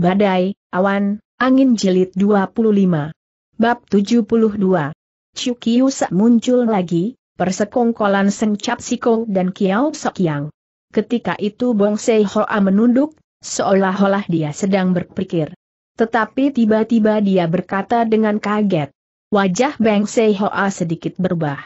Badai, Awan, Angin jelit 25. Bab 72. Chukiu Sak muncul lagi, persekongkolan Seng Cap Siko dan Kiao Sok Yang. Ketika itu Bong Sei Hoa menunduk, seolah-olah dia sedang berpikir. Tetapi tiba-tiba dia berkata dengan kaget. Wajah Bong Sei Hoa sedikit berubah.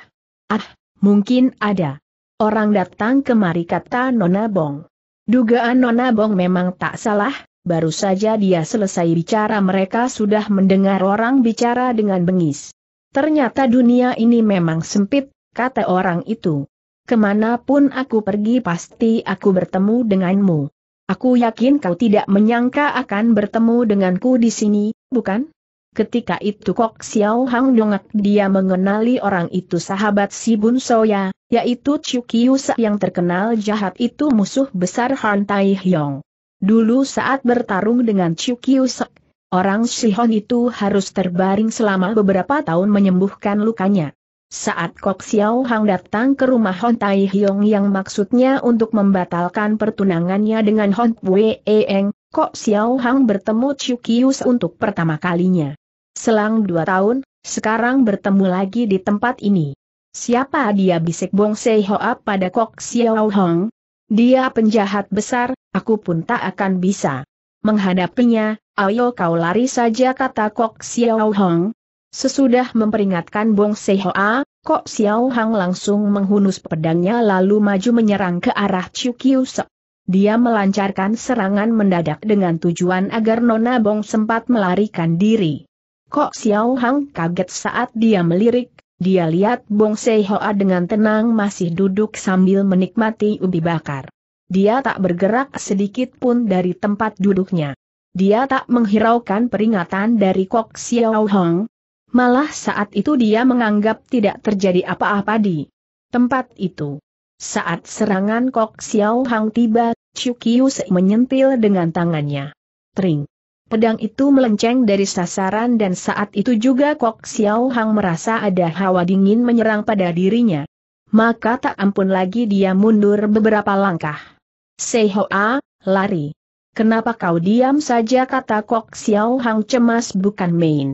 Ah, mungkin ada. Orang datang kemari kata Nona Bong. Dugaan Nona Bong memang tak salah, baru saja dia selesai bicara mereka sudah mendengar orang bicara dengan bengis. Ternyata dunia ini memang sempit, kata orang itu. Kemanapun aku pergi pasti aku bertemu denganmu. Aku yakin kau tidak menyangka akan bertemu denganku di sini, bukan? Ketika itu Kok Xiao Hang dongak dia mengenali orang itu sahabat si Bun Soya, yaitu Chu Kiyusa yang terkenal jahat itu musuh besar Han Tai Hyong. Dulu saat bertarung dengan Chiu Kiusek, orang Sihon itu harus terbaring selama beberapa tahun menyembuhkan lukanya. Saat Kok Xiao Hang datang ke rumah Hon Tai Hyong yang maksudnya untuk membatalkan pertunangannya dengan Hon Wei Eng, Kok Xiao Hang bertemu Chiu Kius untuk pertama kalinya. Selang dua tahun, sekarang bertemu lagi di tempat ini. Siapa dia bisik Bong Sei Hoa pada Kok Xiao Hang, dia penjahat besar, aku pun tak akan bisa menghadapinya, ayo kau lari saja kata Kok Xiao Hong. Sesudah memperingatkan Bong Sehoa, Kok Xiao Hang langsung menghunus pedangnya lalu maju menyerang ke arah Chiu Kiu Se. Dia melancarkan serangan mendadak dengan tujuan agar Nona Bong sempat melarikan diri. Kok Xiao Hang kaget saat dia melirik, dia lihat Bong Hoa dengan tenang masih duduk sambil menikmati ubi bakar. Dia tak bergerak sedikit pun dari tempat duduknya. Dia tak menghiraukan peringatan dari Kok Xiao Hong. Malah saat itu dia menganggap tidak terjadi apa-apa di tempat itu. Saat serangan Kok Xiao Hong tiba, Chu Kiyu menyentil dengan tangannya. Tring. Pedang itu melenceng dari sasaran dan saat itu juga Kok Xiao Hang merasa ada hawa dingin menyerang pada dirinya. Maka tak ampun lagi dia mundur beberapa langkah. Sehoa, lari. Kenapa kau diam saja kata Kok Xiao Hang cemas bukan main.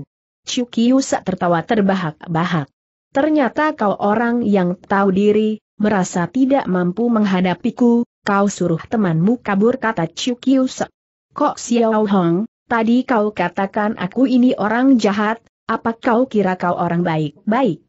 Chu Sak tertawa terbahak-bahak. Ternyata kau orang yang tahu diri, merasa tidak mampu menghadapiku, kau suruh temanmu kabur kata Chu Sak. Kok Xiao Hang? Tadi kau katakan aku ini orang jahat, apa kau kira kau orang baik-baik?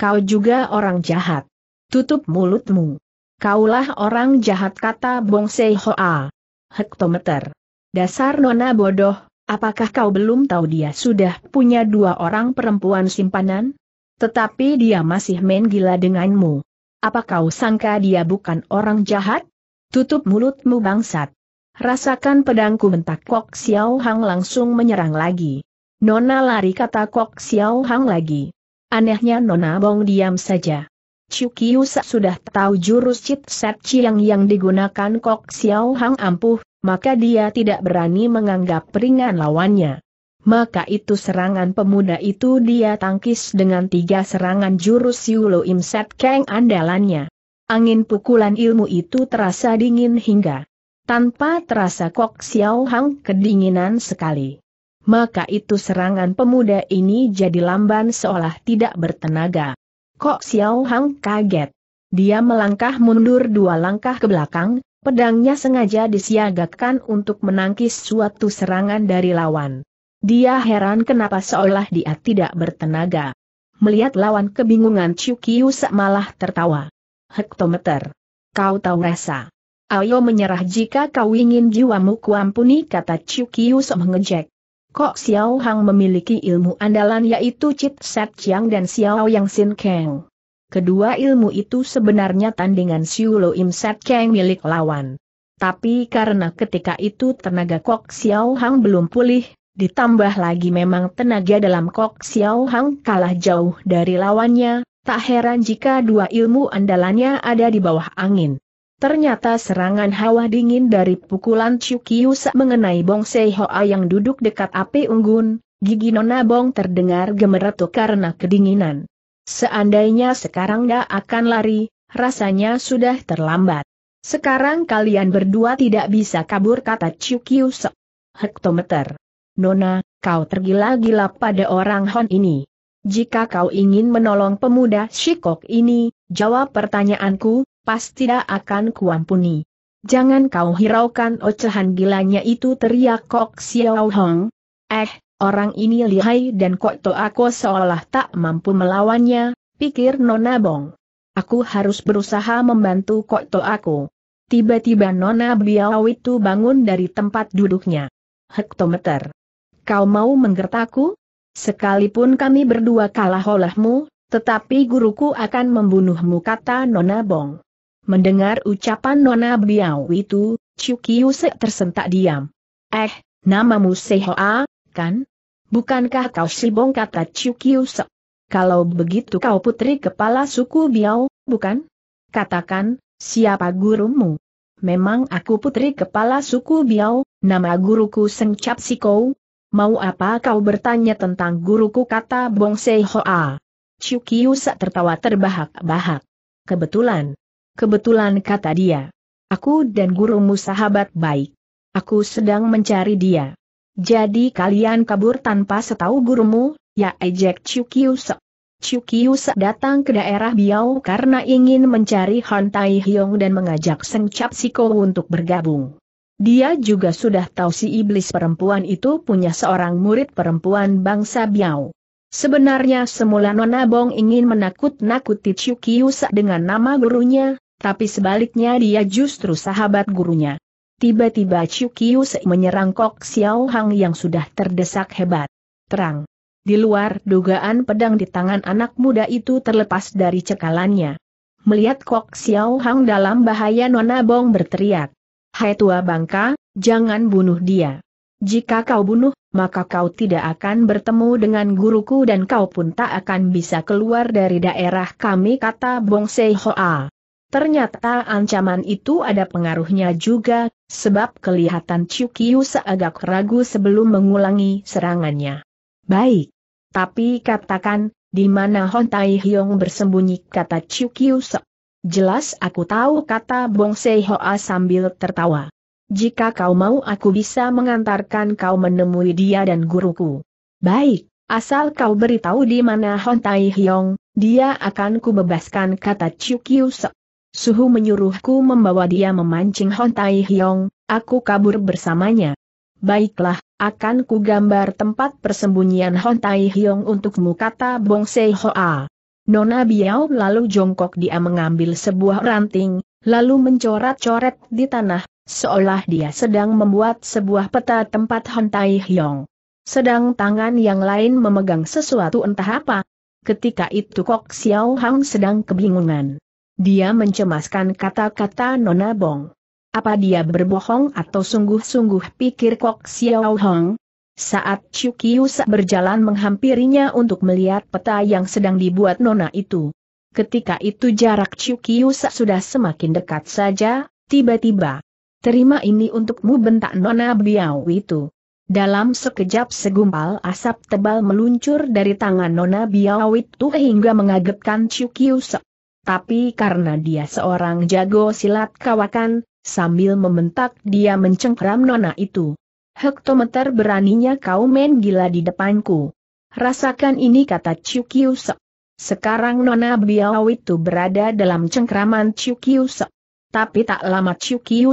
Kau juga orang jahat. Tutup mulutmu. Kaulah orang jahat kata Bong Hoa. Hektometer. Dasar nona bodoh, apakah kau belum tahu dia sudah punya dua orang perempuan simpanan? Tetapi dia masih main gila denganmu. Apa kau sangka dia bukan orang jahat? Tutup mulutmu bangsat. Rasakan pedangku bentak Kok Xiao Hang langsung menyerang lagi. Nona lari kata Kok Xiao Hang lagi. Anehnya Nona Bong diam saja. Chukiusa sudah tahu jurus Chit Set Chiang yang digunakan Kok Xiao Hang ampuh, maka dia tidak berani menganggap ringan lawannya. Maka itu serangan pemuda itu dia tangkis dengan tiga serangan jurus Yulo Set Kang andalannya. Angin pukulan ilmu itu terasa dingin hingga tanpa terasa Kok Xiao Hang kedinginan sekali. Maka itu serangan pemuda ini jadi lamban seolah tidak bertenaga. Kok Xiao Hang kaget. Dia melangkah mundur dua langkah ke belakang, pedangnya sengaja disiagakan untuk menangkis suatu serangan dari lawan. Dia heran kenapa seolah dia tidak bertenaga. Melihat lawan kebingungan Chukiusa malah tertawa. Hektometer. Kau tahu rasa. Ayo menyerah jika kau ingin jiwamu kuampuni kata Chukius mengejek. Kok Xiao Hang memiliki ilmu andalan yaitu Chit Set Chiang dan Xiao Yang Sin Kang. Kedua ilmu itu sebenarnya tandingan Siu Lo Im Set Kang milik lawan. Tapi karena ketika itu tenaga Kok Xiao Hang belum pulih, ditambah lagi memang tenaga dalam Kok Xiao Hang kalah jauh dari lawannya, tak heran jika dua ilmu andalannya ada di bawah angin. Ternyata serangan hawa dingin dari pukulan Chukiusa mengenai Bong Sehoa yang duduk dekat api unggun, gigi Nona Bong terdengar gemeretuk karena kedinginan. Seandainya sekarang dia akan lari, rasanya sudah terlambat. Sekarang kalian berdua tidak bisa kabur kata Chukiusa. Hektometer. Nona, kau tergila-gila pada orang Hon ini. Jika kau ingin menolong pemuda Shikok ini, jawab pertanyaanku, pasti tidak akan kuampuni. Jangan kau hiraukan ocehan gilanya itu teriak Kok Xiao Hong. Eh, orang ini lihai dan kok to aku seolah tak mampu melawannya, pikir Nona Bong. Aku harus berusaha membantu kok to aku. Tiba-tiba Nona Biao itu bangun dari tempat duduknya. Hektometer. Kau mau menggertaku? Sekalipun kami berdua kalah olehmu, tetapi guruku akan membunuhmu kata Nona Bong. Mendengar ucapan Nona Biao itu, se tersentak diam. Eh, namamu Sehoa, kan? Bukankah kau Sibong kata se? Kalau begitu kau putri kepala suku Biao, bukan? Katakan, siapa gurumu? Memang aku putri kepala suku Biao, nama guruku Sengcap Sikou. Mau apa kau bertanya tentang guruku kata Bong Sehoa? se tertawa terbahak-bahak. Kebetulan, Kebetulan kata dia. Aku dan gurumu sahabat baik. Aku sedang mencari dia. Jadi kalian kabur tanpa setahu gurumu, ya ejek Chukiusek. Chukiusek datang ke daerah Biau karena ingin mencari Han Tai Hyong dan mengajak Seng Cap Siko untuk bergabung. Dia juga sudah tahu si iblis perempuan itu punya seorang murid perempuan bangsa Biau. Sebenarnya semula Nona Bong ingin menakut-nakuti Chukiusa dengan nama gurunya, tapi sebaliknya dia justru sahabat gurunya. Tiba-tiba Chukiusa menyerang Kok Xiao Hang yang sudah terdesak hebat. Terang. Di luar dugaan pedang di tangan anak muda itu terlepas dari cekalannya. Melihat Kok Xiao Hang dalam bahaya Nona Bong berteriak. Hai tua bangka, jangan bunuh dia. Jika kau bunuh, maka kau tidak akan bertemu dengan guruku dan kau pun tak akan bisa keluar dari daerah kami kata Bong Hoa. Ternyata ancaman itu ada pengaruhnya juga, sebab kelihatan Chukiu seagak ragu sebelum mengulangi serangannya. Baik. Tapi katakan, di mana Hon Tai Hyong bersembunyi kata Chukiu se. Jelas aku tahu kata Bong Hoa sambil tertawa. Jika kau mau aku bisa mengantarkan kau menemui dia dan guruku. Baik, asal kau beritahu di mana Hon Tai Hyong, dia akan kubebaskan kata Chukiu Sek. Suhu menyuruhku membawa dia memancing Hon Tai Hyong, aku kabur bersamanya. Baiklah, akan kugambar tempat persembunyian Hon Tai Hyong untukmu kata Bong Se Hoa. Nona Biao lalu jongkok dia mengambil sebuah ranting, lalu mencoret coret di tanah, Seolah dia sedang membuat sebuah peta tempat Han Tai Hyong. Sedang tangan yang lain memegang sesuatu entah apa. Ketika itu Kok Xiao Hang sedang kebingungan. Dia mencemaskan kata-kata Nona Bong. Apa dia berbohong atau sungguh-sungguh pikir Kok Xiao Hang? Saat Chiu Kiusa berjalan menghampirinya untuk melihat peta yang sedang dibuat Nona itu. Ketika itu jarak Chiu Kiusa sudah semakin dekat saja, tiba-tiba, Terima ini untukmu bentak Nona beliau itu. Dalam sekejap segumpal asap tebal meluncur dari tangan Nona Biau itu hingga mengagetkan Chu Tapi karena dia seorang jago silat kawakan, sambil membentak dia mencengkram Nona itu. Hektometer beraninya kau main gila di depanku. Rasakan ini kata Chu Sekarang Nona Biau itu berada dalam cengkraman Chu tapi tak lama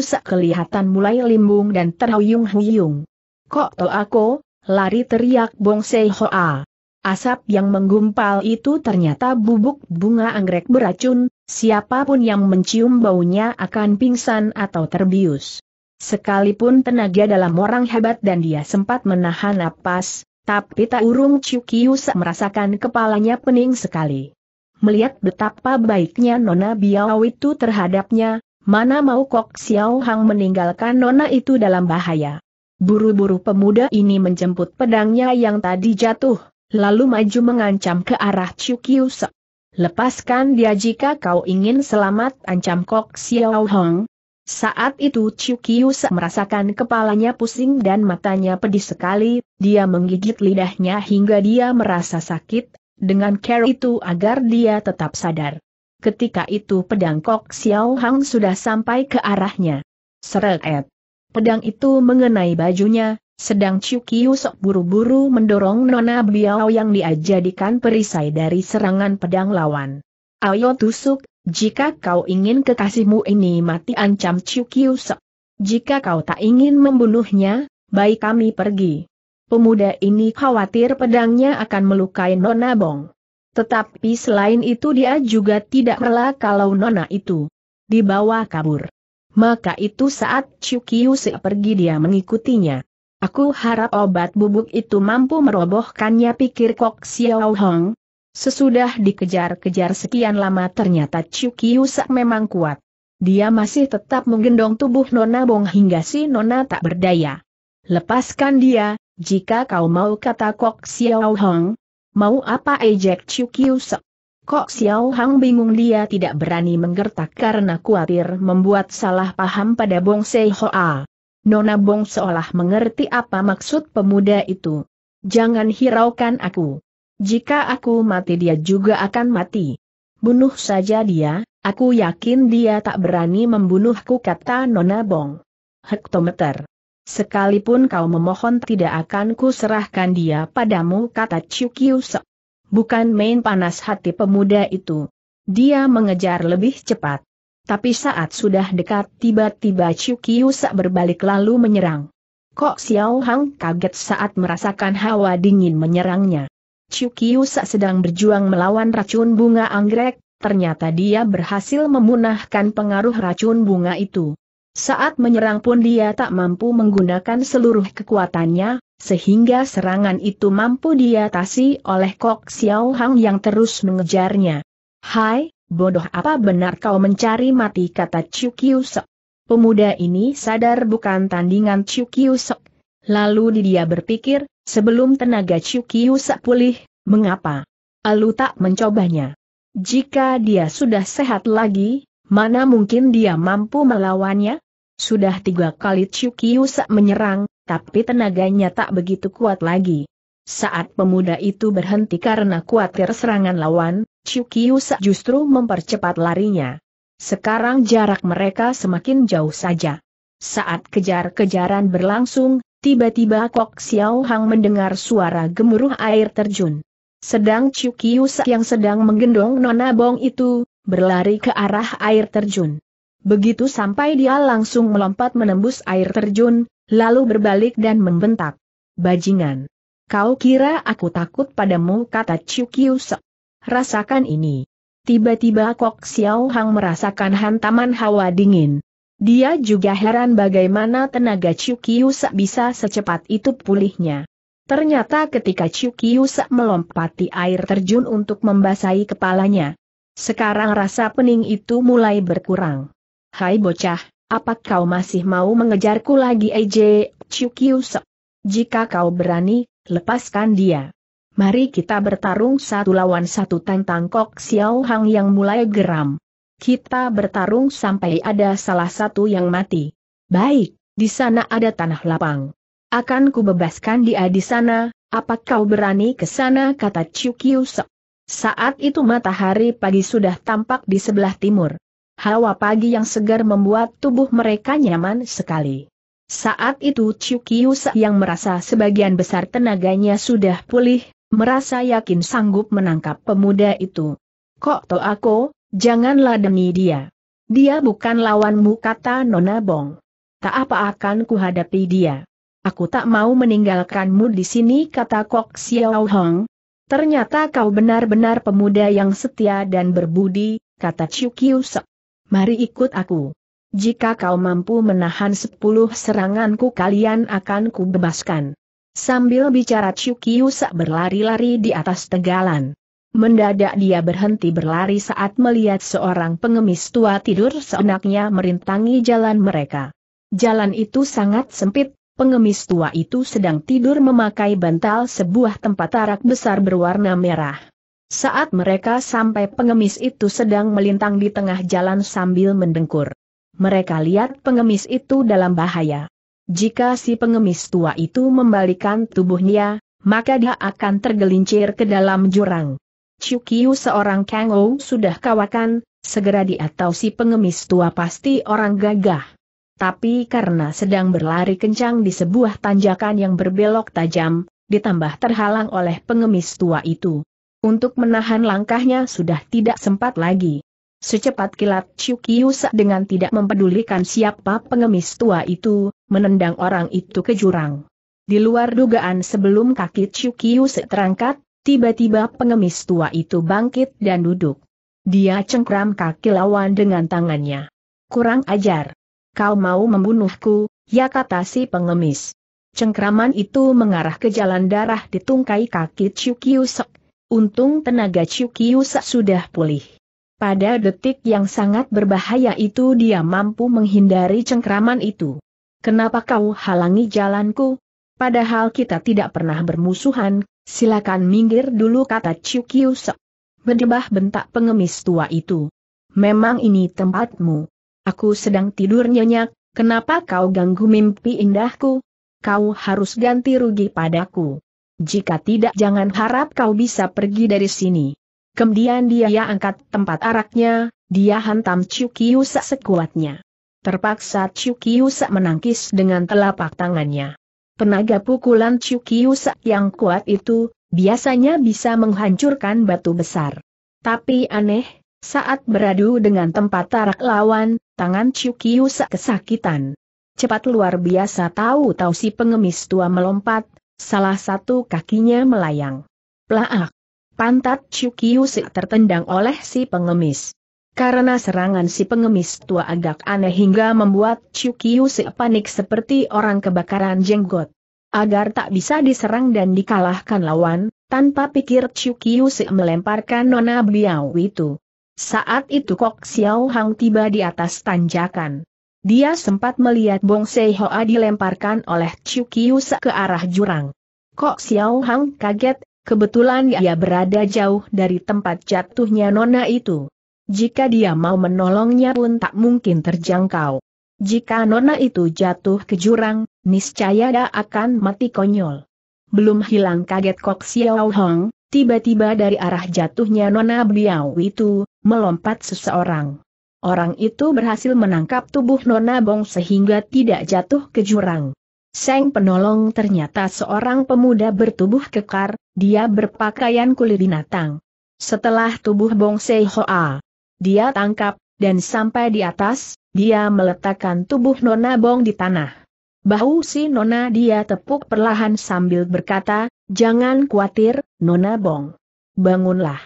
sak kelihatan mulai limbung dan terhuyung-huyung. Kok to aku, lari teriak Sei Hoa. Asap yang menggumpal itu ternyata bubuk bunga anggrek beracun, siapapun yang mencium baunya akan pingsan atau terbius. Sekalipun tenaga dalam orang hebat dan dia sempat menahan napas, tapi tak urung sak merasakan kepalanya pening sekali. Melihat betapa baiknya Nona Biao itu terhadapnya, mana mau Kok Xiao Hang meninggalkan nona itu dalam bahaya. Buru-buru pemuda ini menjemput pedangnya yang tadi jatuh, lalu maju mengancam ke arah Chiu Kiu Lepaskan dia jika kau ingin selamat ancam Kok Xiao Hang. Saat itu Chiu Kiu merasakan kepalanya pusing dan matanya pedih sekali, dia menggigit lidahnya hingga dia merasa sakit, dengan care itu agar dia tetap sadar. Ketika itu pedang Kok Xiao Hang sudah sampai ke arahnya. Seret. Pedang itu mengenai bajunya, sedang Chu sok buru-buru mendorong Nona Biao yang diajadikan perisai dari serangan pedang lawan. Ayo tusuk, jika kau ingin kekasihmu ini mati ancam Chu sok. Jika kau tak ingin membunuhnya, baik kami pergi. Pemuda ini khawatir pedangnya akan melukai Nona Bong. Tetapi selain itu dia juga tidak rela kalau Nona itu dibawa kabur. Maka itu saat Chukyuse pergi dia mengikutinya. Aku harap obat bubuk itu mampu merobohkannya pikir Kok Xiao Hong. Sesudah dikejar-kejar sekian lama ternyata se memang kuat. Dia masih tetap menggendong tubuh Nona Bong hingga si Nona tak berdaya. Lepaskan dia, jika kau mau kata Kok Xiao Hong, Mau apa ejek Chiu Kok Xiao Hang bingung dia tidak berani menggertak karena khawatir membuat salah paham pada Bong Se Hoa. Nona Bong seolah mengerti apa maksud pemuda itu. Jangan hiraukan aku. Jika aku mati dia juga akan mati. Bunuh saja dia, aku yakin dia tak berani membunuhku kata Nona Bong. Hektometer. Sekalipun kau memohon tidak akan kuserahkan dia padamu kata Sok. Bukan main panas hati pemuda itu. Dia mengejar lebih cepat. Tapi saat sudah dekat tiba-tiba Sok berbalik lalu menyerang. Kok Xiao Hang kaget saat merasakan hawa dingin menyerangnya. Sok sedang berjuang melawan racun bunga anggrek, ternyata dia berhasil memunahkan pengaruh racun bunga itu. Saat menyerang pun dia tak mampu menggunakan seluruh kekuatannya, sehingga serangan itu mampu diatasi oleh Kok Xiao Hang yang terus mengejarnya. Hai, bodoh apa benar kau mencari mati kata Chu Kiusok. Pemuda ini sadar bukan tandingan Chu Kiusok. Lalu dia berpikir, sebelum tenaga Chu Kiusok pulih, mengapa? Alu tak mencobanya. Jika dia sudah sehat lagi, Mana mungkin dia mampu melawannya? Sudah tiga kali Chukiusa menyerang, tapi tenaganya tak begitu kuat lagi. Saat pemuda itu berhenti karena khawatir serangan lawan, Chukiusa justru mempercepat larinya. Sekarang jarak mereka semakin jauh saja. Saat kejar-kejaran berlangsung, tiba-tiba Kok Xiao Hang mendengar suara gemuruh air terjun. Sedang Chukiusa yang sedang menggendong Nona Bong itu, berlari ke arah air terjun. Begitu sampai dia langsung melompat menembus air terjun, lalu berbalik dan membentak. Bajingan! Kau kira aku takut padamu kata Chiu Rasakan ini. Tiba-tiba Kok Xiao Hang merasakan hantaman hawa dingin. Dia juga heran bagaimana tenaga Chiu bisa secepat itu pulihnya. Ternyata ketika Ciu melompati air terjun untuk membasahi kepalanya, sekarang rasa pening itu mulai berkurang. Hai bocah, apa kau masih mau mengejarku lagi EJ Chukyusek? Jika kau berani, lepaskan dia. Mari kita bertarung satu lawan satu tentang Kok Xiao Hang yang mulai geram. Kita bertarung sampai ada salah satu yang mati. Baik, di sana ada tanah lapang. Akan ku bebaskan dia di sana, apa kau berani ke sana kata Chukyusek. Saat itu matahari pagi sudah tampak di sebelah timur. Hawa pagi yang segar membuat tubuh mereka nyaman sekali. Saat itu Chukiu yang merasa sebagian besar tenaganya sudah pulih, merasa yakin sanggup menangkap pemuda itu. Kok to aku, janganlah demi dia. Dia bukan lawanmu kata Nona Bong. Tak apa akan kuhadapi dia. Aku tak mau meninggalkanmu di sini kata Kok Xiao Hong, Ternyata kau benar-benar pemuda yang setia dan berbudi, kata Chukyusek. Mari ikut aku. Jika kau mampu menahan sepuluh seranganku kalian akan kubebaskan. Sambil bicara Chukyusek berlari-lari di atas tegalan. Mendadak dia berhenti berlari saat melihat seorang pengemis tua tidur seenaknya merintangi jalan mereka. Jalan itu sangat sempit, pengemis tua itu sedang tidur memakai bantal sebuah tempat arak besar berwarna merah. Saat mereka sampai pengemis itu sedang melintang di tengah jalan sambil mendengkur. Mereka lihat pengemis itu dalam bahaya. Jika si pengemis tua itu membalikan tubuhnya, maka dia akan tergelincir ke dalam jurang. Chukiu seorang Kang sudah kawakan, segera dia tahu si pengemis tua pasti orang gagah tapi karena sedang berlari kencang di sebuah tanjakan yang berbelok tajam, ditambah terhalang oleh pengemis tua itu. Untuk menahan langkahnya sudah tidak sempat lagi. Secepat kilat Chukyusa dengan tidak mempedulikan siapa pengemis tua itu, menendang orang itu ke jurang. Di luar dugaan sebelum kaki Chukyusa terangkat, tiba-tiba pengemis tua itu bangkit dan duduk. Dia cengkram kaki lawan dengan tangannya. Kurang ajar kau mau membunuhku, ya kata si pengemis. Cengkraman itu mengarah ke jalan darah di tungkai kaki Chukiusek. Untung tenaga Chukiusek sudah pulih. Pada detik yang sangat berbahaya itu dia mampu menghindari cengkraman itu. Kenapa kau halangi jalanku? Padahal kita tidak pernah bermusuhan, silakan minggir dulu kata Chukiusek. Berdebah bentak pengemis tua itu. Memang ini tempatmu. Aku sedang tidur nyenyak, kenapa kau ganggu mimpi indahku? Kau harus ganti rugi padaku. Jika tidak jangan harap kau bisa pergi dari sini. Kemudian dia angkat tempat araknya, dia hantam Chukiusa sekuatnya. Terpaksa Chukiusa menangkis dengan telapak tangannya. Penaga pukulan Chukiusa yang kuat itu, biasanya bisa menghancurkan batu besar. Tapi aneh, saat beradu dengan tempat tarak lawan, tangan Chukiu kesakitan. Cepat luar biasa tahu-tahu si pengemis tua melompat, salah satu kakinya melayang. Plaak! Pantat Chukiu tertendang oleh si pengemis. Karena serangan si pengemis tua agak aneh hingga membuat Chukiu panik seperti orang kebakaran jenggot. Agar tak bisa diserang dan dikalahkan lawan, tanpa pikir Chukiu melemparkan nona beliau itu. Saat itu Kok Xiao Hang tiba di atas tanjakan. Dia sempat melihat Bong Sei Hoa dilemparkan oleh Chu Kiusa ke arah jurang. Kok Xiao Hang kaget, kebetulan ia berada jauh dari tempat jatuhnya nona itu. Jika dia mau menolongnya pun tak mungkin terjangkau. Jika nona itu jatuh ke jurang, niscaya dia akan mati konyol. Belum hilang kaget Kok Xiao Hong, Tiba-tiba dari arah jatuhnya Nona beliau itu, melompat seseorang. Orang itu berhasil menangkap tubuh Nona Bong sehingga tidak jatuh ke jurang. Seng penolong ternyata seorang pemuda bertubuh kekar, dia berpakaian kulit binatang. Setelah tubuh Bong Sei Hoa, dia tangkap, dan sampai di atas, dia meletakkan tubuh Nona Bong di tanah. Bahu si Nona dia tepuk perlahan sambil berkata, Jangan khawatir, Nona Bong. Bangunlah.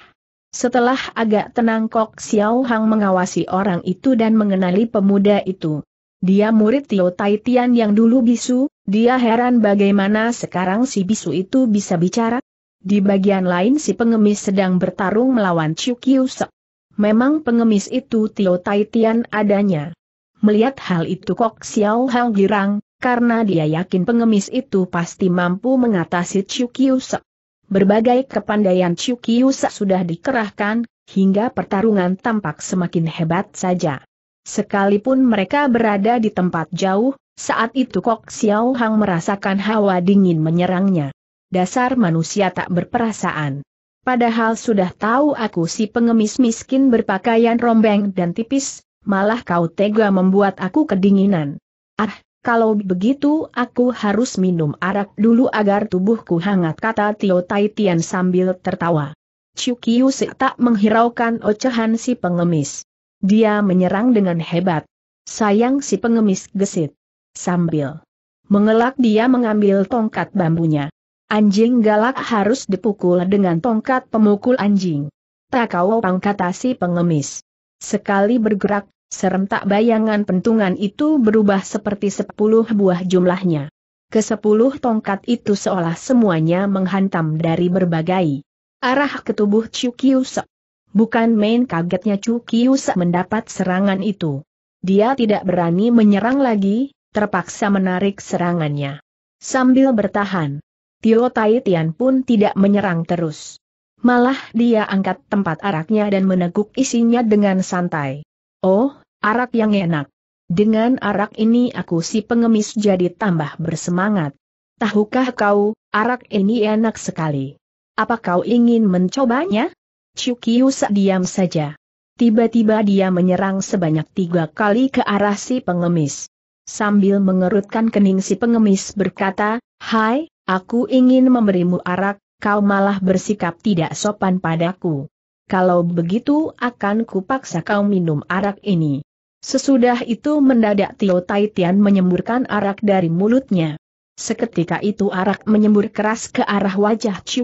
Setelah agak tenang Kok Xiao Hang mengawasi orang itu dan mengenali pemuda itu. Dia murid Tio Tai Tian yang dulu bisu, dia heran bagaimana sekarang si bisu itu bisa bicara. Di bagian lain si pengemis sedang bertarung melawan Chiu Kiu Se. Memang pengemis itu Tio Tai Tian adanya. Melihat hal itu Kok Xiao Hang girang, karena dia yakin pengemis itu pasti mampu mengatasi Chukyusa. Berbagai kepandaian Chukyusa sudah dikerahkan, hingga pertarungan tampak semakin hebat saja. Sekalipun mereka berada di tempat jauh, saat itu Kok Xiao Hang merasakan hawa dingin menyerangnya. Dasar manusia tak berperasaan. Padahal sudah tahu aku si pengemis miskin berpakaian rombeng dan tipis, malah kau tega membuat aku kedinginan. Ah, kalau begitu aku harus minum arak dulu agar tubuhku hangat kata Tio Tai Tian sambil tertawa. Chukiu si tak menghiraukan ocehan si pengemis. Dia menyerang dengan hebat. Sayang si pengemis gesit. Sambil mengelak dia mengambil tongkat bambunya. Anjing galak harus dipukul dengan tongkat pemukul anjing. Tak kau si pengemis. Sekali bergerak, Serentak bayangan pentungan itu berubah seperti sepuluh buah jumlahnya. Kesepuluh tongkat itu seolah semuanya menghantam dari berbagai arah ke tubuh Chukiusek. Bukan main kagetnya Chukiusek mendapat serangan itu. Dia tidak berani menyerang lagi, terpaksa menarik serangannya. Sambil bertahan, Tio Tai Tian pun tidak menyerang terus. Malah dia angkat tempat araknya dan meneguk isinya dengan santai. Oh, Arak yang enak. Dengan arak ini aku si pengemis jadi tambah bersemangat. Tahukah kau, arak ini enak sekali. Apa kau ingin mencobanya? Chukiusa diam saja. Tiba-tiba dia menyerang sebanyak tiga kali ke arah si pengemis. Sambil mengerutkan kening si pengemis berkata, Hai, aku ingin memberimu arak, kau malah bersikap tidak sopan padaku. Kalau begitu akan kupaksa kau minum arak ini. Sesudah itu mendadak Tio Tai Tian menyemburkan arak dari mulutnya. Seketika itu arak menyembur keras ke arah wajah Chiu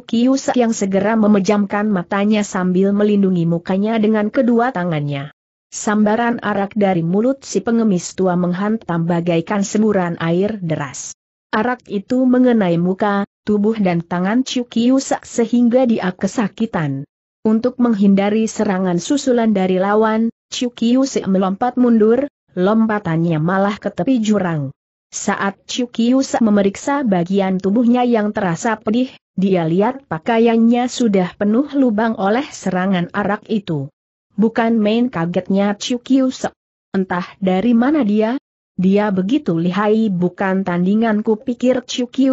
yang segera memejamkan matanya sambil melindungi mukanya dengan kedua tangannya. Sambaran arak dari mulut si pengemis tua menghantam bagaikan semburan air deras. Arak itu mengenai muka, tubuh dan tangan Chiu sehingga dia kesakitan. Untuk menghindari serangan susulan dari lawan, se melompat mundur, lompatannya malah ke tepi jurang. Saat se memeriksa bagian tubuhnya yang terasa pedih, dia lihat pakaiannya sudah penuh lubang oleh serangan arak itu. Bukan main kagetnya se, Entah dari mana dia, dia begitu lihai bukan tandinganku pikir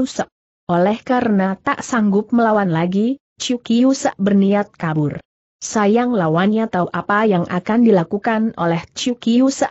se. Oleh karena tak sanggup melawan lagi, se berniat kabur. Sayang lawannya tahu apa yang akan dilakukan oleh Chiu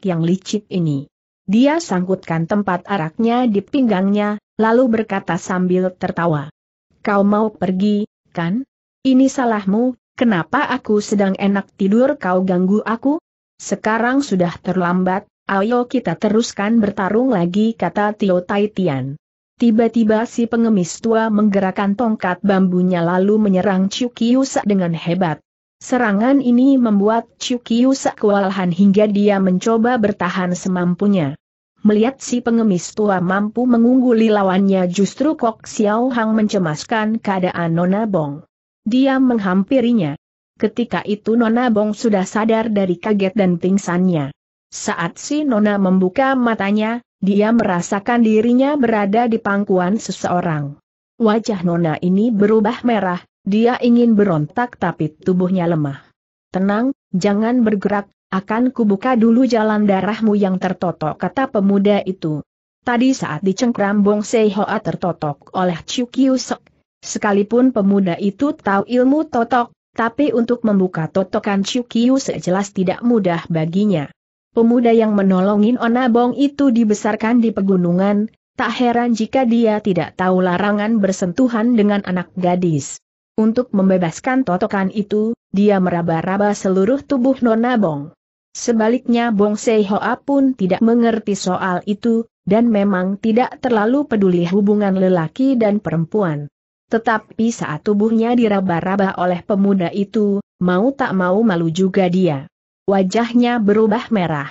yang licik ini. Dia sangkutkan tempat araknya di pinggangnya, lalu berkata sambil tertawa. Kau mau pergi, kan? Ini salahmu, kenapa aku sedang enak tidur kau ganggu aku? Sekarang sudah terlambat, ayo kita teruskan bertarung lagi kata Tio Tai Tian. Tiba-tiba si pengemis tua menggerakkan tongkat bambunya lalu menyerang Chukiusa dengan hebat. Serangan ini membuat Chukiu sekewalahan hingga dia mencoba bertahan semampunya. Melihat si pengemis tua mampu mengungguli lawannya justru Kok Xiao Hang mencemaskan keadaan Nona Bong. Dia menghampirinya. Ketika itu Nona Bong sudah sadar dari kaget dan pingsannya. Saat si Nona membuka matanya, dia merasakan dirinya berada di pangkuan seseorang. Wajah Nona ini berubah merah, dia ingin berontak tapi tubuhnya lemah. Tenang, jangan bergerak, akan kubuka dulu jalan darahmu yang tertotok kata pemuda itu. Tadi saat dicengkram Bong Sehoa tertotok oleh Chiu Sekalipun pemuda itu tahu ilmu totok, tapi untuk membuka totokan Chiu jelas tidak mudah baginya. Pemuda yang menolongin Ona Bong itu dibesarkan di pegunungan, tak heran jika dia tidak tahu larangan bersentuhan dengan anak gadis. Untuk membebaskan totokan itu, dia meraba-raba seluruh tubuh Nona Bong. Sebaliknya Bong Seihoa pun tidak mengerti soal itu, dan memang tidak terlalu peduli hubungan lelaki dan perempuan. Tetapi saat tubuhnya diraba-raba oleh pemuda itu, mau tak mau malu juga dia. Wajahnya berubah merah.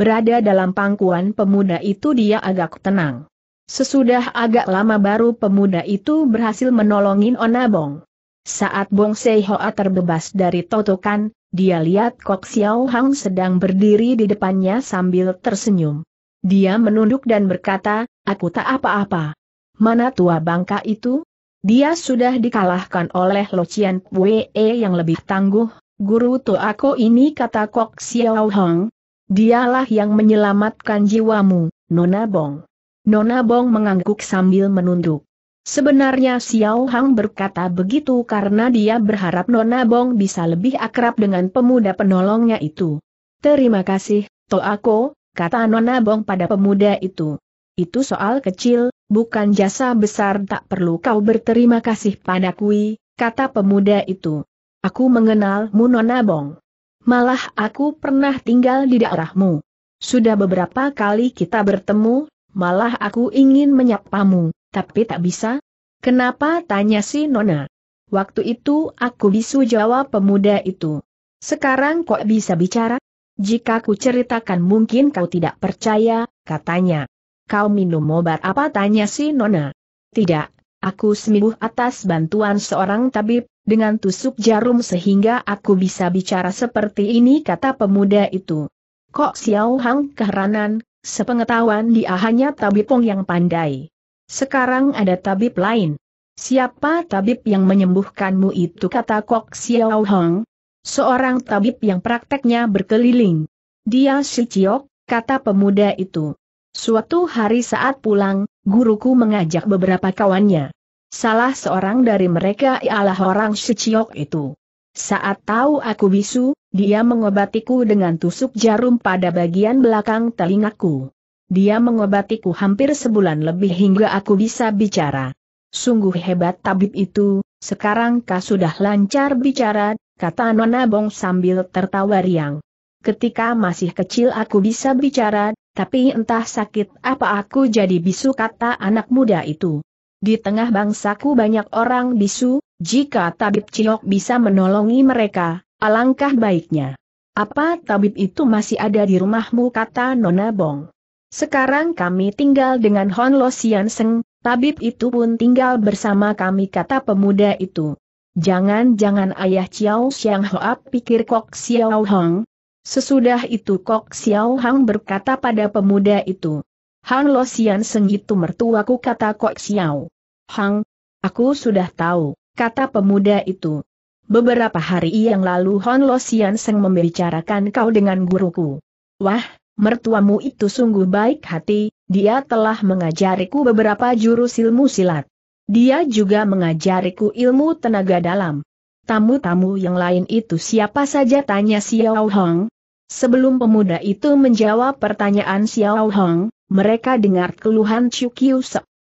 Berada dalam pangkuan pemuda itu dia agak tenang. Sesudah agak lama baru pemuda itu berhasil menolongin Onabong. Saat Bong Hoa terbebas dari totokan, dia lihat Kok Xiao Hang sedang berdiri di depannya sambil tersenyum. Dia menunduk dan berkata, aku tak apa-apa. Mana tua bangka itu? Dia sudah dikalahkan oleh Lo Chian Pue yang lebih tangguh, guru aku ini kata Kok Xiao Hang. Dialah yang menyelamatkan jiwamu, Nona Bong. Nona Bong mengangguk sambil menunduk. Sebenarnya Xiao Hang berkata begitu karena dia berharap Nona Bong bisa lebih akrab dengan pemuda penolongnya itu. Terima kasih, Toako, kata Nona Bong pada pemuda itu. Itu soal kecil, bukan jasa besar tak perlu kau berterima kasih pada kui, kata pemuda itu. Aku mengenalmu Nona Bong. Malah aku pernah tinggal di daerahmu. Sudah beberapa kali kita bertemu, malah aku ingin menyapamu. Tapi tak bisa? Kenapa tanya si Nona? Waktu itu aku bisu jawab pemuda itu. Sekarang kok bisa bicara? Jika ku ceritakan mungkin kau tidak percaya, katanya. Kau minum obat apa tanya si Nona? Tidak, aku sembuh atas bantuan seorang tabib, dengan tusuk jarum sehingga aku bisa bicara seperti ini kata pemuda itu. Kok Xiao Hang keheranan, sepengetahuan dia hanya tabipong yang pandai. Sekarang ada tabib lain. Siapa tabib yang menyembuhkanmu itu kata Kok Xiao Hong? Seorang tabib yang prakteknya berkeliling. Dia si Ciok, kata pemuda itu. Suatu hari saat pulang, guruku mengajak beberapa kawannya. Salah seorang dari mereka ialah orang si Ciok itu. Saat tahu aku bisu, dia mengobatiku dengan tusuk jarum pada bagian belakang telingaku. Dia mengobatiku hampir sebulan lebih hingga aku bisa bicara. Sungguh hebat tabib itu, sekarang kau sudah lancar bicara, kata Nona Bong sambil tertawa riang. Ketika masih kecil aku bisa bicara, tapi entah sakit apa aku jadi bisu kata anak muda itu. Di tengah bangsaku banyak orang bisu, jika tabib Ciok bisa menolongi mereka, alangkah baiknya. Apa tabib itu masih ada di rumahmu kata Nona Bong? Sekarang kami tinggal dengan Hon Lo Sian Seng, tabib itu pun tinggal bersama kami kata pemuda itu. Jangan-jangan ayah Ciao Xiang Hoap pikir Kok Xiao Hong. Sesudah itu Kok Xiao Hong berkata pada pemuda itu. Han Lo Sian Seng itu mertuaku kata Kok Xiao. Hang, aku sudah tahu, kata pemuda itu. Beberapa hari yang lalu Hon Lo Sian Seng membicarakan kau dengan guruku. Wah, mertuamu itu sungguh baik hati, dia telah mengajariku beberapa jurus ilmu silat. Dia juga mengajariku ilmu tenaga dalam. Tamu-tamu yang lain itu siapa saja tanya Xiao Hong. Sebelum pemuda itu menjawab pertanyaan Xiao Hong, mereka dengar keluhan Chu Kiu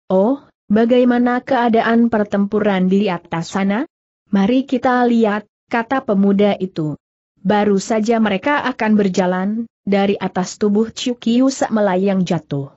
Oh, bagaimana keadaan pertempuran di atas sana? Mari kita lihat, kata pemuda itu. Baru saja mereka akan berjalan, dari atas tubuh sak melayang jatuh.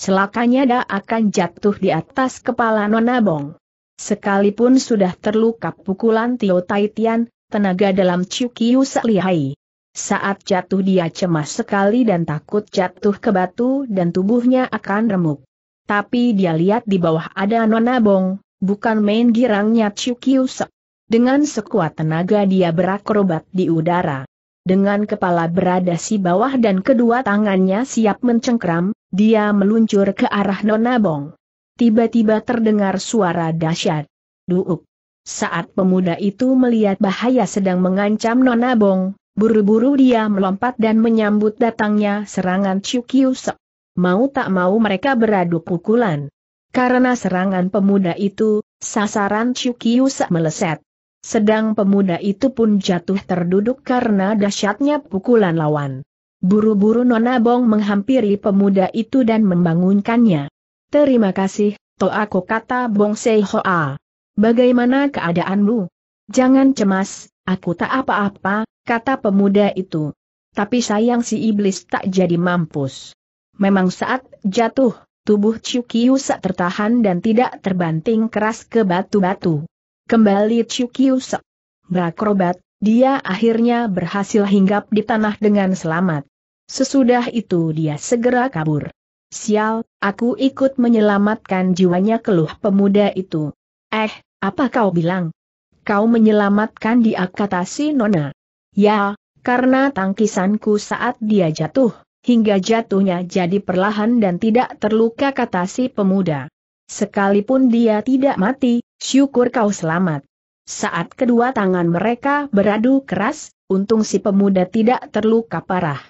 Celakanya dia akan jatuh di atas kepala Nona Bong. Sekalipun sudah terluka pukulan Tio Taitian, tenaga dalam sak lihai. Saat jatuh dia cemas sekali dan takut jatuh ke batu dan tubuhnya akan remuk. Tapi dia lihat di bawah ada Nona Bong, bukan main girangnya sak. Dengan sekuat tenaga dia berakrobat di udara. Dengan kepala berada si bawah dan kedua tangannya siap mencengkram, dia meluncur ke arah Nona Bong. Tiba-tiba terdengar suara dahsyat. Duuk. Saat pemuda itu melihat bahaya sedang mengancam Nona Bong, buru-buru dia melompat dan menyambut datangnya serangan Chukyusek. Mau tak mau mereka beradu pukulan. Karena serangan pemuda itu, sasaran Chukyusek meleset. Sedang pemuda itu pun jatuh terduduk karena dahsyatnya pukulan lawan. Buru-buru Nona Bong menghampiri pemuda itu dan membangunkannya. Terima kasih, to aku kata Bong Seihoa. Bagaimana keadaanmu? Jangan cemas, aku tak apa-apa, kata pemuda itu. Tapi sayang si iblis tak jadi mampus. Memang saat jatuh, tubuh Chukiu tak tertahan dan tidak terbanting keras ke batu-batu. Kembali Chukyusa berakrobat, dia akhirnya berhasil hinggap di tanah dengan selamat. Sesudah itu dia segera kabur. Sial, aku ikut menyelamatkan jiwanya keluh pemuda itu. Eh, apa kau bilang? Kau menyelamatkan dia kata si Nona. Ya, karena tangkisanku saat dia jatuh, hingga jatuhnya jadi perlahan dan tidak terluka kata si pemuda. Sekalipun dia tidak mati, Syukur kau selamat. Saat kedua tangan mereka beradu keras, untung si pemuda tidak terluka parah.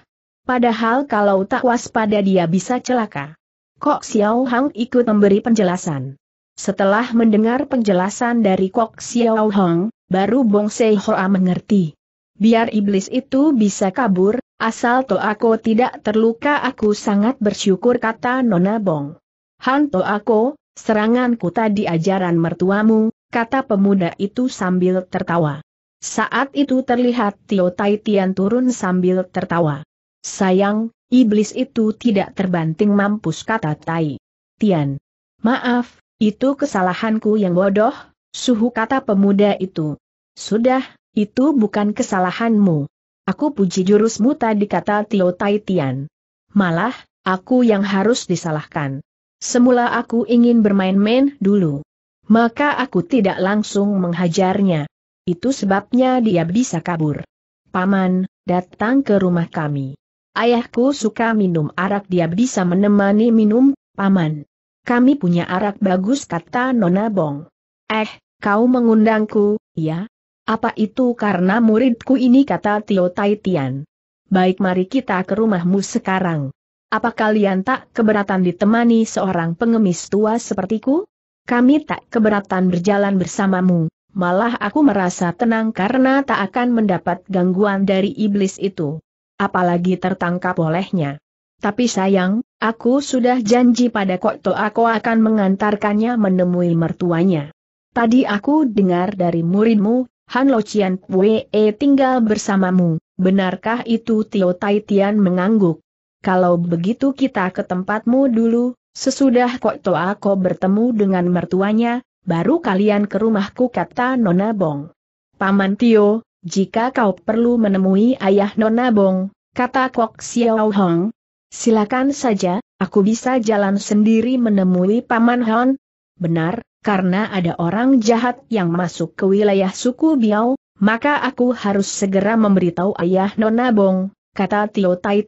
Padahal kalau tak waspada dia bisa celaka. Kok Xiao Hang ikut memberi penjelasan. Setelah mendengar penjelasan dari Kok Xiao Hang, baru Bong Sei Hoa mengerti. Biar iblis itu bisa kabur, asal to aku tidak terluka aku sangat bersyukur kata Nona Bong. Han aku, Seranganku tadi ajaran mertuamu, kata pemuda itu sambil tertawa. Saat itu terlihat Tio Tai Tian turun sambil tertawa. Sayang, iblis itu tidak terbanting mampus kata Tai. Tian. Maaf, itu kesalahanku yang bodoh, suhu kata pemuda itu. Sudah, itu bukan kesalahanmu. Aku puji jurusmu tadi kata Tio Tai Tian. Malah, aku yang harus disalahkan. Semula aku ingin bermain-main dulu. Maka aku tidak langsung menghajarnya. Itu sebabnya dia bisa kabur. Paman, datang ke rumah kami. Ayahku suka minum arak dia bisa menemani minum, paman. Kami punya arak bagus kata Nona Bong. Eh, kau mengundangku, ya? Apa itu karena muridku ini kata Tio Taitian. Baik mari kita ke rumahmu sekarang. Apa kalian tak keberatan ditemani seorang pengemis tua sepertiku? Kami tak keberatan berjalan bersamamu, malah aku merasa tenang karena tak akan mendapat gangguan dari iblis itu. Apalagi tertangkap olehnya. Tapi sayang, aku sudah janji pada Kokto aku akan mengantarkannya menemui mertuanya. Tadi aku dengar dari muridmu, Han Lo Chian Pue tinggal bersamamu, benarkah itu Tio Tai Tian mengangguk? kalau begitu kita ke tempatmu dulu, sesudah Kok Toako bertemu dengan mertuanya, baru kalian ke rumahku kata Nona Bong. Paman Tio, jika kau perlu menemui ayah Nona Bong, kata Kok Xiao Hong, silakan saja, aku bisa jalan sendiri menemui Paman Hon. Benar, karena ada orang jahat yang masuk ke wilayah suku Biao, maka aku harus segera memberitahu ayah Nona Bong, kata Tio Tai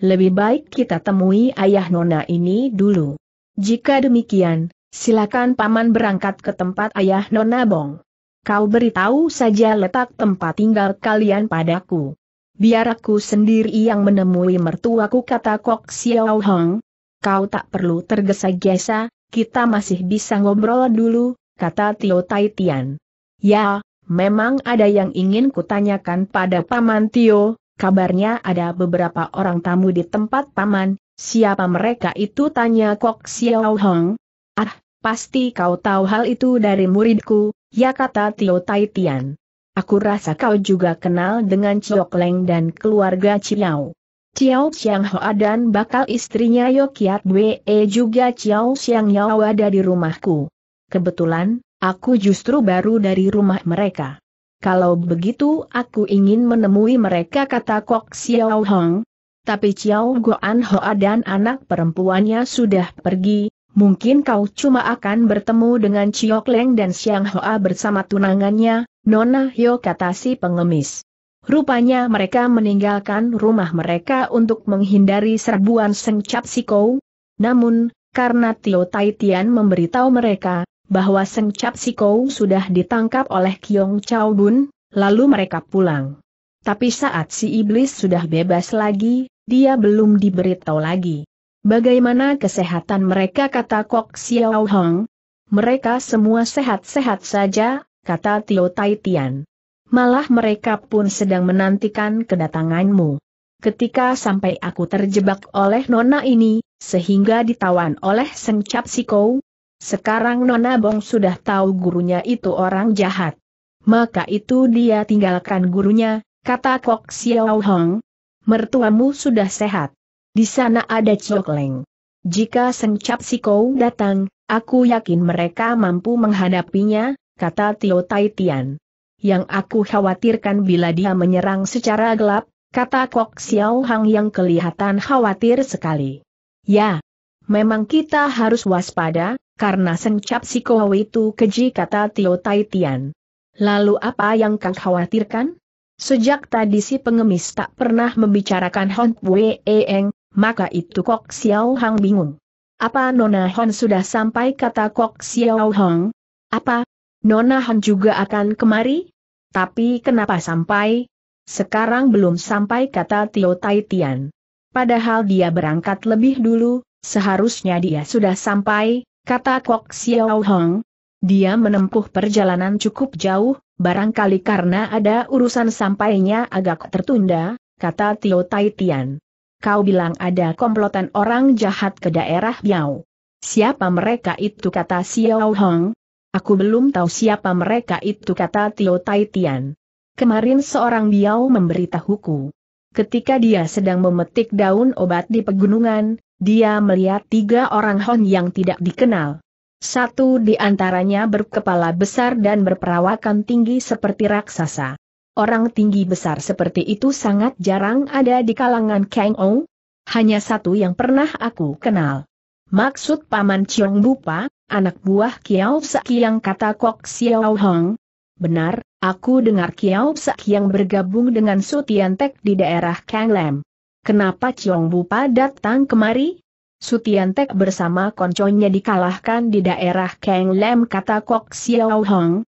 lebih baik kita temui ayah Nona ini dulu. Jika demikian, silakan Paman berangkat ke tempat ayah Nona Bong. Kau beritahu saja letak tempat tinggal kalian padaku. Biar aku sendiri yang menemui mertuaku kata Kok Xiao Hong. Kau tak perlu tergesa-gesa, kita masih bisa ngobrol dulu, kata Tio Tai Tian. Ya, memang ada yang ingin kutanyakan pada Paman Tio, kabarnya ada beberapa orang tamu di tempat paman, siapa mereka itu tanya Kok Xiao Hong. Ah, pasti kau tahu hal itu dari muridku, ya kata Tio Tai Tian. Aku rasa kau juga kenal dengan Chiok Leng dan keluarga Chiao. Chiao Xiang Hoa dan bakal istrinya Yokiat Wee juga Chiao Xiang Yao ada di rumahku. Kebetulan, aku justru baru dari rumah mereka. Kalau begitu aku ingin menemui mereka kata Kok Xiao Hong. Tapi Xiao Goan Hoa dan anak perempuannya sudah pergi, mungkin kau cuma akan bertemu dengan Chiok Leng dan Xiang Hoa bersama tunangannya, Nona Hyo kata si pengemis. Rupanya mereka meninggalkan rumah mereka untuk menghindari serbuan sengcap Sikou. Namun, karena Tio Tai Tian memberitahu mereka, bahwa Seng Cap Sikou sudah ditangkap oleh Kiong Chao Bun, lalu mereka pulang. Tapi saat si iblis sudah bebas lagi, dia belum diberitahu lagi. Bagaimana kesehatan mereka kata Kok Xiao Hong? Mereka semua sehat-sehat saja, kata Tio Tai Tian. Malah mereka pun sedang menantikan kedatanganmu. Ketika sampai aku terjebak oleh nona ini, sehingga ditawan oleh Seng Cap Sikou, sekarang Nona Bong sudah tahu gurunya itu orang jahat. Maka itu dia tinggalkan gurunya, kata Kok Xiao Hong. Mertuamu sudah sehat. Di sana ada chok leng Jika Seng Cap kou datang, aku yakin mereka mampu menghadapinya, kata Tio Tai Tian. Yang aku khawatirkan bila dia menyerang secara gelap, kata Kok Xiao Hang yang kelihatan khawatir sekali. Ya, memang kita harus waspada, karena sengcap si Kau itu keji kata Tio Tai Tian. Lalu apa yang kang khawatirkan? Sejak tadi si pengemis tak pernah membicarakan Hon Wei Eng, maka itu Kok Xiao Hang bingung. Apa Nona Hon sudah sampai kata Kok Xiao Hang? Apa? Nona Hon juga akan kemari? Tapi kenapa sampai? Sekarang belum sampai kata Tio Tai Tian. Padahal dia berangkat lebih dulu, seharusnya dia sudah sampai, Kata Kok Xiao Hong. Dia menempuh perjalanan cukup jauh, barangkali karena ada urusan sampainya agak tertunda, kata Tio Tai Tian. Kau bilang ada komplotan orang jahat ke daerah Biao. Siapa mereka itu kata Xiao Hong? Aku belum tahu siapa mereka itu kata Tio Tai Tian. Kemarin seorang Biao memberitahuku. Ketika dia sedang memetik daun obat di pegunungan, dia melihat tiga orang Hon yang tidak dikenal. Satu di antaranya berkepala besar dan berperawakan tinggi seperti raksasa. Orang tinggi besar seperti itu sangat jarang ada di kalangan Kang Ou. Hanya satu yang pernah aku kenal. Maksud Paman Chiong Bupa, anak buah Kiao yang kata Kok Xiao Hong. Benar, aku dengar Kiao yang bergabung dengan Sutian Tek di daerah Kang Lam. Kenapa Bu Bupa datang kemari? Sutiantek bersama konconya dikalahkan di daerah Kang Lem kata Kok Xiao Hong.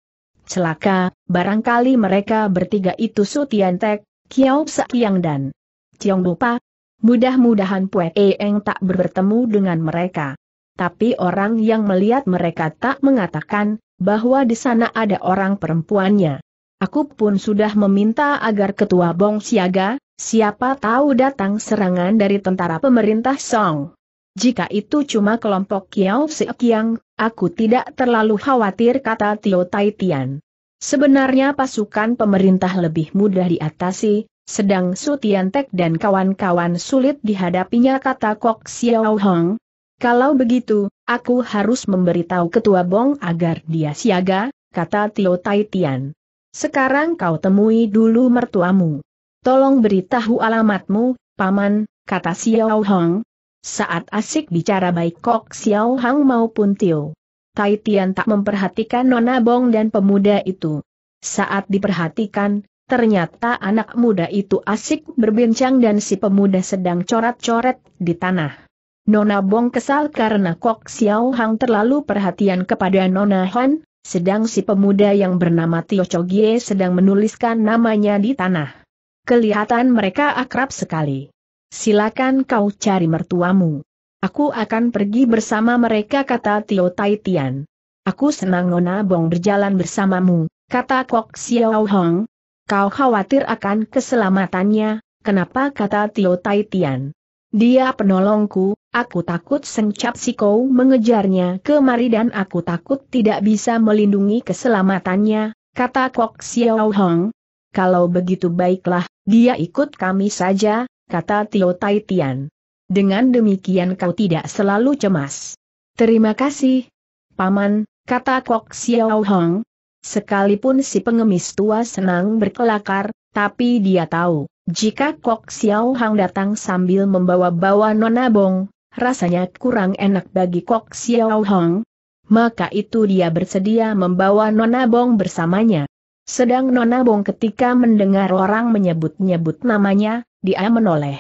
Celaka, barangkali mereka bertiga itu Sutiantek, Kiao Sakyang dan Bu Bupa. Mudah-mudahan Pue Eng tak bertemu dengan mereka. Tapi orang yang melihat mereka tak mengatakan, bahwa di sana ada orang perempuannya. Aku pun sudah meminta agar ketua Bong siaga, Siapa tahu datang serangan dari tentara pemerintah Song. Jika itu cuma kelompok Kiao Yang, aku tidak terlalu khawatir kata Tio Tai Tian. Sebenarnya pasukan pemerintah lebih mudah diatasi, sedang Su Tek dan kawan-kawan sulit dihadapinya kata Kok Xiao Hong. Kalau begitu, aku harus memberitahu Ketua Bong agar dia siaga, kata Tio Tai Tian. Sekarang kau temui dulu mertuamu. Tolong beritahu alamatmu, Paman, kata Xiao Hong. Saat asik bicara baik Kok Xiao Hong maupun Tio. Tai Tian tak memperhatikan Nona Bong dan pemuda itu. Saat diperhatikan, ternyata anak muda itu asik berbincang dan si pemuda sedang coret-coret di tanah. Nona Bong kesal karena Kok Xiao Hang terlalu perhatian kepada Nona Han, sedang si pemuda yang bernama Tio Chogie sedang menuliskan namanya di tanah. Kelihatan mereka akrab sekali. Silakan kau cari mertuamu. Aku akan pergi bersama mereka kata Tio Tai Tian. Aku senang Nona Bong berjalan bersamamu, kata Kok Xiao Hong. Kau khawatir akan keselamatannya, kenapa kata Tio Tai Tian. Dia penolongku, aku takut Sengcap kau mengejarnya kemari dan aku takut tidak bisa melindungi keselamatannya, kata Kok Xiao Hong. Kalau begitu baiklah, dia ikut kami saja, kata Tio Tai Tian. Dengan demikian kau tidak selalu cemas. Terima kasih, Paman, kata Kok Xiao Hong. Sekalipun si pengemis tua senang berkelakar, tapi dia tahu, jika Kok Xiao Hong datang sambil membawa-bawa Nona Bong, rasanya kurang enak bagi Kok Xiao Hong. Maka itu dia bersedia membawa Nona Bong bersamanya. Sedang Nona Bong ketika mendengar orang menyebut-nyebut namanya, dia menoleh.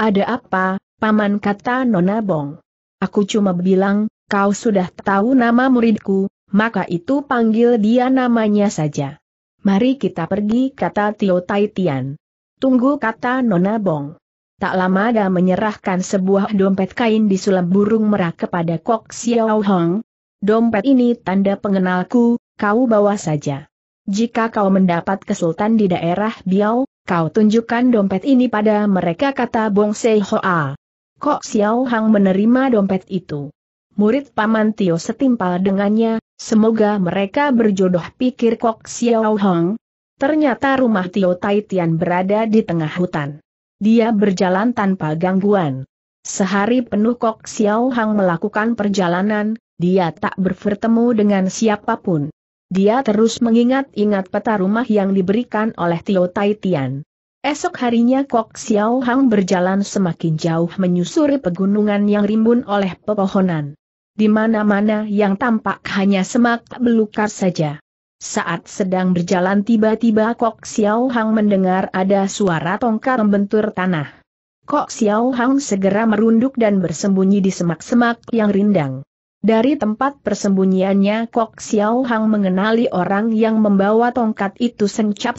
Ada apa, paman kata Nona Bong. Aku cuma bilang, kau sudah tahu nama muridku, maka itu panggil dia namanya saja. Mari kita pergi kata Tio Tai Tunggu kata Nona Bong. Tak lama dia menyerahkan sebuah dompet kain di disulam burung merah kepada Kok Xiao Hong. Dompet ini tanda pengenalku, kau bawa saja jika kau mendapat kesultan di daerah Biau, kau tunjukkan dompet ini pada mereka kata Bong Sei Hoa. Kok Xiao Hang menerima dompet itu? Murid Paman Tio setimpal dengannya, semoga mereka berjodoh pikir Kok Xiao Hang. Ternyata rumah Tio Tai Tian berada di tengah hutan. Dia berjalan tanpa gangguan. Sehari penuh Kok Xiao Hang melakukan perjalanan, dia tak bertemu dengan siapapun. Dia terus mengingat-ingat peta rumah yang diberikan oleh Tio Tai Tian. Esok harinya Kok Xiao Hang berjalan semakin jauh menyusuri pegunungan yang rimbun oleh pepohonan. Di mana-mana yang tampak hanya semak belukar saja. Saat sedang berjalan tiba-tiba Kok Xiao Hang mendengar ada suara tongkat membentur tanah. Kok Xiao Hang segera merunduk dan bersembunyi di semak-semak yang rindang. Dari tempat persembunyiannya Kok Xiao Hang mengenali orang yang membawa tongkat itu Seng Cap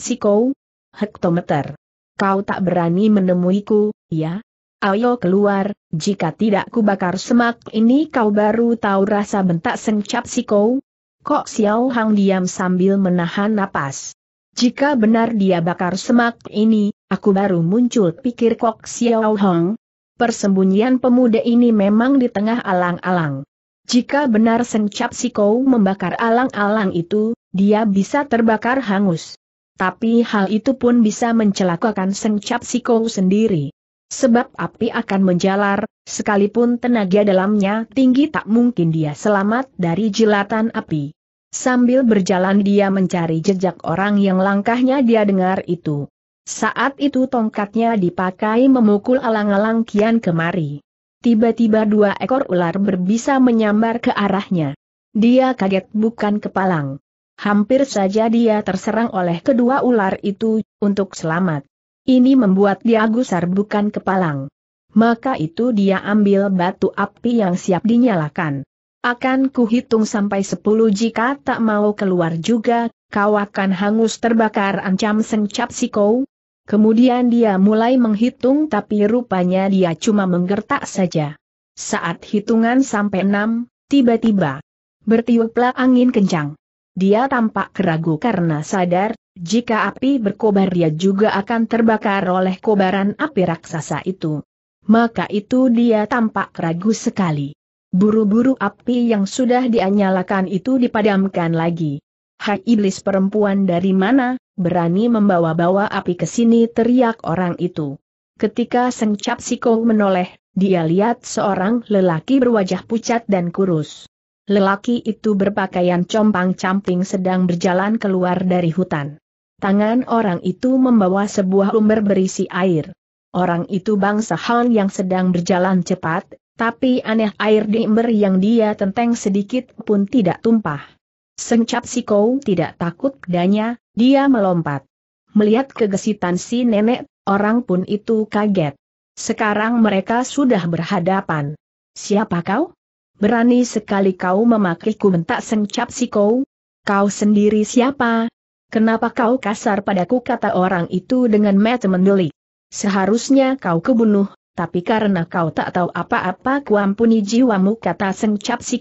Hektometer. Kau tak berani menemuiku, ya? Ayo keluar, jika tidak kubakar semak ini kau baru tahu rasa bentak sengcap Cap Kok Xiao Hang diam sambil menahan napas. Jika benar dia bakar semak ini, aku baru muncul pikir Kok Xiao Hang. Persembunyian pemuda ini memang di tengah alang-alang. Jika benar Sencap Sikou membakar alang-alang itu, dia bisa terbakar hangus. Tapi hal itu pun bisa mencelakakan Sencap Sikou sendiri. Sebab api akan menjalar, sekalipun tenaga dalamnya tinggi tak mungkin dia selamat dari jelatan api. Sambil berjalan dia mencari jejak orang yang langkahnya dia dengar itu. Saat itu tongkatnya dipakai memukul alang-alang kian kemari. Tiba-tiba dua ekor ular berbisa menyambar ke arahnya. Dia kaget bukan kepalang. Hampir saja dia terserang oleh kedua ular itu, untuk selamat. Ini membuat dia gusar bukan kepalang. Maka itu dia ambil batu api yang siap dinyalakan. Akan kuhitung sampai sepuluh jika tak mau keluar juga, kau akan hangus terbakar ancam sengcap si kau, Kemudian dia mulai menghitung tapi rupanya dia cuma menggertak saja. Saat hitungan sampai enam, tiba-tiba bertiuplah angin kencang. Dia tampak keragu karena sadar, jika api berkobar dia juga akan terbakar oleh kobaran api raksasa itu. Maka itu dia tampak ragu sekali. Buru-buru api yang sudah dinyalakan itu dipadamkan lagi. Hai iblis perempuan dari mana, berani membawa-bawa api ke sini teriak orang itu. Ketika Seng Cap menoleh, dia lihat seorang lelaki berwajah pucat dan kurus. Lelaki itu berpakaian compang-camping sedang berjalan keluar dari hutan. Tangan orang itu membawa sebuah umber berisi air. Orang itu bangsa Han yang sedang berjalan cepat, tapi aneh air di ember yang dia tenteng sedikit pun tidak tumpah. Sengcap si tidak takut pedanya, dia melompat. Melihat kegesitan si nenek, orang pun itu kaget. Sekarang mereka sudah berhadapan. Siapa kau? Berani sekali kau memakiku bentak sengcap si Kou. Kau sendiri siapa? Kenapa kau kasar padaku kata orang itu dengan mata mendelik. Seharusnya kau kebunuh, tapi karena kau tak tahu apa-apa kuampuni jiwamu kata sengcap si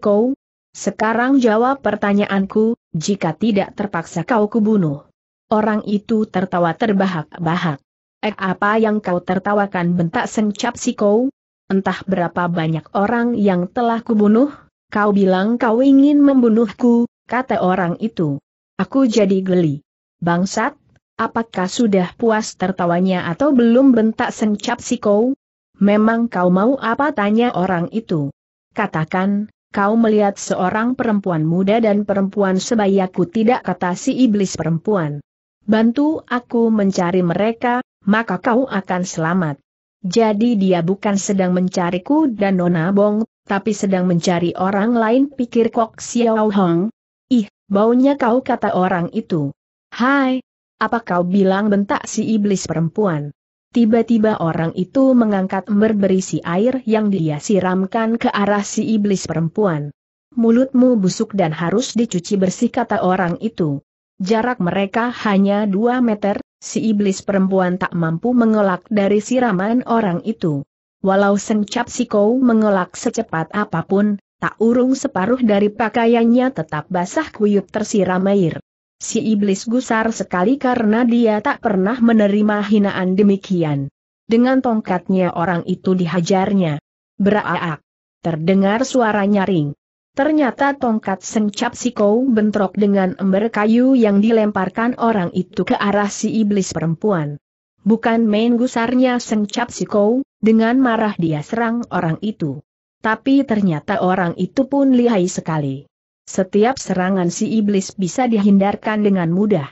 sekarang jawab pertanyaanku, jika tidak terpaksa kau kubunuh. Orang itu tertawa terbahak-bahak. Eh apa yang kau tertawakan bentak sengcap si kau? Entah berapa banyak orang yang telah kubunuh, kau bilang kau ingin membunuhku, kata orang itu. Aku jadi geli. Bangsat, apakah sudah puas tertawanya atau belum bentak sengcap si kau? Memang kau mau apa tanya orang itu? Katakan, kau melihat seorang perempuan muda dan perempuan sebayaku tidak kata si iblis perempuan. Bantu aku mencari mereka, maka kau akan selamat. Jadi dia bukan sedang mencariku dan Nona Bong, tapi sedang mencari orang lain pikir Kok Xiao Hong. Ih, baunya kau kata orang itu. Hai, apa kau bilang bentak si iblis perempuan? Tiba-tiba orang itu mengangkat ember berisi air yang dia siramkan ke arah si iblis perempuan. Mulutmu busuk dan harus dicuci bersih kata orang itu. Jarak mereka hanya dua meter, si iblis perempuan tak mampu mengelak dari siraman orang itu. Walau sengcap si kau mengelak secepat apapun, tak urung separuh dari pakaiannya tetap basah kuyup tersiram air. Si iblis gusar sekali karena dia tak pernah menerima hinaan demikian. Dengan tongkatnya orang itu dihajarnya. Beraak. Terdengar suara nyaring. Ternyata tongkat sengcap si Kou bentrok dengan ember kayu yang dilemparkan orang itu ke arah si iblis perempuan. Bukan main gusarnya sengcap si Kou, dengan marah dia serang orang itu. Tapi ternyata orang itu pun lihai sekali. Setiap serangan si iblis bisa dihindarkan dengan mudah.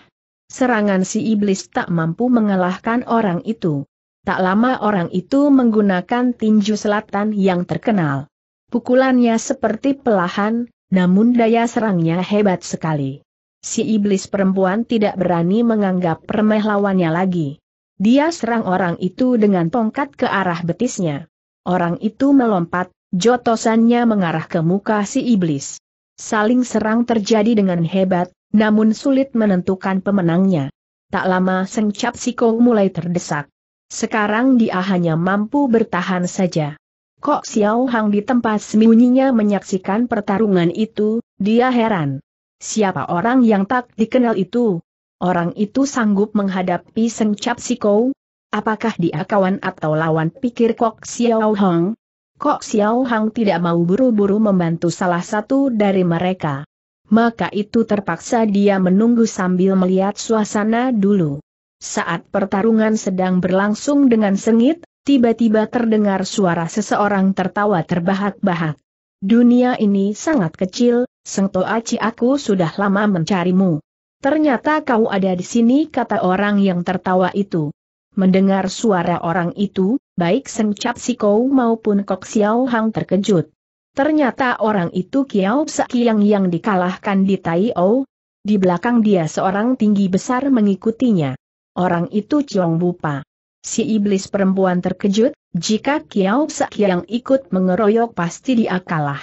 Serangan si iblis tak mampu mengalahkan orang itu. Tak lama orang itu menggunakan tinju selatan yang terkenal. Pukulannya seperti pelahan, namun daya serangnya hebat sekali. Si iblis perempuan tidak berani menganggap remeh lawannya lagi. Dia serang orang itu dengan tongkat ke arah betisnya. Orang itu melompat, jotosannya mengarah ke muka si iblis. Saling serang terjadi dengan hebat, namun sulit menentukan pemenangnya. Tak lama Seng Cap Siko mulai terdesak. Sekarang dia hanya mampu bertahan saja. Kok Xiao Hang di tempat sembunyinya menyaksikan pertarungan itu, dia heran. Siapa orang yang tak dikenal itu? Orang itu sanggup menghadapi Seng Cap Siko? Apakah dia kawan atau lawan pikir Kok Xiao Hang? Kok Xiao Hang tidak mau buru-buru membantu salah satu dari mereka. Maka itu terpaksa dia menunggu sambil melihat suasana dulu. Saat pertarungan sedang berlangsung dengan sengit, tiba-tiba terdengar suara seseorang tertawa terbahak-bahak. Dunia ini sangat kecil, Seng aci aku sudah lama mencarimu. Ternyata kau ada di sini kata orang yang tertawa itu. Mendengar suara orang itu, baik Seng Cap Siko maupun Kok Xiao Hang terkejut. Ternyata orang itu Kiao Sakiang yang dikalahkan di tai o. di belakang dia seorang tinggi besar mengikutinya. Orang itu Chiong Bupa. Si iblis perempuan terkejut, jika Kiao Sakiang ikut mengeroyok pasti dia kalah.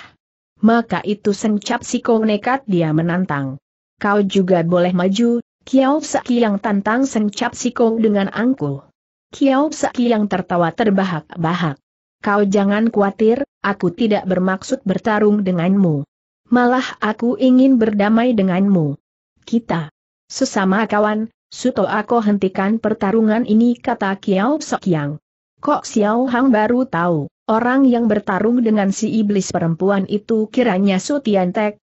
Maka itu Seng Cap Siko nekat dia menantang. Kau juga boleh maju, Kiao Sakiang tantang Seng Cap Siko dengan angkuh. Kiao Saki yang tertawa terbahak-bahak. Kau jangan khawatir, aku tidak bermaksud bertarung denganmu. Malah aku ingin berdamai denganmu. Kita. Sesama kawan, Suto aku hentikan pertarungan ini kata Kiao Sokyang. Kok Xiao Hang baru tahu, orang yang bertarung dengan si iblis perempuan itu kiranya Su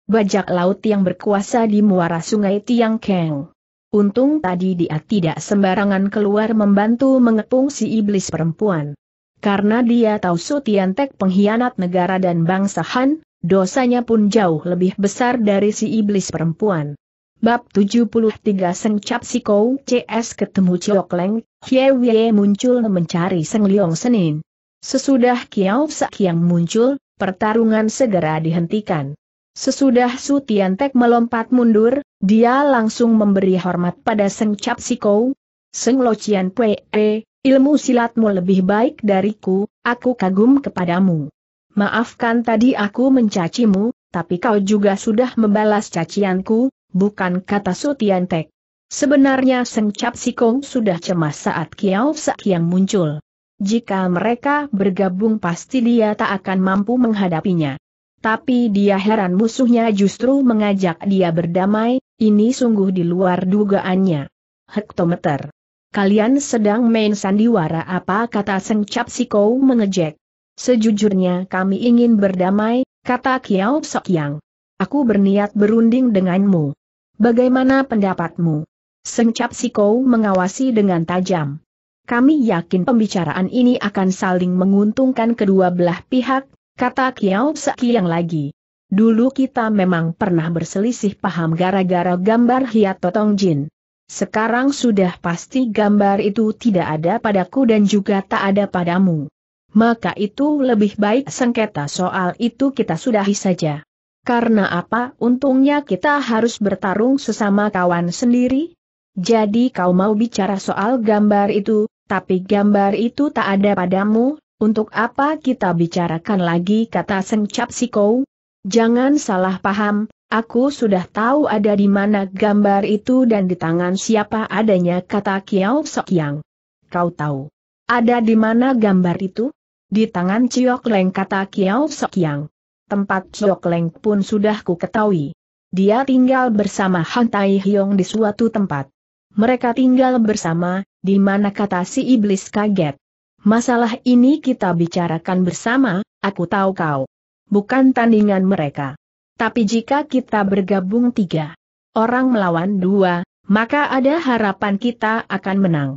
bajak laut yang berkuasa di muara sungai Tiang Keng. Untung tadi dia tidak sembarangan keluar membantu mengepung si iblis perempuan. Karena dia tahu Sutiantek pengkhianat negara dan bangsa Han, dosanya pun jauh lebih besar dari si iblis perempuan. Bab 73 Sengcap Kou CS ketemu Ciok Leng, Hye Wye muncul mencari Seng Leong Senin. Sesudah Kiao Sak yang muncul, pertarungan segera dihentikan. Sesudah Su Tek melompat mundur, dia langsung memberi hormat pada Seng Cap Siko. Seng Lo Pue, eh, ilmu silatmu lebih baik dariku, aku kagum kepadamu. Maafkan tadi aku mencacimu, tapi kau juga sudah membalas cacianku, bukan kata Su Tek. Sebenarnya Seng Cap Sikong sudah cemas saat Kiao yang muncul. Jika mereka bergabung pasti dia tak akan mampu menghadapinya. Tapi dia heran musuhnya justru mengajak dia berdamai, ini sungguh di luar dugaannya. Hektometer. Kalian sedang main sandiwara apa kata Seng Cap Siko mengejek. Sejujurnya kami ingin berdamai, kata Kiao Sok Aku berniat berunding denganmu. Bagaimana pendapatmu? Seng Cap Siko mengawasi dengan tajam. Kami yakin pembicaraan ini akan saling menguntungkan kedua belah pihak, Kata Kiao yang lagi. Dulu kita memang pernah berselisih paham gara-gara gambar Hiat Totong Jin. Sekarang sudah pasti gambar itu tidak ada padaku dan juga tak ada padamu. Maka itu lebih baik sengketa soal itu kita sudahi saja. Karena apa untungnya kita harus bertarung sesama kawan sendiri? Jadi kau mau bicara soal gambar itu, tapi gambar itu tak ada padamu, untuk apa kita bicarakan lagi kata Seng Cap Siko? Jangan salah paham, aku sudah tahu ada di mana gambar itu dan di tangan siapa adanya kata Kiao Sok Yang. Kau tahu? Ada di mana gambar itu? Di tangan Ciok Leng kata Kiao Sok Yang. Tempat Ciok Leng pun sudah ku ketahui. Dia tinggal bersama Han Tai Hyong di suatu tempat. Mereka tinggal bersama, di mana kata si iblis kaget. Masalah ini kita bicarakan bersama, aku tahu kau. Bukan tandingan mereka. Tapi jika kita bergabung tiga orang melawan dua, maka ada harapan kita akan menang.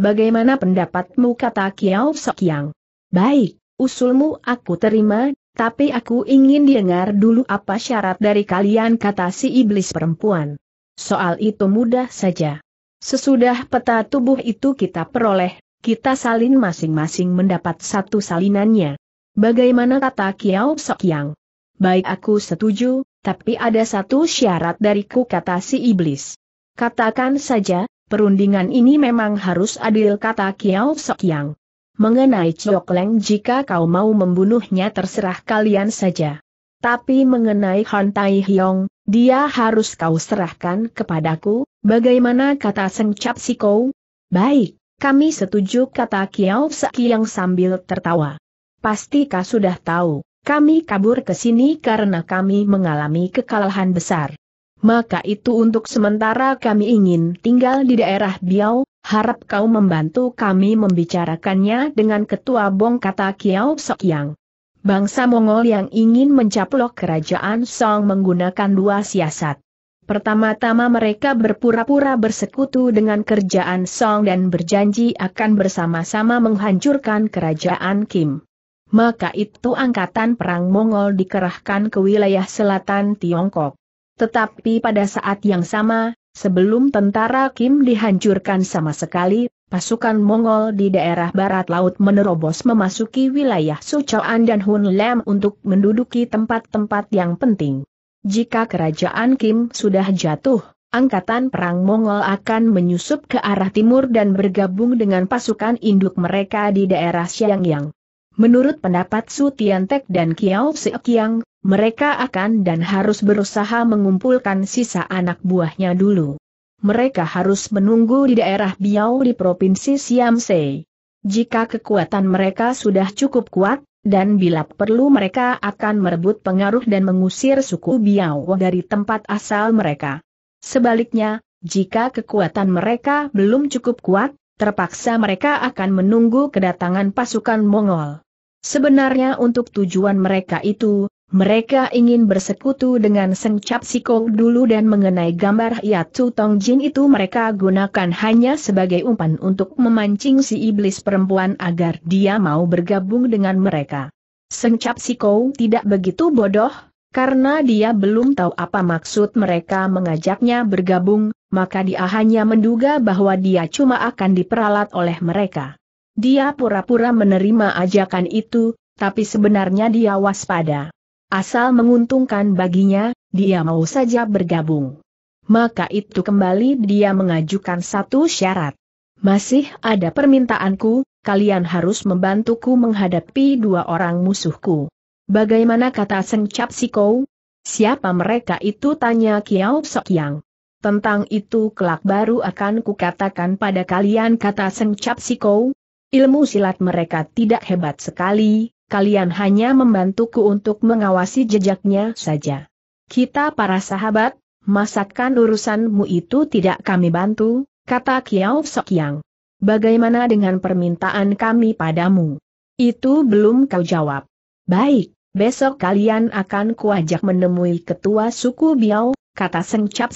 Bagaimana pendapatmu kata Kiao Sokyang? Baik, usulmu aku terima, tapi aku ingin dengar dulu apa syarat dari kalian kata si iblis perempuan. Soal itu mudah saja. Sesudah peta tubuh itu kita peroleh, kita salin masing-masing mendapat satu salinannya. Bagaimana kata Kiao Sokyang? Baik aku setuju, tapi ada satu syarat dariku kata si iblis. Katakan saja, perundingan ini memang harus adil kata Kiao Sokyang. Mengenai Chiok Leng jika kau mau membunuhnya terserah kalian saja. Tapi mengenai Han Tai Hyong, dia harus kau serahkan kepadaku, bagaimana kata Seng Cap Siko? Baik, kami setuju kata Kiao yang sambil tertawa. Pastikah sudah tahu, kami kabur ke sini karena kami mengalami kekalahan besar. Maka itu untuk sementara kami ingin tinggal di daerah Biao. harap kau membantu kami membicarakannya dengan ketua Bong kata Kiao yang. Bangsa Mongol yang ingin mencaplok kerajaan Song menggunakan dua siasat. Pertama-tama mereka berpura-pura bersekutu dengan kerjaan Song dan berjanji akan bersama-sama menghancurkan kerajaan Kim. Maka itu angkatan perang Mongol dikerahkan ke wilayah selatan Tiongkok. Tetapi pada saat yang sama, sebelum tentara Kim dihancurkan sama sekali, pasukan Mongol di daerah barat laut menerobos memasuki wilayah Suchoan dan Hunlam untuk menduduki tempat-tempat yang penting. Jika kerajaan Kim sudah jatuh, angkatan perang Mongol akan menyusup ke arah timur dan bergabung dengan pasukan induk mereka di daerah Xiangyang. Menurut pendapat Su Tiantek dan Kiao Sekiang, mereka akan dan harus berusaha mengumpulkan sisa anak buahnya dulu. Mereka harus menunggu di daerah Biao di Provinsi Siamse. Jika kekuatan mereka sudah cukup kuat, dan bila perlu mereka akan merebut pengaruh dan mengusir suku Biao dari tempat asal mereka. Sebaliknya, jika kekuatan mereka belum cukup kuat, terpaksa mereka akan menunggu kedatangan pasukan Mongol. Sebenarnya untuk tujuan mereka itu, mereka ingin bersekutu dengan Seng Cap Siko dulu dan mengenai gambar Yatsu Tong Jin itu mereka gunakan hanya sebagai umpan untuk memancing si iblis perempuan agar dia mau bergabung dengan mereka. Seng Cap Siko tidak begitu bodoh, karena dia belum tahu apa maksud mereka mengajaknya bergabung, maka dia hanya menduga bahwa dia cuma akan diperalat oleh mereka. Dia pura-pura menerima ajakan itu, tapi sebenarnya dia waspada. Asal menguntungkan baginya, dia mau saja bergabung. Maka itu kembali dia mengajukan satu syarat. Masih ada permintaanku, kalian harus membantuku menghadapi dua orang musuhku. Bagaimana kata Sencap Siko? Siapa mereka itu tanya Kiao Sok Yang. Tentang itu kelak baru akan kukatakan pada kalian kata Sencap Siko. Ilmu silat mereka tidak hebat sekali, kalian hanya membantuku untuk mengawasi jejaknya saja. Kita para sahabat, masakan urusanmu itu tidak kami bantu, kata Kiao Sokyang. Bagaimana dengan permintaan kami padamu? Itu belum kau jawab. Baik, besok kalian akan kuajak menemui ketua suku Biao, kata Seng Cap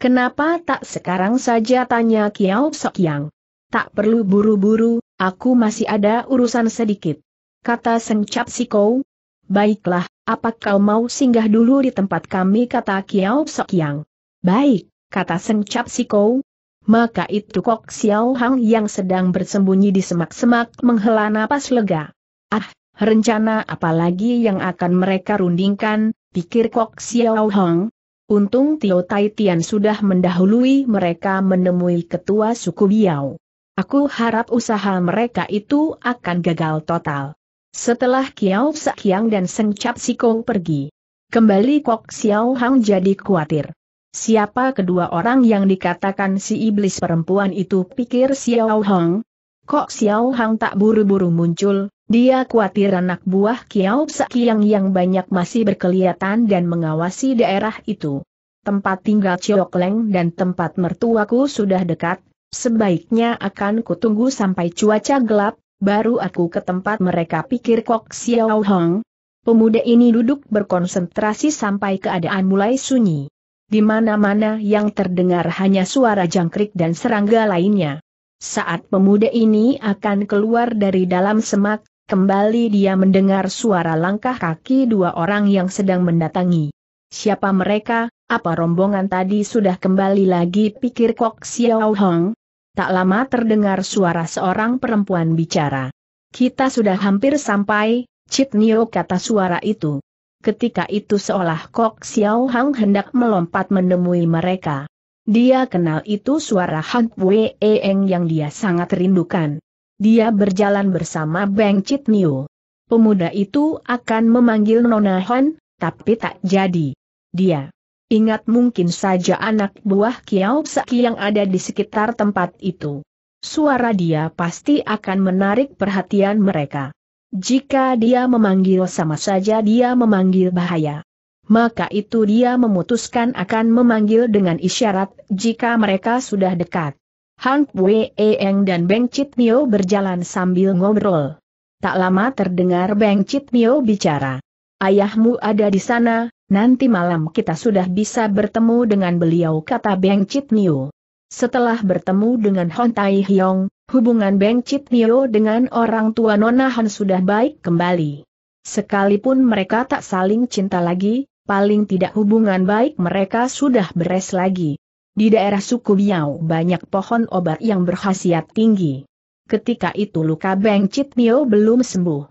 Kenapa tak sekarang saja tanya Kiao Sokyang? Tak perlu buru-buru, aku masih ada urusan sedikit kata Sencap Siko. Baiklah, apa kau mau singgah dulu di tempat kami kata Kiao Sokyang. Baik, kata Sencap Siko. Maka itu Kok Xiao Hang yang sedang bersembunyi di semak-semak menghela napas lega. Ah, rencana apa lagi yang akan mereka rundingkan, pikir Kok Xiao Hang. Untung Tio Tai Tian sudah mendahului mereka menemui ketua suku Biao. Aku harap usaha mereka itu akan gagal total. Setelah Kiao Sakyang dan Seng Cap Sikong pergi, kembali Kok Xiao Hang jadi khawatir. Siapa kedua orang yang dikatakan si iblis perempuan itu pikir Xiao Hang? Kok Xiao Hang tak buru-buru muncul, dia khawatir anak buah Kiao Sakyang yang banyak masih berkelihatan dan mengawasi daerah itu. Tempat tinggal Ciok Leng dan tempat mertuaku sudah dekat, sebaiknya akan kutunggu sampai cuaca gelap, baru aku ke tempat mereka pikir Kok Xiao Hong. Pemuda ini duduk berkonsentrasi sampai keadaan mulai sunyi. Di mana-mana yang terdengar hanya suara jangkrik dan serangga lainnya. Saat pemuda ini akan keluar dari dalam semak, kembali dia mendengar suara langkah kaki dua orang yang sedang mendatangi. Siapa mereka, apa rombongan tadi sudah kembali lagi pikir Kok Xiao Hong, tak lama terdengar suara seorang perempuan bicara. Kita sudah hampir sampai, Cit Nio kata suara itu. Ketika itu seolah Kok Xiao Hang hendak melompat menemui mereka. Dia kenal itu suara Han Wei Eng yang dia sangat rindukan. Dia berjalan bersama Bang Cit Nio. Pemuda itu akan memanggil Nona Han, tapi tak jadi. Dia Ingat mungkin saja anak buah Kiao Saki yang ada di sekitar tempat itu. Suara dia pasti akan menarik perhatian mereka. Jika dia memanggil sama saja dia memanggil bahaya. Maka itu dia memutuskan akan memanggil dengan isyarat jika mereka sudah dekat. Hang Wei Eng dan Beng Chit Mio berjalan sambil ngobrol. Tak lama terdengar Beng Chit Mio bicara. Ayahmu ada di sana, Nanti malam kita sudah bisa bertemu dengan beliau kata Beng Chit Nio. Setelah bertemu dengan Hon Tai Hyong, hubungan Beng Chit Nio dengan orang tua Nona Han sudah baik kembali. Sekalipun mereka tak saling cinta lagi, paling tidak hubungan baik mereka sudah beres lagi. Di daerah suku Biao banyak pohon obat yang berkhasiat tinggi. Ketika itu luka Beng Chit Nio belum sembuh.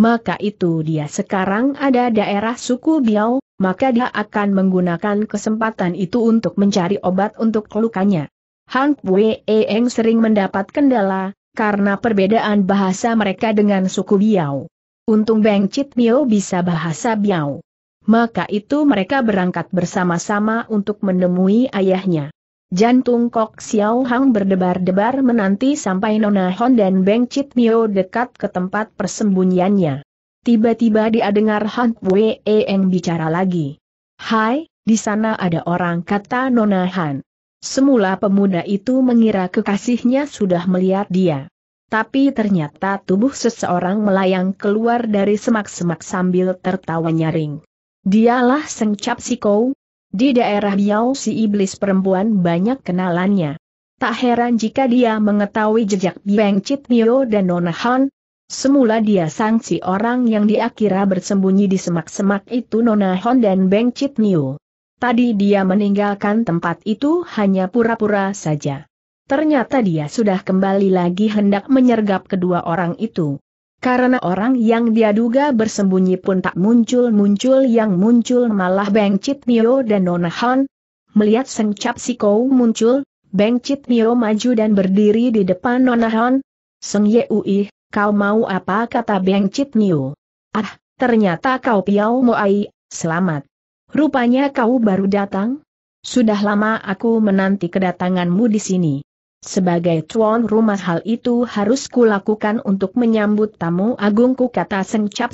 Maka itu dia sekarang ada daerah suku Biao maka dia akan menggunakan kesempatan itu untuk mencari obat untuk lukanya. Han Wei Eng sering mendapat kendala, karena perbedaan bahasa mereka dengan suku Biao. Untung Beng Chit Mio bisa bahasa Biao. Maka itu mereka berangkat bersama-sama untuk menemui ayahnya. Jantung Kok Xiao Hang berdebar-debar menanti sampai Nona Hon dan Beng Chit Mio dekat ke tempat persembunyiannya. Tiba-tiba dia dengar Han Wei bicara lagi. Hai, di sana ada orang kata Nona Han. Semula pemuda itu mengira kekasihnya sudah melihat dia. Tapi ternyata tubuh seseorang melayang keluar dari semak-semak sambil tertawa nyaring. Dialah Seng Cap Kou. Di daerah Biao si iblis perempuan banyak kenalannya. Tak heran jika dia mengetahui jejak Beng Chit Nio dan Nona Han, Semula dia sangsi orang yang diakira bersembunyi di semak-semak itu Nona Hon dan Beng Chit Niu. Tadi dia meninggalkan tempat itu hanya pura-pura saja. Ternyata dia sudah kembali lagi hendak menyergap kedua orang itu. Karena orang yang dia duga bersembunyi pun tak muncul-muncul yang muncul malah Beng Chit Niu dan Nona Hon. Melihat Seng Cap Kou muncul, Beng Chit Niu maju dan berdiri di depan Nona Hon. Seng Uih, Kau mau apa kata Beng Chit Niu? Ah, ternyata kau Piau Moai, selamat. Rupanya kau baru datang? Sudah lama aku menanti kedatanganmu di sini. Sebagai tuan rumah hal itu harus kulakukan untuk menyambut tamu agungku kata Seng Cap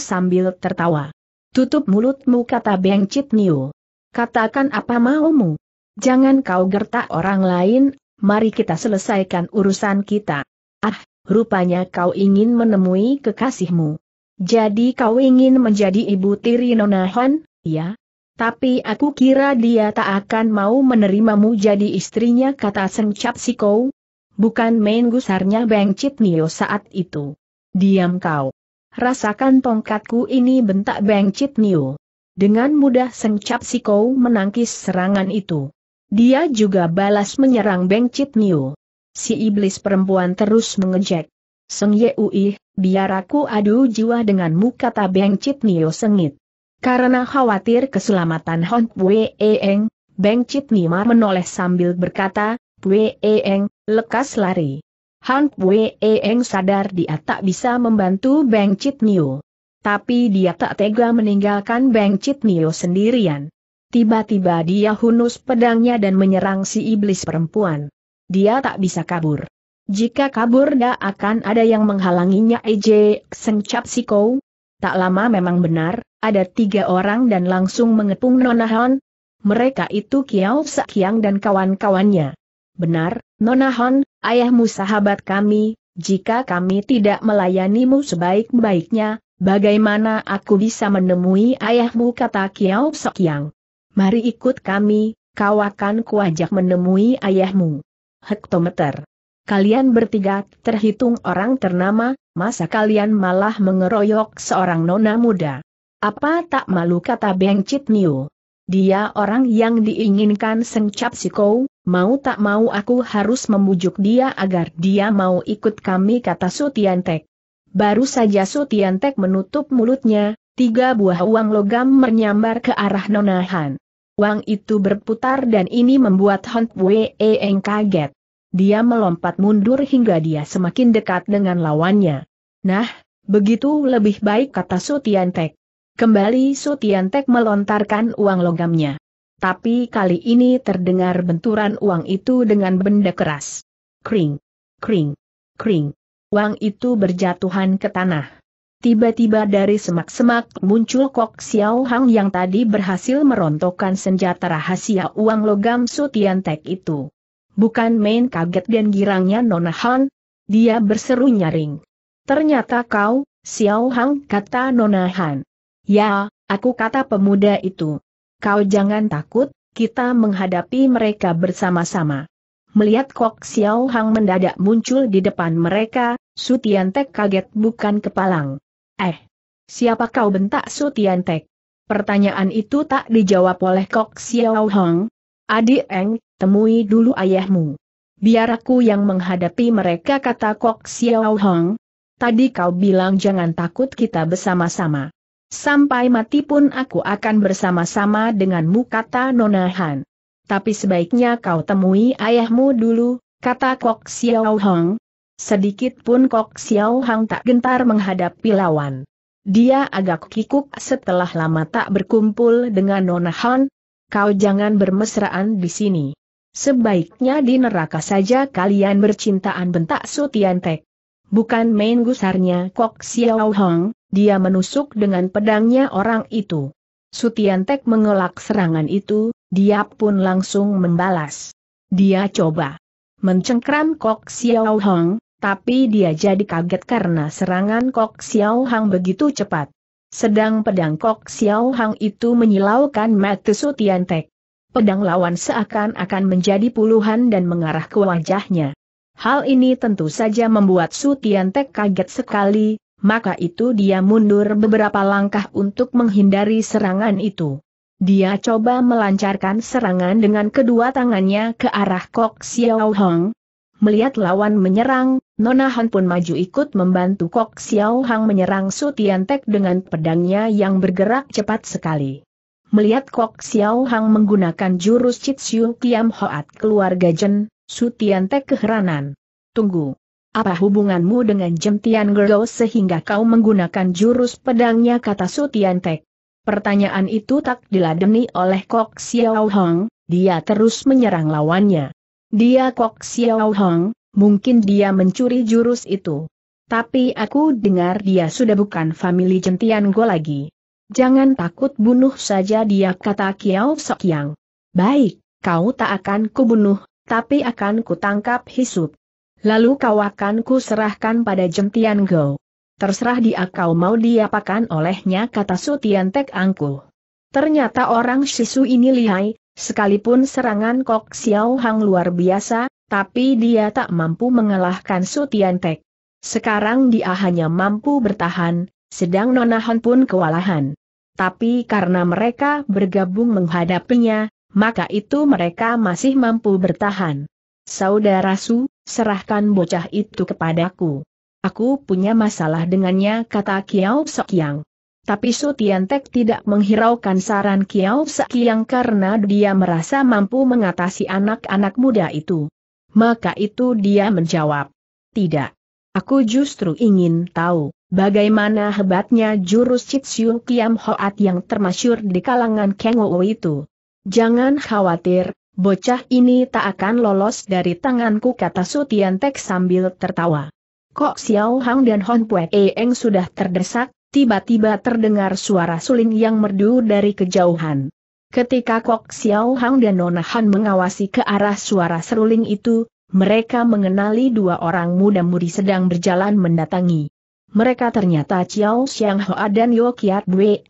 sambil tertawa. Tutup mulutmu kata Beng Chit Niu. Katakan apa maumu. Jangan kau gertak orang lain, mari kita selesaikan urusan kita. Ah, rupanya kau ingin menemui kekasihmu. Jadi kau ingin menjadi ibu tiri Nonahon, ya? Tapi aku kira dia tak akan mau menerimamu jadi istrinya kata Sengcap Siko. Bukan main gusarnya Beng Chit Nio saat itu. Diam kau. Rasakan tongkatku ini bentak Beng Chit Nio. Dengan mudah Sengcap Siko menangkis serangan itu. Dia juga balas menyerang Beng Chit Nio. Si iblis perempuan terus mengejek. Seng Ui, biar aku adu jiwa denganmu kata Beng Chit Nio sengit. Karena khawatir keselamatan Hon Pue Eng, Beng Chit Nima menoleh sambil berkata, Pue Eng, lekas lari. Han Pue Eng sadar dia tak bisa membantu Beng Chit Nio. Tapi dia tak tega meninggalkan Beng Chit Nio sendirian. Tiba-tiba dia hunus pedangnya dan menyerang si iblis perempuan dia tak bisa kabur. Jika kabur dia akan ada yang menghalanginya Eje eh, Sengcap Siko. Tak lama memang benar, ada tiga orang dan langsung mengepung Nona Hon. Mereka itu Kiao Sakyang dan kawan-kawannya. Benar, Nona Hon, ayahmu sahabat kami, jika kami tidak melayanimu sebaik-baiknya, bagaimana aku bisa menemui ayahmu kata Kiao Sakyang. Mari ikut kami, kau akan kuajak menemui ayahmu hektometer. Kalian bertiga terhitung orang ternama, masa kalian malah mengeroyok seorang nona muda. Apa tak malu kata Beng Chit Niu? Dia orang yang diinginkan Seng Cap Siko, mau tak mau aku harus membujuk dia agar dia mau ikut kami kata Sutiantek. Baru saja Sutiantek menutup mulutnya, tiga buah uang logam menyambar ke arah Nona Han. Uang itu berputar dan ini membuat Hon Wei Eng kaget. Dia melompat mundur hingga dia semakin dekat dengan lawannya. Nah, begitu lebih baik kata Sutiantek. Kembali Sutiantek melontarkan uang logamnya. Tapi kali ini terdengar benturan uang itu dengan benda keras. Kring, kring, kring. Uang itu berjatuhan ke tanah. Tiba-tiba dari semak-semak muncul Kok Xiao Hang yang tadi berhasil merontokkan senjata rahasia uang logam Sutiantek itu. Bukan main kaget dan girangnya Nona Han, dia berseru nyaring. Ternyata kau, Xiao Hang kata Nona Han. Ya, aku kata pemuda itu. Kau jangan takut, kita menghadapi mereka bersama-sama. Melihat Kok Xiao Hang mendadak muncul di depan mereka, Sutiantek kaget bukan kepalang. Eh, siapa kau bentak Sutiantek? Pertanyaan itu tak dijawab oleh Kok Xiao Hong. Adik Eng, temui dulu ayahmu. Biar aku yang menghadapi mereka kata Kok Xiao Hong. Tadi kau bilang jangan takut kita bersama-sama. Sampai mati pun aku akan bersama-sama denganmu kata Nona Han. Tapi sebaiknya kau temui ayahmu dulu, kata Kok Xiao Hong, Sedikit pun Kok Xiao Hang tak gentar menghadapi lawan. Dia agak kikuk setelah lama tak berkumpul dengan Nona Han. Kau jangan bermesraan di sini. Sebaiknya di neraka saja kalian bercintaan bentak Sutian Tek. Bukan main gusarnya Kok Xiao Hang, dia menusuk dengan pedangnya orang itu. Sutian Tek mengelak serangan itu, dia pun langsung membalas. Dia coba mencengkram Kok Xiao Hong, tapi dia jadi kaget karena serangan Kok Xiao Hang begitu cepat. Sedang pedang Kok Xiao Hang itu menyilaukan Matusu Tek. Pedang lawan seakan-akan menjadi puluhan dan mengarah ke wajahnya. Hal ini tentu saja membuat Su Tek kaget sekali, maka itu dia mundur beberapa langkah untuk menghindari serangan itu. Dia coba melancarkan serangan dengan kedua tangannya ke arah Kok Xiao Hang. Melihat lawan menyerang, Nona Han pun maju ikut membantu Kok Xiao Hang menyerang Su Tek dengan pedangnya yang bergerak cepat sekali. Melihat Kok Xiao Hang menggunakan jurus Chitsiu Kiam Hoat keluarga Jen, Su Tek keheranan. Tunggu. Apa hubunganmu dengan Jem Tian Gergo sehingga kau menggunakan jurus pedangnya kata Su Tek? Pertanyaan itu tak diladeni oleh Kok Xiao Hang, dia terus menyerang lawannya. Dia Kok Xiao Hong, mungkin dia mencuri jurus itu. Tapi aku dengar dia sudah bukan famili Jentian Go lagi. Jangan takut bunuh saja dia kata Kiao Sokyang. Baik, kau tak akan kubunuh, tapi akan kutangkap hisup. Lalu kau akan kuserahkan pada Jentian Go. Terserah dia kau mau diapakan olehnya kata Sutian Tek Angku. Ternyata orang sisu ini lihai, Sekalipun serangan Kok Xiao Hang luar biasa, tapi dia tak mampu mengalahkan Su Tian Tek. Sekarang dia hanya mampu bertahan, sedang Nona Han pun kewalahan. Tapi karena mereka bergabung menghadapinya, maka itu mereka masih mampu bertahan. Saudara Su, serahkan bocah itu kepadaku. Aku punya masalah dengannya kata Kiao Yang. Tapi Sutiantek tidak menghiraukan saran Kiao Sekiang karena dia merasa mampu mengatasi anak-anak muda itu. Maka itu dia menjawab. Tidak. Aku justru ingin tahu, bagaimana hebatnya jurus Chitsiu Kiam Hoat yang termasyur di kalangan Kengo itu. Jangan khawatir, bocah ini tak akan lolos dari tanganku kata Sutiantek sambil tertawa. Kok Xiao Hang dan Hon Pue Eng sudah terdesak, tiba-tiba terdengar suara suling yang merdu dari kejauhan. Ketika Kok Xiao Hang dan Nona Han mengawasi ke arah suara seruling itu, mereka mengenali dua orang muda mudi sedang berjalan mendatangi. Mereka ternyata Xiao Xiang Hoa dan Yo Kiat Bwe.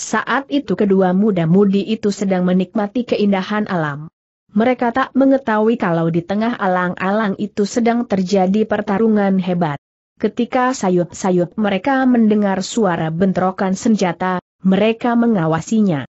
Saat itu kedua muda-mudi itu sedang menikmati keindahan alam. Mereka tak mengetahui kalau di tengah alang-alang itu sedang terjadi pertarungan hebat. Ketika sayup-sayup mereka mendengar suara bentrokan senjata, mereka mengawasinya.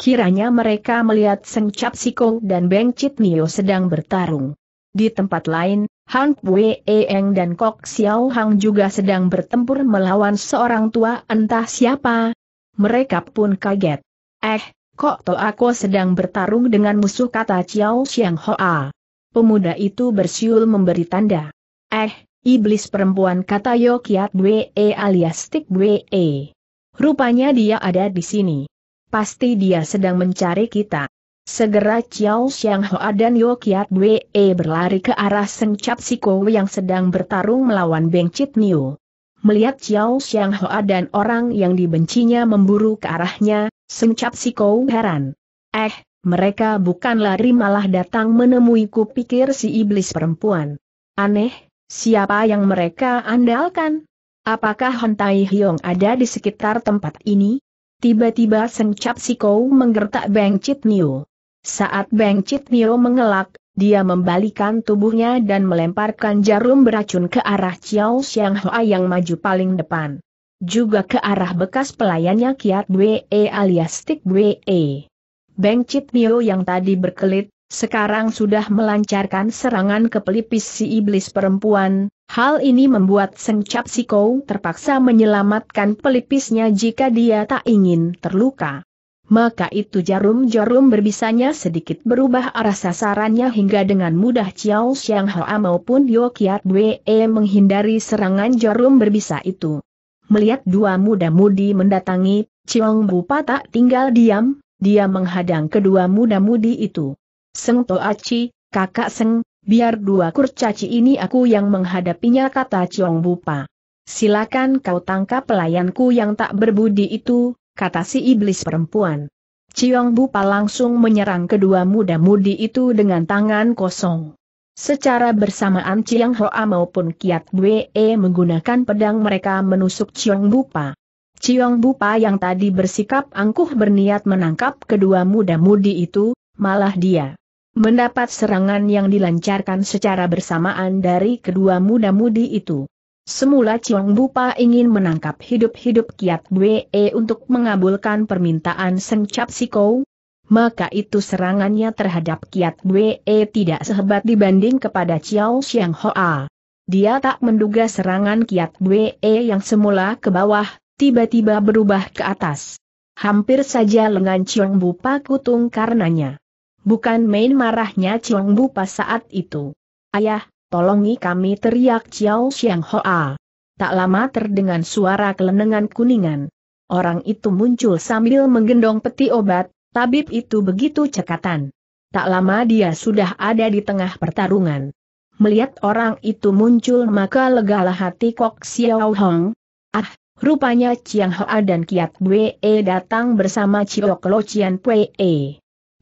Kiranya mereka melihat Seng Cap Siko dan Beng Chit Nio sedang bertarung. Di tempat lain, Han Pue Eng dan Kok Xiao Hang juga sedang bertempur melawan seorang tua entah siapa. Mereka pun kaget. Eh, kok to aku sedang bertarung dengan musuh kata Xiao Xiang Hoa. Pemuda itu bersiul memberi tanda. Eh, Iblis perempuan kata Yokiat Bwe e alias Tik Bwe. E. Rupanya dia ada di sini. Pasti dia sedang mencari kita. Segera Chiao Xiang Hoa dan Yokiat Bwe e berlari ke arah Sengcap Siko yang sedang bertarung melawan Beng Chit Niu. Melihat Chiao Xiang Hoa dan orang yang dibencinya memburu ke arahnya, Sengcap Siko heran. Eh, mereka bukan lari malah datang menemuiku pikir si iblis perempuan. Aneh, Siapa yang mereka andalkan? Apakah Hon Tai Hyong ada di sekitar tempat ini? Tiba-tiba Seng Cap Sikou menggertak Beng Chit Nio. Saat Beng Chit Nio mengelak, dia membalikan tubuhnya dan melemparkan jarum beracun ke arah Chiao Xiang Hoa yang maju paling depan. Juga ke arah bekas pelayannya Kiat Bue alias Tik Bue. Beng Chit Nio yang tadi berkelit, sekarang sudah melancarkan serangan ke pelipis si iblis perempuan, hal ini membuat Seng Cap Kou terpaksa menyelamatkan pelipisnya jika dia tak ingin terluka. Maka itu jarum-jarum berbisanya sedikit berubah arah sasarannya hingga dengan mudah Chiao Xiang Hoa maupun Yokiat Wee menghindari serangan jarum berbisa itu. Melihat dua muda-mudi mendatangi, Chiong Bupa tak tinggal diam, dia menghadang kedua muda-mudi itu. Seng Toachi, kakak Seng, biar dua kurcaci ini aku yang menghadapinya kata Ciong Bupa. Silakan kau tangkap pelayanku yang tak berbudi itu, kata si iblis perempuan. Ciong Bupa langsung menyerang kedua muda-mudi itu dengan tangan kosong. Secara bersamaan Chiang Hoa maupun Kiat Bwe menggunakan pedang mereka menusuk Ciong Bupa. Chiong Bupa yang tadi bersikap angkuh berniat menangkap kedua muda-mudi itu, malah dia mendapat serangan yang dilancarkan secara bersamaan dari kedua muda-mudi itu. Semula Chiong Bupa ingin menangkap hidup-hidup Kiat Bwe untuk mengabulkan permintaan Seng Cap maka itu serangannya terhadap Kiat Bwe tidak sehebat dibanding kepada Chiao Xiang Hoa. Dia tak menduga serangan Kiat Bwe yang semula ke bawah, tiba-tiba berubah ke atas. Hampir saja lengan Chiong Bupa kutung karenanya. Bukan main marahnya Chiang Bupa saat itu. Ayah, tolongi kami teriak Chiao Xiang Hoa. Tak lama terdengar suara kelenengan kuningan. Orang itu muncul sambil menggendong peti obat, tabib itu begitu cekatan. Tak lama dia sudah ada di tengah pertarungan. Melihat orang itu muncul maka legalah hati Kok Xiao Hong. Ah, rupanya Chiang Hoa dan Kiat Bwe datang bersama Chiok Lo Chian Pue.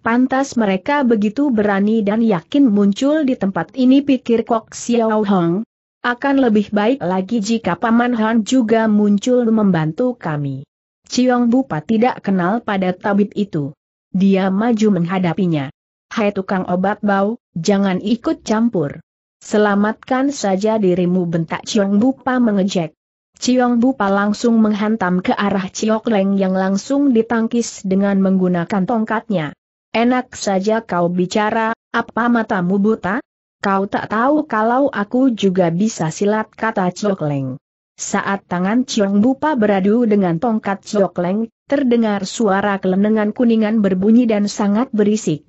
Pantas mereka begitu berani dan yakin muncul di tempat ini pikir Kok Xiao Hong. Akan lebih baik lagi jika Paman Han juga muncul membantu kami. Ciong Bupa tidak kenal pada tabib itu. Dia maju menghadapinya. Hai tukang obat bau, jangan ikut campur. Selamatkan saja dirimu bentak Ciong Bupa mengejek. Ciong Bupa langsung menghantam ke arah Ciok Leng yang langsung ditangkis dengan menggunakan tongkatnya. Enak saja kau bicara, apa matamu buta? Kau tak tahu kalau aku juga bisa silat kata Cokleng. Saat tangan Ciong Bupa beradu dengan tongkat Cokleng, terdengar suara kelenengan kuningan berbunyi dan sangat berisik.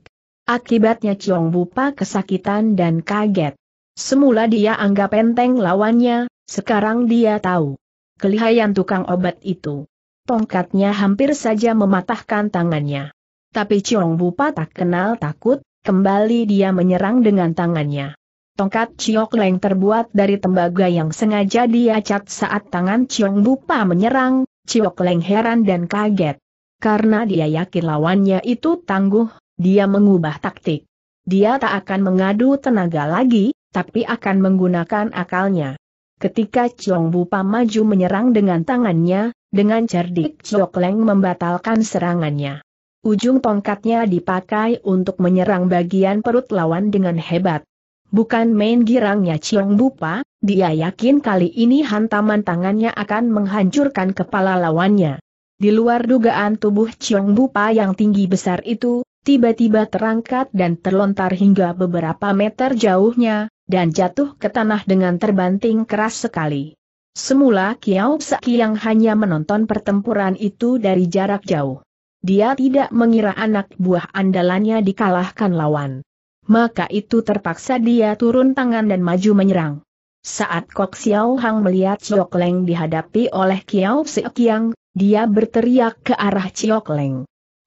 Akibatnya Ciong Bupa kesakitan dan kaget. Semula dia anggap enteng lawannya, sekarang dia tahu. Kelihayan tukang obat itu. Tongkatnya hampir saja mematahkan tangannya. Tapi Chiong Bupa tak kenal takut, kembali dia menyerang dengan tangannya. Tongkat Chiok Leng terbuat dari tembaga yang sengaja dia cat saat tangan Chiong Bupa menyerang, Chiok Leng heran dan kaget. Karena dia yakin lawannya itu tangguh, dia mengubah taktik. Dia tak akan mengadu tenaga lagi, tapi akan menggunakan akalnya. Ketika Chiong Bupa maju menyerang dengan tangannya, dengan cerdik Chiok Leng membatalkan serangannya. Ujung tongkatnya dipakai untuk menyerang bagian perut lawan dengan hebat. Bukan main girangnya Ciong Bupa, dia yakin kali ini hantaman tangannya akan menghancurkan kepala lawannya. Di luar dugaan tubuh Ciong Bupa yang tinggi besar itu, tiba-tiba terangkat dan terlontar hingga beberapa meter jauhnya, dan jatuh ke tanah dengan terbanting keras sekali. Semula Kiao Saki yang hanya menonton pertempuran itu dari jarak jauh dia tidak mengira anak buah andalannya dikalahkan lawan. Maka itu terpaksa dia turun tangan dan maju menyerang. Saat Kok Xiao Hang melihat Chiok Leng dihadapi oleh Kiao Sekiang, dia berteriak ke arah Chiok Leng.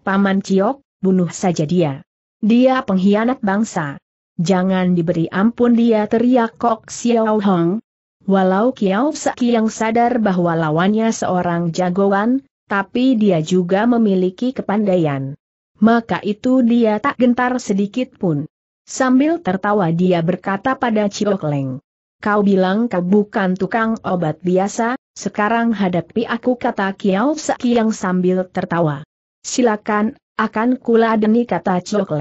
Paman Chiok, bunuh saja dia. Dia pengkhianat bangsa. Jangan diberi ampun dia teriak Kok Xiao Hang. Walau Kiao Sekiang sadar bahwa lawannya seorang jagoan, tapi dia juga memiliki kepandaian. Maka itu dia tak gentar sedikit pun. Sambil tertawa dia berkata pada Ciok Kau bilang kau bukan tukang obat biasa, sekarang hadapi aku kata Kiao Saki yang sambil tertawa. Silakan, akan kuladeni kata Ciok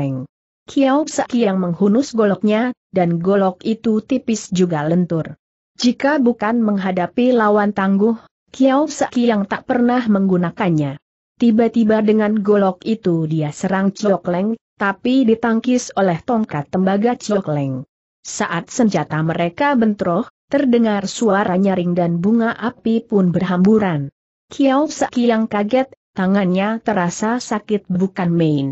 Kiao Kiao yang menghunus goloknya, dan golok itu tipis juga lentur. Jika bukan menghadapi lawan tangguh, Kiao Saki yang tak pernah menggunakannya. Tiba-tiba dengan golok itu dia serang Ciokleng, tapi ditangkis oleh tongkat tembaga Ciokleng. Saat senjata mereka bentroh, terdengar suara nyaring dan bunga api pun berhamburan. Kiao Saki yang kaget, tangannya terasa sakit bukan main.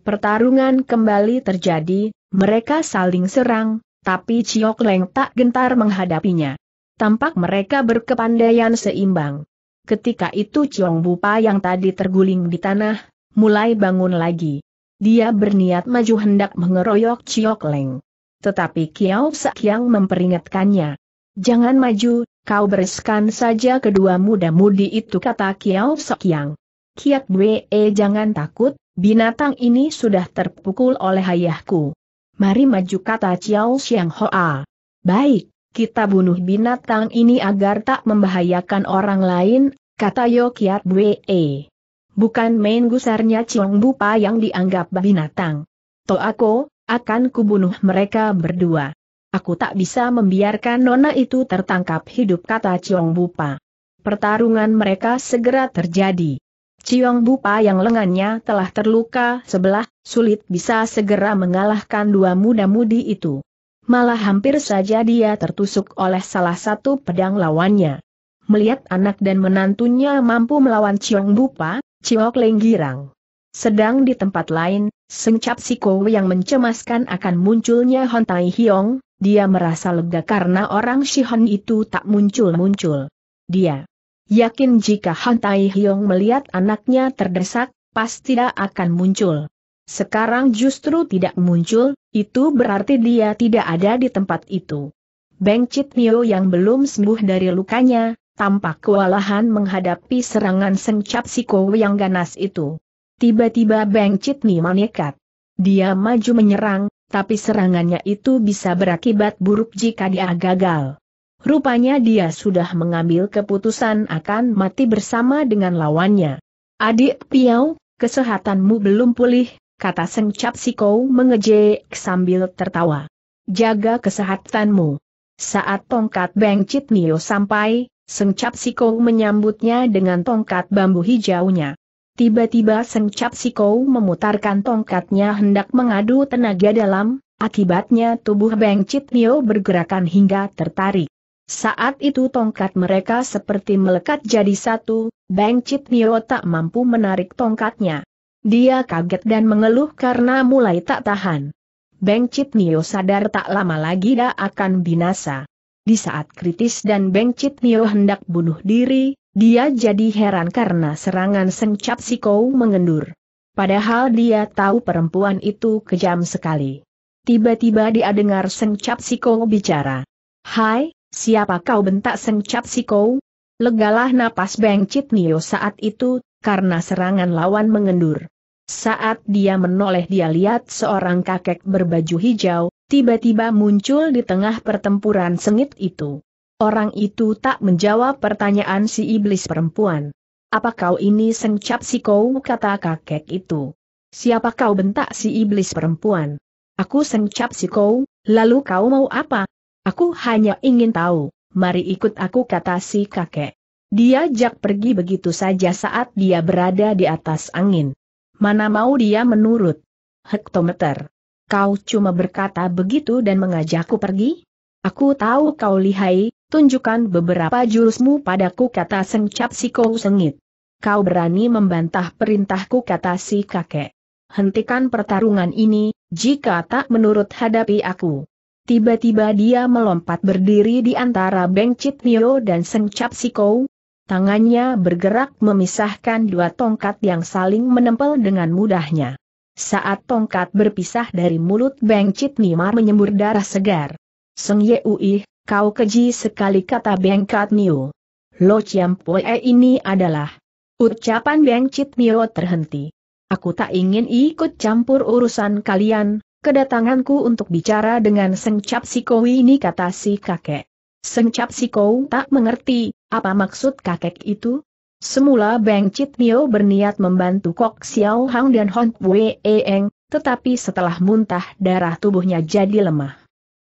Pertarungan kembali terjadi, mereka saling serang, tapi Ciokleng tak gentar menghadapinya. Tampak mereka berkepandaian seimbang. Ketika itu Chiong Bupa yang tadi terguling di tanah, mulai bangun lagi. Dia berniat maju hendak mengeroyok Chiok Leng. Tetapi Kiao Sakyang memperingatkannya. Jangan maju, kau bereskan saja kedua muda-mudi itu kata Kiao Sakyang. Kiat Bwe eh, jangan takut, binatang ini sudah terpukul oleh ayahku. Mari maju kata Chiao Xiang Hoa. Baik, kita bunuh binatang ini agar tak membahayakan orang lain, kata Yokiat Bwe. Bukan main gusarnya Chiong Bupa yang dianggap binatang. To aku, akan kubunuh mereka berdua. Aku tak bisa membiarkan nona itu tertangkap hidup kata Chiong Bupa. Pertarungan mereka segera terjadi. Chiong Bupa yang lengannya telah terluka sebelah, sulit bisa segera mengalahkan dua muda-mudi itu. Malah hampir saja dia tertusuk oleh salah satu pedang lawannya. Melihat anak dan menantunya mampu melawan Chiong Bupa, Chiok Leng girang. Sedang di tempat lain, Sengcap Siko yang mencemaskan akan munculnya Hon Tai Hiong, dia merasa lega karena orang Shihon itu tak muncul-muncul. Dia yakin jika Han Tai Hiong melihat anaknya terdesak, pasti tidak akan muncul. Sekarang justru tidak muncul, itu berarti dia tidak ada di tempat itu. Beng Chit Nio yang belum sembuh dari lukanya, tampak kewalahan menghadapi serangan sengcap Siko yang ganas itu. Tiba-tiba Beng Chit Nio nekat. Dia maju menyerang, tapi serangannya itu bisa berakibat buruk jika dia gagal. Rupanya dia sudah mengambil keputusan akan mati bersama dengan lawannya. Adik Piau, kesehatanmu belum pulih, kata Seng Cap Siko mengejek sambil tertawa. Jaga kesehatanmu. Saat tongkat Beng Chit Nio sampai, Seng Cap Siko menyambutnya dengan tongkat bambu hijaunya. Tiba-tiba Seng Cap Siko memutarkan tongkatnya hendak mengadu tenaga dalam, akibatnya tubuh Beng Chit Nio bergerakan hingga tertarik. Saat itu tongkat mereka seperti melekat jadi satu, Beng Chit Nio tak mampu menarik tongkatnya. Dia kaget dan mengeluh karena mulai tak tahan. Beng Chit Nio sadar tak lama lagi dia akan binasa. Di saat kritis dan Beng Chit Nio hendak bunuh diri, dia jadi heran karena serangan si Kou mengendur. Padahal dia tahu perempuan itu kejam sekali. Tiba-tiba dia dengar si Kou bicara. Hai, siapa kau bentak si Kou? Legalah napas Beng Chit Nio saat itu, karena serangan lawan mengendur. Saat dia menoleh dia lihat seorang kakek berbaju hijau, tiba-tiba muncul di tengah pertempuran sengit itu. Orang itu tak menjawab pertanyaan si iblis perempuan. Apa kau ini sengcap si kau kata kakek itu. Siapa kau bentak si iblis perempuan? Aku sengcap si kau, lalu kau mau apa? Aku hanya ingin tahu, mari ikut aku kata si kakek. Dia jak pergi begitu saja saat dia berada di atas angin. Mana mau dia menurut? Hektometer. Kau cuma berkata begitu dan mengajakku pergi? Aku tahu kau lihai, tunjukkan beberapa jurusmu padaku kata sengcap si kau sengit. Kau berani membantah perintahku kata si kakek. Hentikan pertarungan ini, jika tak menurut hadapi aku. Tiba-tiba dia melompat berdiri di antara Beng Chit Nio dan Sengcap Sikau, Tangannya bergerak memisahkan dua tongkat yang saling menempel dengan mudahnya. Saat tongkat berpisah dari mulut Beng Chit Nimar menyembur darah segar. Seng Ye Ui, kau keji sekali kata Beng Kat Niu. Lo Chiam Poe ini adalah. Ucapan Beng Chit Nio terhenti. Aku tak ingin ikut campur urusan kalian, kedatanganku untuk bicara dengan Seng Cap Sikowi ini kata si kakek. Seng Cap Sikowi tak mengerti, apa maksud kakek itu? Semula Beng Chit Nio berniat membantu Kok Xiao Hang dan Hon Wei Eng, tetapi setelah muntah darah tubuhnya jadi lemah.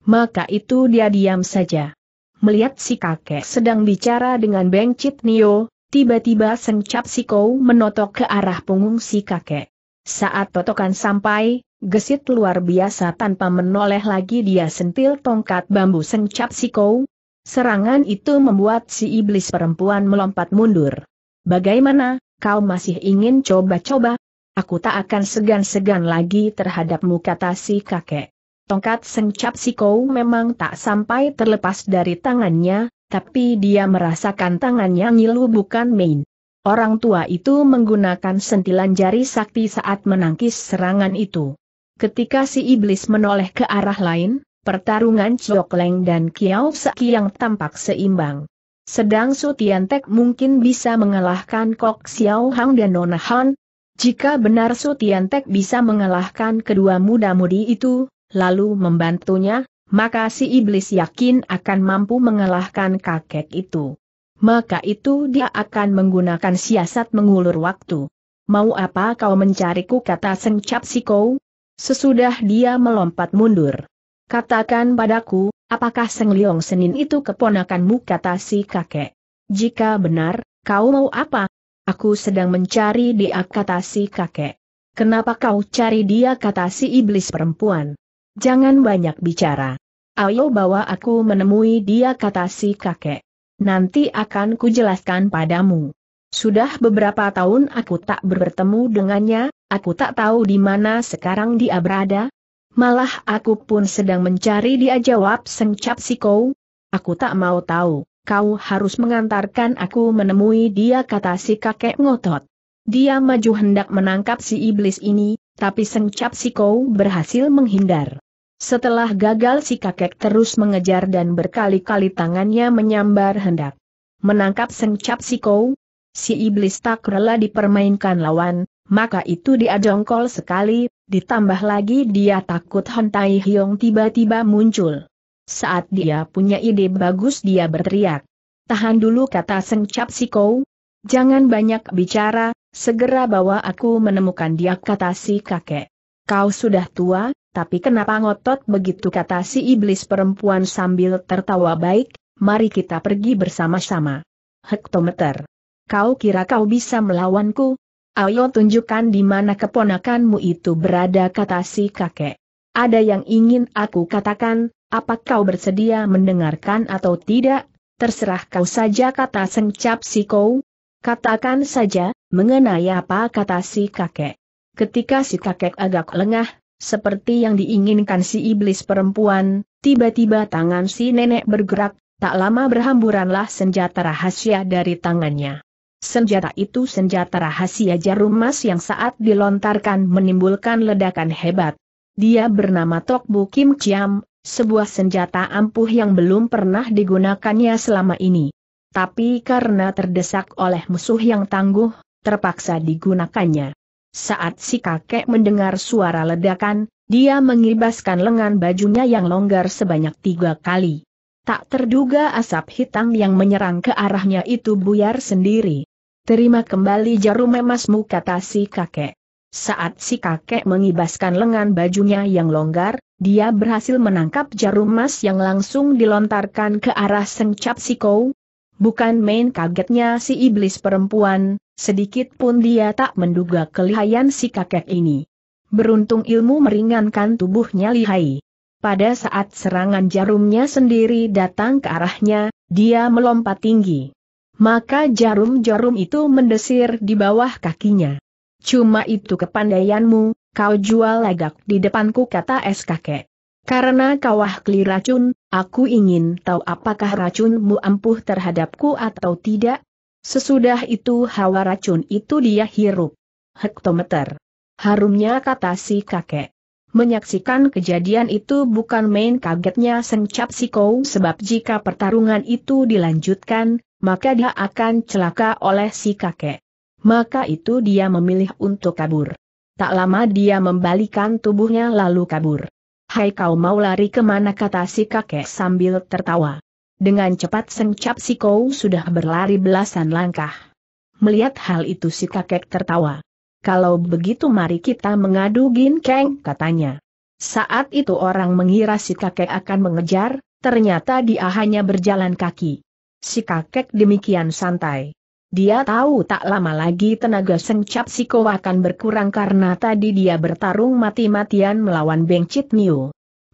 Maka itu dia diam saja. Melihat si kakek sedang bicara dengan Beng Chit Nio, tiba-tiba Seng Cap Kou menotok ke arah punggung si kakek. Saat totokan sampai, gesit luar biasa tanpa menoleh lagi dia sentil tongkat bambu Seng Cap Kou. Serangan itu membuat si iblis perempuan melompat mundur. Bagaimana, kau masih ingin coba-coba? Aku tak akan segan-segan lagi terhadapmu kata si kakek. Tongkat sengcap si kau memang tak sampai terlepas dari tangannya, tapi dia merasakan tangannya ngilu bukan main. Orang tua itu menggunakan sentilan jari sakti saat menangkis serangan itu. Ketika si iblis menoleh ke arah lain, Pertarungan Chok Leng dan Kiao Saki yang tampak seimbang. Sedang Su Tiantek mungkin bisa mengalahkan Kok Xiao Hang dan Nona Han. Jika benar Su Tiantek bisa mengalahkan kedua muda-mudi itu, lalu membantunya, maka si iblis yakin akan mampu mengalahkan kakek itu. Maka itu dia akan menggunakan siasat mengulur waktu. Mau apa kau mencariku kata sengcap si kau? Sesudah dia melompat mundur, Katakan padaku, apakah Seng Liong Senin itu keponakanmu kata si kakek? Jika benar, kau mau apa? Aku sedang mencari dia kata si kakek. Kenapa kau cari dia kata si iblis perempuan? Jangan banyak bicara. Ayo bawa aku menemui dia kata si kakek. Nanti akan kujelaskan padamu. Sudah beberapa tahun aku tak bertemu dengannya, aku tak tahu di mana sekarang dia berada, Malah aku pun sedang mencari dia jawab Seng Cap Siko. Aku tak mau tahu, kau harus mengantarkan aku menemui dia kata si kakek ngotot. Dia maju hendak menangkap si iblis ini, tapi Seng Cap Siko berhasil menghindar. Setelah gagal si kakek terus mengejar dan berkali-kali tangannya menyambar hendak. Menangkap Seng Cap Siko, si iblis tak rela dipermainkan lawan, maka itu dia jongkol sekali, Ditambah lagi dia takut Han Tai Hyong tiba-tiba muncul. Saat dia punya ide bagus dia berteriak. Tahan dulu kata Seng Cap Kou. Jangan banyak bicara, segera bawa aku menemukan dia kata si kakek. Kau sudah tua, tapi kenapa ngotot begitu kata si iblis perempuan sambil tertawa baik, mari kita pergi bersama-sama. Hektometer. Kau kira kau bisa melawanku, Ayo tunjukkan di mana keponakanmu itu berada kata si kakek. Ada yang ingin aku katakan, apakah kau bersedia mendengarkan atau tidak? Terserah kau saja kata sengcap si kau. Katakan saja, mengenai apa kata si kakek. Ketika si kakek agak lengah, seperti yang diinginkan si iblis perempuan, tiba-tiba tangan si nenek bergerak, tak lama berhamburanlah senjata rahasia dari tangannya. Senjata itu senjata rahasia jarum emas yang saat dilontarkan menimbulkan ledakan hebat. Dia bernama Tokbu Kim Chiam, sebuah senjata ampuh yang belum pernah digunakannya selama ini. Tapi karena terdesak oleh musuh yang tangguh, terpaksa digunakannya. Saat si kakek mendengar suara ledakan, dia mengibaskan lengan bajunya yang longgar sebanyak tiga kali. Tak terduga asap hitam yang menyerang ke arahnya itu buyar sendiri. Terima kembali jarum emasmu kata si kakek. Saat si kakek mengibaskan lengan bajunya yang longgar, dia berhasil menangkap jarum emas yang langsung dilontarkan ke arah sengcap si Kou. Bukan main kagetnya si iblis perempuan, sedikit pun dia tak menduga kelihaian si kakek ini. Beruntung ilmu meringankan tubuhnya lihai. Pada saat serangan jarumnya sendiri datang ke arahnya, dia melompat tinggi maka jarum-jarum itu mendesir di bawah kakinya. Cuma itu kepandaianmu, kau jual legak di depanku kata es kakek. Karena kau ahli racun, aku ingin tahu apakah racunmu ampuh terhadapku atau tidak. Sesudah itu hawa racun itu dia hirup. Hektometer. Harumnya kata si kakek. Menyaksikan kejadian itu bukan main kagetnya Seng Cap sebab jika pertarungan itu dilanjutkan, maka dia akan celaka oleh si kakek. Maka itu dia memilih untuk kabur. Tak lama dia membalikan tubuhnya lalu kabur. Hai kau mau lari kemana kata si kakek sambil tertawa. Dengan cepat Seng Cap sudah berlari belasan langkah. Melihat hal itu si kakek tertawa kalau begitu mari kita mengadu Kang, katanya. Saat itu orang mengira si kakek akan mengejar, ternyata dia hanya berjalan kaki. Si kakek demikian santai. Dia tahu tak lama lagi tenaga si Siko akan berkurang karena tadi dia bertarung mati-matian melawan Beng Chit Niu.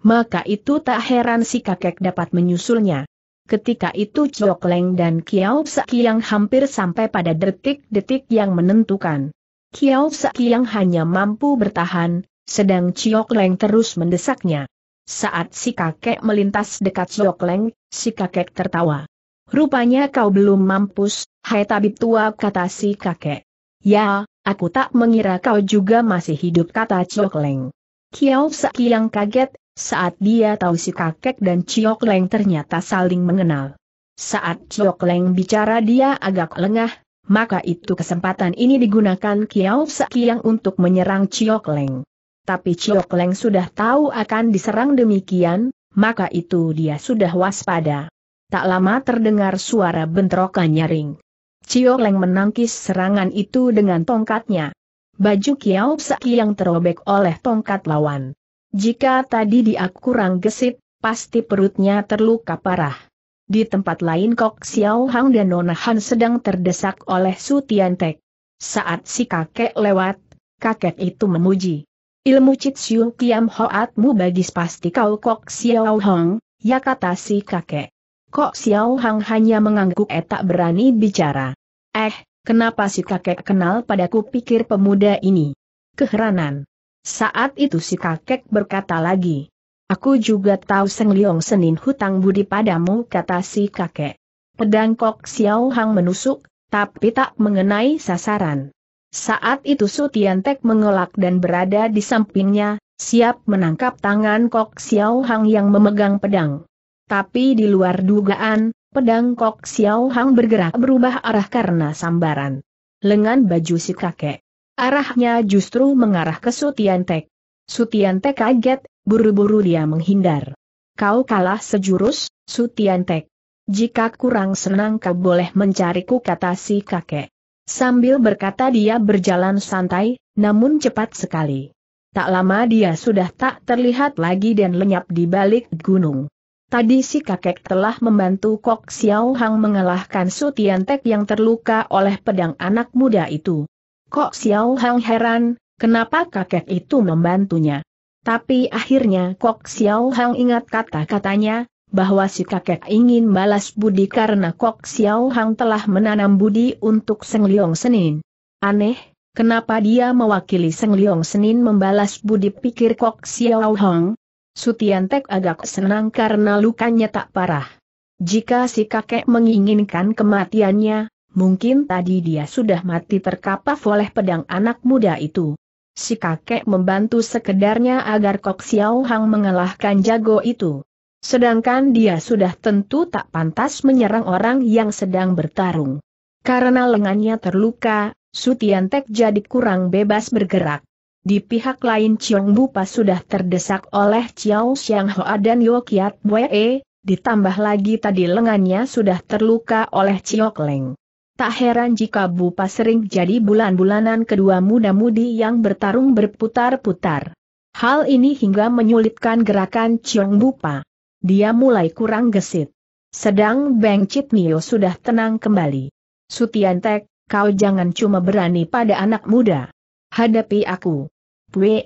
Maka itu tak heran si kakek dapat menyusulnya. Ketika itu Chok Leng dan Kiao Saki yang hampir sampai pada detik-detik yang menentukan. Kiao yang hanya mampu bertahan, sedang Chiok Leng terus mendesaknya. Saat si kakek melintas dekat Chiok Leng, si kakek tertawa. Rupanya kau belum mampus, hai tabib tua kata si kakek. Ya, aku tak mengira kau juga masih hidup kata Chiok Leng. Kiao yang kaget, saat dia tahu si kakek dan Chiok Leng ternyata saling mengenal. Saat Chiok Leng bicara dia agak lengah, maka itu kesempatan ini digunakan Kiao Sakiang untuk menyerang Chiok Leng. Tapi Chiok Leng sudah tahu akan diserang demikian, maka itu dia sudah waspada. Tak lama terdengar suara bentrokan nyaring. Chiok Leng menangkis serangan itu dengan tongkatnya. Baju Kiao Sakiang terobek oleh tongkat lawan. Jika tadi dia kurang gesit, pasti perutnya terluka parah. Di tempat lain Kok Xiao Hang dan Nona Han sedang terdesak oleh Su Tian Tek. Saat si kakek lewat, kakek itu memuji. Ilmu Cik Siu Kiam Hoatmu bagis pasti kau Kok Xiao Hang, ya kata si kakek. Kok Xiao Hang hanya mengangguk eh tak berani bicara. Eh, kenapa si kakek kenal padaku pikir pemuda ini? Keheranan. Saat itu si kakek berkata lagi. Aku juga tahu Seng Leong Senin hutang budi padamu kata si kakek. Pedang Kok Xiao Hang menusuk, tapi tak mengenai sasaran. Saat itu Su Tiantek mengelak dan berada di sampingnya, siap menangkap tangan Kok Xiao Hang yang memegang pedang. Tapi di luar dugaan, pedang Kok Xiao Hang bergerak berubah arah karena sambaran. Lengan baju si kakek. Arahnya justru mengarah ke Su Tiantek. kaget, Buru-buru dia menghindar. Kau kalah sejurus, Sutiantek. Jika kurang senang kau boleh mencariku kata si kakek. Sambil berkata dia berjalan santai, namun cepat sekali. Tak lama dia sudah tak terlihat lagi dan lenyap di balik gunung. Tadi si kakek telah membantu Kok Xiao Hang mengalahkan Sutiantek yang terluka oleh pedang anak muda itu. Kok Xiao Hang heran, kenapa kakek itu membantunya. Tapi akhirnya Kok Xiao Hang ingat kata-katanya, bahwa si kakek ingin balas budi karena Kok Xiao Hang telah menanam budi untuk Seng Leong Senin. Aneh, kenapa dia mewakili Seng Leong Senin membalas budi pikir Kok Xiao Hang? Sutiantek agak senang karena lukanya tak parah. Jika si kakek menginginkan kematiannya, mungkin tadi dia sudah mati terkapaf oleh pedang anak muda itu si kakek membantu sekedarnya agar Kok Xiao Hang mengalahkan jago itu. Sedangkan dia sudah tentu tak pantas menyerang orang yang sedang bertarung. Karena lengannya terluka, Sutiantek jadi kurang bebas bergerak. Di pihak lain Chiong Bupa sudah terdesak oleh Chiao Siang Hoa dan Yo Kiat ditambah lagi tadi lengannya sudah terluka oleh Chiok Leng. Tak heran jika Bupa sering jadi bulan-bulanan kedua muda-mudi yang bertarung berputar-putar. Hal ini hingga menyulitkan gerakan Chiong Bupa. Dia mulai kurang gesit. Sedang Beng Chit Nio sudah tenang kembali. Sutiantek, kau jangan cuma berani pada anak muda. Hadapi aku. Pue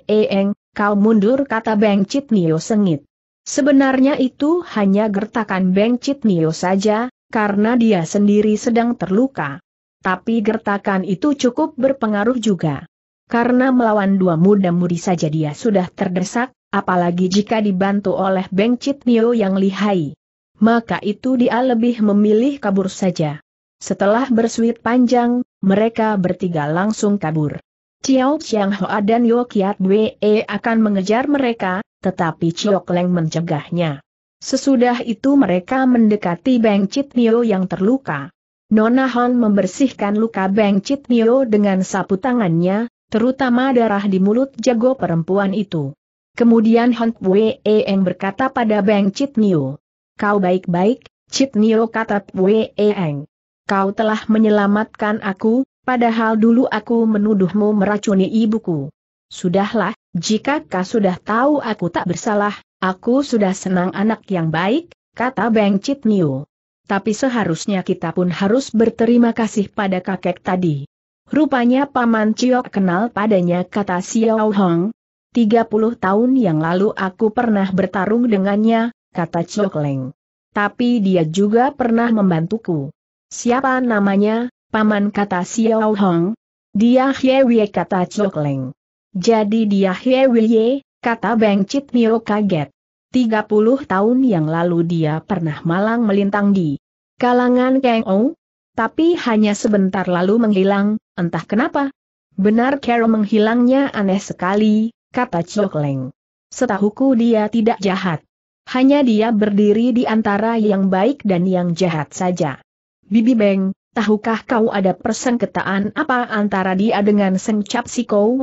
kau mundur kata Beng Chit Nio sengit. Sebenarnya itu hanya gertakan Beng Chit Nio saja, karena dia sendiri sedang terluka. Tapi gertakan itu cukup berpengaruh juga. Karena melawan dua muda mudi saja dia sudah terdesak, apalagi jika dibantu oleh Beng Citnio yang lihai. Maka itu dia lebih memilih kabur saja. Setelah bersuit panjang, mereka bertiga langsung kabur. Chiao Chiang Hoa dan Yo Kiat Wei akan mengejar mereka, tetapi Chiok Leng mencegahnya. Sesudah itu mereka mendekati Beng Chit Nio yang terluka. Nona Han membersihkan luka Beng Chit Nio dengan sapu tangannya, terutama darah di mulut jago perempuan itu. Kemudian Han Pue Eng berkata pada Beng Chit Nio, Kau baik-baik, Chit Nio kata Pue Eng. Kau telah menyelamatkan aku, padahal dulu aku menuduhmu meracuni ibuku. Sudahlah, jika kau sudah tahu aku tak bersalah, aku sudah senang anak yang baik, kata Beng Chit Niu. Tapi seharusnya kita pun harus berterima kasih pada kakek tadi. Rupanya Paman Ciok kenal padanya kata Xiao Hong. 30 tahun yang lalu aku pernah bertarung dengannya, kata Ciok Leng. Tapi dia juga pernah membantuku. Siapa namanya, Paman kata Xiao Hong? Dia Hye Hiewie kata Ciok Leng. Jadi dia Heweye, kata Beng Chit Mio kaget. 30 tahun yang lalu dia pernah malang melintang di kalangan Kang Ou, tapi hanya sebentar lalu menghilang, entah kenapa. Benar Carol menghilangnya aneh sekali, kata Chok Leng. Setahuku dia tidak jahat. Hanya dia berdiri di antara yang baik dan yang jahat saja. Bibi Beng, tahukah kau ada persengketaan apa antara dia dengan Seng Cap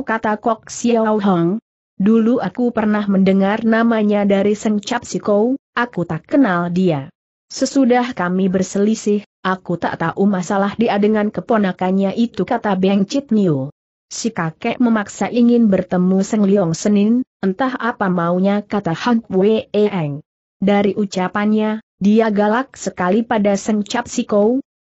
kata Kok Xiao Hong? Dulu aku pernah mendengar namanya dari Seng Cap aku tak kenal dia. Sesudah kami berselisih, aku tak tahu masalah dia dengan keponakannya itu kata Beng Chit Niu. Si kakek memaksa ingin bertemu Seng Leong Senin, entah apa maunya kata Han Wei Eng. Dari ucapannya, dia galak sekali pada Seng Cap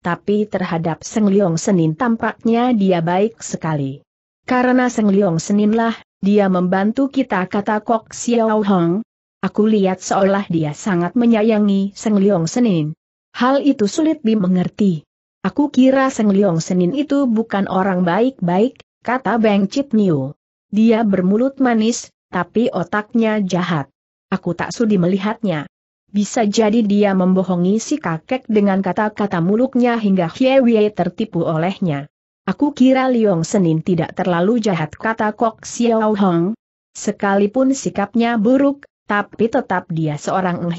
tapi terhadap Seng Liong Senin tampaknya dia baik sekali. Karena Seng Liong Seninlah, dia membantu kita kata Kok Xiao Hong. Aku lihat seolah dia sangat menyayangi Seng Liong Senin. Hal itu sulit dimengerti. Aku kira Seng Liong Senin itu bukan orang baik-baik, kata Beng Chit Niu. Dia bermulut manis, tapi otaknya jahat. Aku tak sudi melihatnya. Bisa jadi dia membohongi si kakek dengan kata-kata muluknya hingga Hye Wei tertipu olehnya. Aku kira Liong Senin tidak terlalu jahat kata Kok Xiao Hong. Sekalipun sikapnya buruk, tapi tetap dia seorang Eng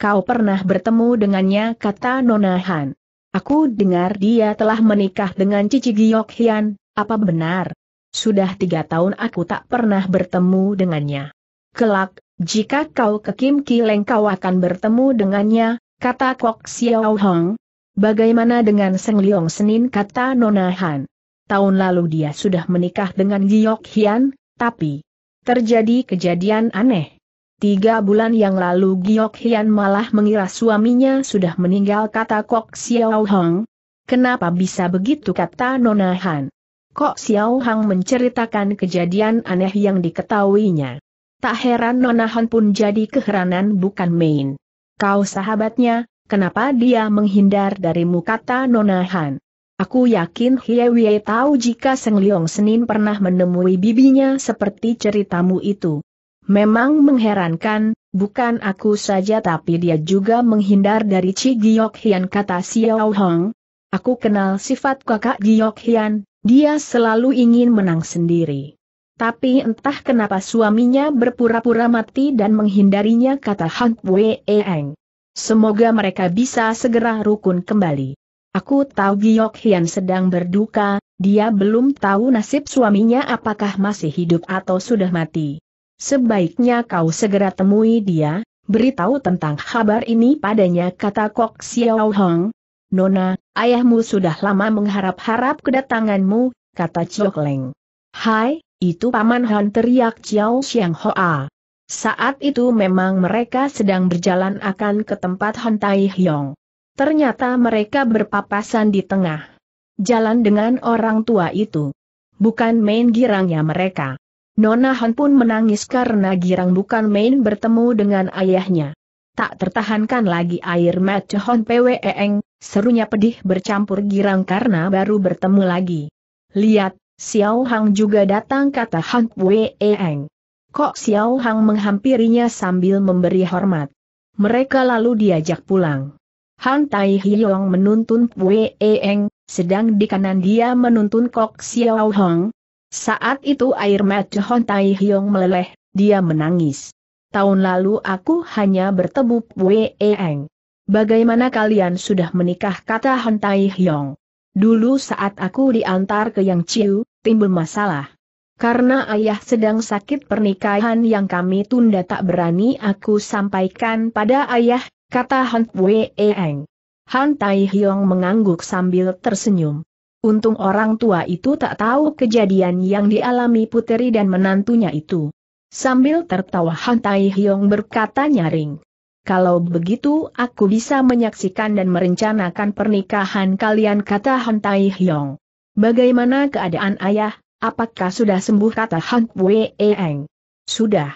Kau pernah bertemu dengannya kata Nona Han. Aku dengar dia telah menikah dengan Cici Giok Hian, apa benar? Sudah tiga tahun aku tak pernah bertemu dengannya. Kelak, jika kau ke Kim Kileng kau akan bertemu dengannya, kata Kok Xiao Hong. Bagaimana dengan Seng Leong Senin kata Nona Han. Tahun lalu dia sudah menikah dengan Giyok Hian, tapi terjadi kejadian aneh. Tiga bulan yang lalu Giyok Hian malah mengira suaminya sudah meninggal kata Kok Xiao Hong. Kenapa bisa begitu kata Nona Han. Kok Xiao Hong menceritakan kejadian aneh yang diketahuinya. Tak heran Nona pun jadi keheranan bukan main. Kau sahabatnya, kenapa dia menghindar darimu kata Nona Aku yakin Hiewie tahu jika Seng Liong Senin pernah menemui bibinya seperti ceritamu itu. Memang mengherankan, bukan aku saja tapi dia juga menghindar dari Ci Giok Hian kata Xiao Hong. Aku kenal sifat kakak Giok Hian, dia selalu ingin menang sendiri. Tapi entah kenapa suaminya berpura-pura mati dan menghindarinya kata Han Wei Eng. Semoga mereka bisa segera rukun kembali. Aku tahu Giok Hian sedang berduka, dia belum tahu nasib suaminya apakah masih hidup atau sudah mati. Sebaiknya kau segera temui dia, beritahu tentang kabar ini padanya kata Kok Xiao Hong. Nona, ayahmu sudah lama mengharap-harap kedatanganmu, kata Chok Leng. Hai, itu Paman Han teriak Chiao Xiang Hoa. Saat itu memang mereka sedang berjalan akan ke tempat Han Tai Hyong. Ternyata mereka berpapasan di tengah jalan dengan orang tua itu. Bukan main girangnya mereka. Nona Han pun menangis karena girang bukan main bertemu dengan ayahnya. Tak tertahankan lagi air mata Hon Pweeng, serunya pedih bercampur girang karena baru bertemu lagi. Lihat, Xiao Hang juga datang kata Han Wei Eng. Kok Xiao Hang menghampirinya sambil memberi hormat. Mereka lalu diajak pulang. Han Tai Hiong menuntun Wei Eng, sedang di kanan dia menuntun Kok Xiao Hang. Saat itu air mata Han Tai Hiong meleleh, dia menangis. Tahun lalu aku hanya bertemu Wei Eng. Bagaimana kalian sudah menikah kata Han Tai Hiong. Dulu saat aku diantar ke Yang Ciu, timbul masalah. Karena ayah sedang sakit pernikahan yang kami tunda tak berani aku sampaikan pada ayah, kata Han Wei Han Tai Hyong mengangguk sambil tersenyum. Untung orang tua itu tak tahu kejadian yang dialami puteri dan menantunya itu. Sambil tertawa Han Tai Hyong berkata nyaring. Kalau begitu aku bisa menyaksikan dan merencanakan pernikahan kalian kata Han Tai Hyong. Bagaimana keadaan ayah, apakah sudah sembuh kata Han Wei Eng? Sudah.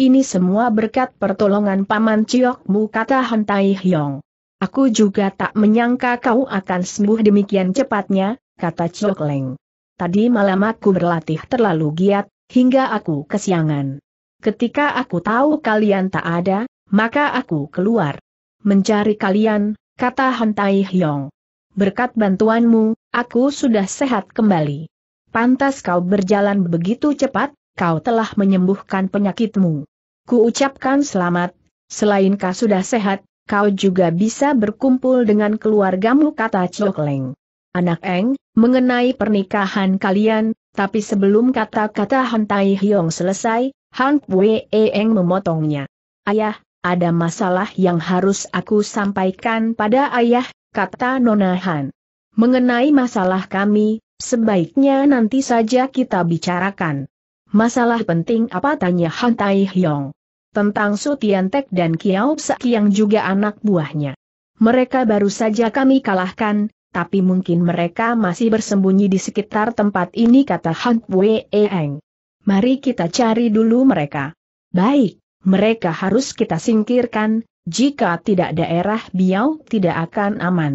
Ini semua berkat pertolongan Paman Ciokmu kata Han Tai Hyong. Aku juga tak menyangka kau akan sembuh demikian cepatnya, kata Ciok Leng. Tadi malam aku berlatih terlalu giat, hingga aku kesiangan. Ketika aku tahu kalian tak ada, maka aku keluar. Mencari kalian, kata Tai Hyong. Berkat bantuanmu, aku sudah sehat kembali. Pantas kau berjalan begitu cepat, kau telah menyembuhkan penyakitmu. Ku ucapkan selamat, selain kau sudah sehat, kau juga bisa berkumpul dengan keluargamu kata Leng. Anak Eng, mengenai pernikahan kalian, tapi sebelum kata-kata Han Tai Hyong selesai, Han Pue Eng memotongnya. Ayah, ada masalah yang harus aku sampaikan pada ayah, kata Nona Han. Mengenai masalah kami, sebaiknya nanti saja kita bicarakan. Masalah penting apa tanya Han Tai Hyong? Tentang Su Tiantek dan Kiao Sak yang juga anak buahnya. Mereka baru saja kami kalahkan, tapi mungkin mereka masih bersembunyi di sekitar tempat ini kata Han Wei Eng. Mari kita cari dulu mereka. Baik mereka harus kita singkirkan, jika tidak daerah Biau tidak akan aman.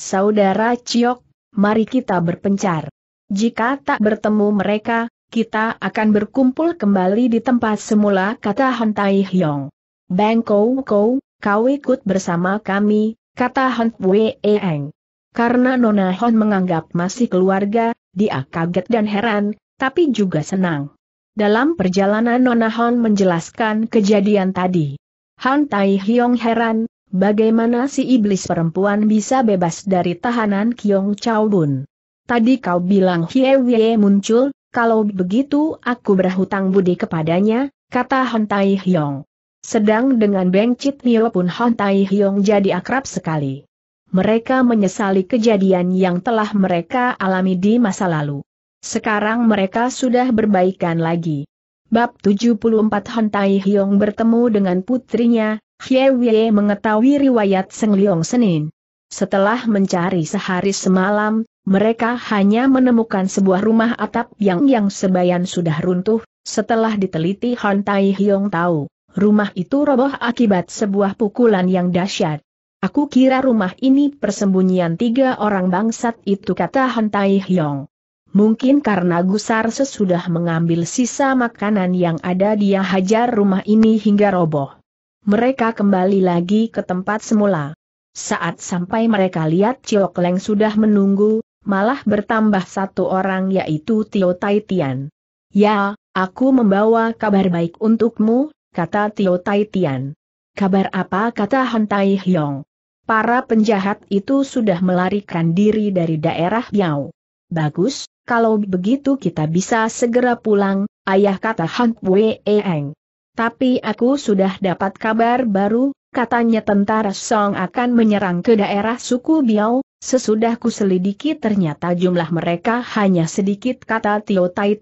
Saudara Ciok, mari kita berpencar. Jika tak bertemu mereka, kita akan berkumpul kembali di tempat semula kata Han Tai Hyong. Bang Kou Kou, kau ikut bersama kami, kata Han Wei Eng. Karena Nona Hon menganggap masih keluarga, dia kaget dan heran, tapi juga senang. Dalam perjalanan Nona Hon menjelaskan kejadian tadi. Han Tai Hyong heran, bagaimana si iblis perempuan bisa bebas dari tahanan Kyong Chao Bun. Tadi kau bilang Hie Wei muncul, kalau begitu aku berhutang budi kepadanya, kata Han Tai Hyong. Sedang dengan Beng Chit Nio pun Han Tai Hyong jadi akrab sekali. Mereka menyesali kejadian yang telah mereka alami di masa lalu. Sekarang mereka sudah berbaikan lagi. Bab 74 Han Tai Hyong bertemu dengan putrinya, Hye Wye mengetahui riwayat Seng Leong Senin. Setelah mencari sehari semalam, mereka hanya menemukan sebuah rumah atap yang yang sebayan sudah runtuh, setelah diteliti Han Tai Hyong tahu, rumah itu roboh akibat sebuah pukulan yang dahsyat. Aku kira rumah ini persembunyian tiga orang bangsat itu kata Han Tai Hyong. Mungkin karena Gusar sesudah mengambil sisa makanan yang ada dia hajar rumah ini hingga roboh. Mereka kembali lagi ke tempat semula. Saat sampai mereka lihat Ciok Leng sudah menunggu, malah bertambah satu orang yaitu Tio Tai Tian. Ya, aku membawa kabar baik untukmu, kata Tio Tai Tian. Kabar apa kata Han Tai Hyong? Para penjahat itu sudah melarikan diri dari daerah Biao. Bagus, kalau begitu kita bisa segera pulang, ayah kata Han Wei Eng. Tapi aku sudah dapat kabar baru, katanya tentara Song akan menyerang ke daerah suku Biao, sesudah selidiki, ternyata jumlah mereka hanya sedikit kata Tio Tai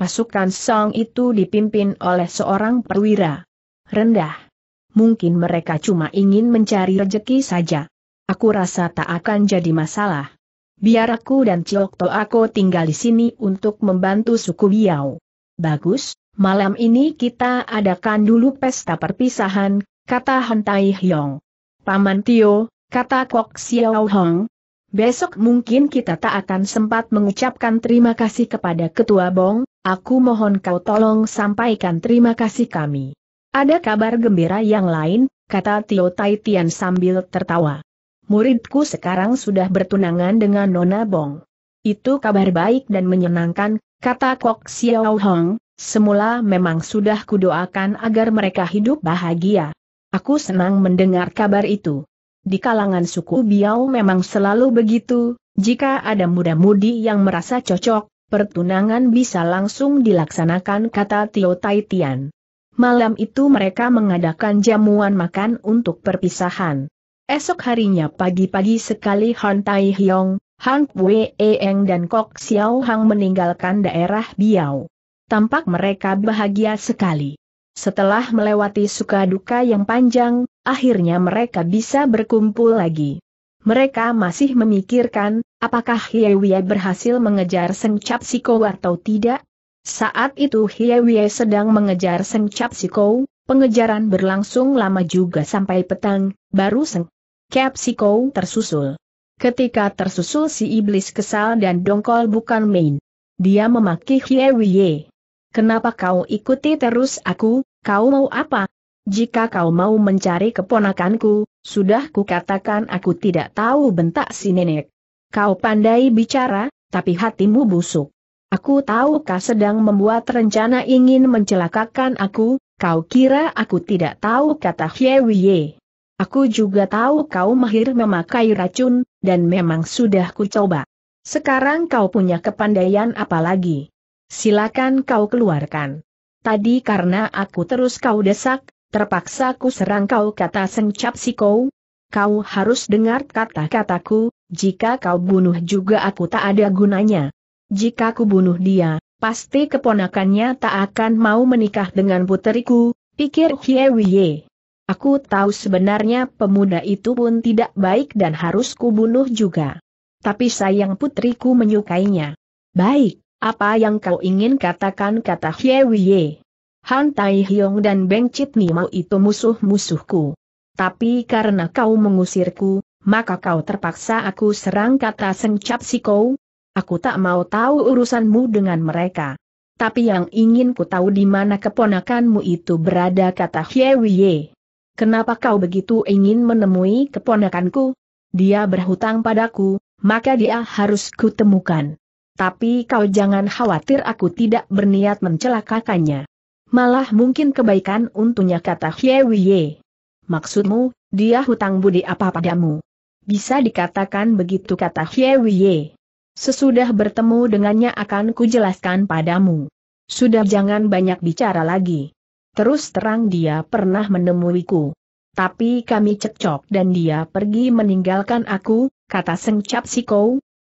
Pasukan Song itu dipimpin oleh seorang perwira. Rendah. Mungkin mereka cuma ingin mencari rejeki saja. Aku rasa tak akan jadi masalah. Biar aku dan To aku tinggal di sini untuk membantu suku Biao. Bagus, malam ini kita adakan dulu pesta perpisahan, kata Han Tai Hyong. Paman Tio, kata Kok Xiao Hong. Besok mungkin kita tak akan sempat mengucapkan terima kasih kepada Ketua Bong, aku mohon kau tolong sampaikan terima kasih kami. Ada kabar gembira yang lain, kata Tio Tai Tian sambil tertawa muridku sekarang sudah bertunangan dengan Nona Bong. Itu kabar baik dan menyenangkan, kata Kok Xiao Hong, semula memang sudah kudoakan agar mereka hidup bahagia. Aku senang mendengar kabar itu. Di kalangan suku Biao memang selalu begitu, jika ada muda-mudi yang merasa cocok, pertunangan bisa langsung dilaksanakan kata Tio Tai Tian. Malam itu mereka mengadakan jamuan makan untuk perpisahan. Esok harinya pagi-pagi sekali Han Tai Hiong, Han Kwe Eng dan Kok Xiao Hang meninggalkan daerah Biao. Tampak mereka bahagia sekali. Setelah melewati suka duka yang panjang, akhirnya mereka bisa berkumpul lagi. Mereka masih memikirkan, apakah Wie berhasil mengejar Seng Siko atau tidak? Saat itu Wie sedang mengejar Seng Siko, Pengejaran berlangsung lama juga sampai petang, baru Seng Capsico tersusul. Ketika tersusul si iblis kesal dan dongkol bukan main. Dia memaki Hiewiye. Kenapa kau ikuti terus aku, kau mau apa? Jika kau mau mencari keponakanku, sudah kukatakan aku tidak tahu bentak si nenek. Kau pandai bicara, tapi hatimu busuk. Aku tahu kau sedang membuat rencana ingin mencelakakan aku, kau kira aku tidak tahu kata Hiewiye. Aku juga tahu kau mahir memakai racun, dan memang sudah kucoba. Sekarang kau punya kepandaian apa lagi? Silakan kau keluarkan. Tadi karena aku terus kau desak, terpaksa ku serang kau kata sencap sikou. Kau harus dengar kata-kataku, jika kau bunuh juga aku tak ada gunanya. Jika ku bunuh dia, pasti keponakannya tak akan mau menikah dengan puteriku, pikir Hiewiye. Aku tahu sebenarnya pemuda itu pun tidak baik dan harus kubunuh juga. Tapi sayang putriku menyukainya. Baik, apa yang kau ingin katakan kata Hye Wiye. Han Tai Hyong dan Beng Chit mau itu musuh-musuhku. Tapi karena kau mengusirku, maka kau terpaksa aku serang kata Seng Si Sikou. Aku tak mau tahu urusanmu dengan mereka. Tapi yang ingin ku tahu di mana keponakanmu itu berada kata Hye Wiye kenapa kau begitu ingin menemui keponakanku? Dia berhutang padaku, maka dia harus kutemukan. Tapi kau jangan khawatir aku tidak berniat mencelakakannya. Malah mungkin kebaikan untungnya, kata Hye Maksudmu, dia hutang budi apa padamu? Bisa dikatakan begitu kata Hye Sesudah bertemu dengannya akan kujelaskan padamu. Sudah jangan banyak bicara lagi. Terus terang dia pernah menemuiku. Tapi kami cekcok dan dia pergi meninggalkan aku, kata Seng Cap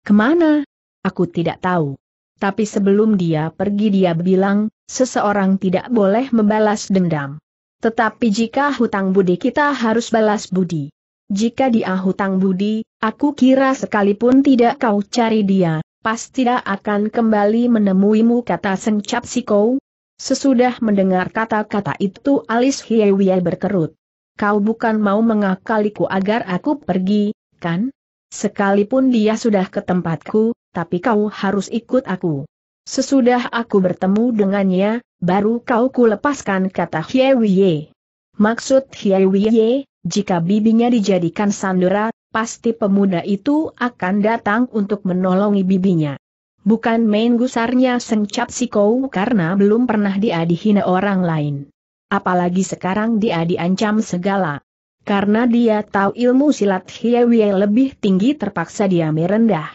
Kemana? Aku tidak tahu. Tapi sebelum dia pergi dia bilang, seseorang tidak boleh membalas dendam. Tetapi jika hutang budi kita harus balas budi. Jika dia hutang budi, aku kira sekalipun tidak kau cari dia, pasti tidak akan kembali menemuimu kata Seng Cap Sesudah mendengar kata-kata itu alis Hiewie berkerut. Kau bukan mau mengakaliku agar aku pergi, kan? Sekalipun dia sudah ke tempatku, tapi kau harus ikut aku. Sesudah aku bertemu dengannya, baru kau kulepaskan kata Hiewie. Maksud Hiewie, jika bibinya dijadikan sandera, pasti pemuda itu akan datang untuk menolongi bibinya. Bukan main gusarnya Seng Cap karena belum pernah dia orang lain. Apalagi sekarang dia diancam segala. Karena dia tahu ilmu silat Hiewie lebih tinggi terpaksa dia merendah.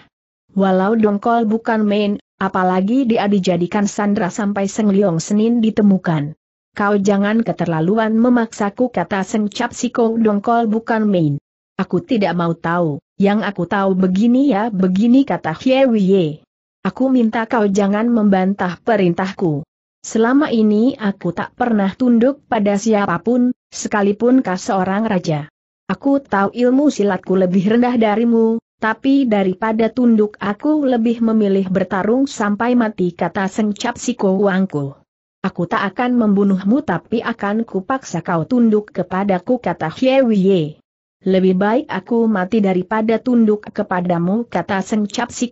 Walau dongkol bukan main, apalagi dia dijadikan sandra sampai Seng Liong Senin ditemukan. Kau jangan keterlaluan memaksaku kata Seng Cap dongkol bukan main. Aku tidak mau tahu, yang aku tahu begini ya begini kata Hiewie. Aku minta kau jangan membantah perintahku. Selama ini aku tak pernah tunduk pada siapapun, sekalipun kau seorang raja. Aku tahu ilmu silatku lebih rendah darimu, tapi daripada tunduk aku lebih memilih bertarung sampai mati kata sengcap si wangku. Aku tak akan membunuhmu tapi akan kupaksa kau tunduk kepadaku kata Hye Wiye. Lebih baik aku mati daripada tunduk kepadamu kata sengcap si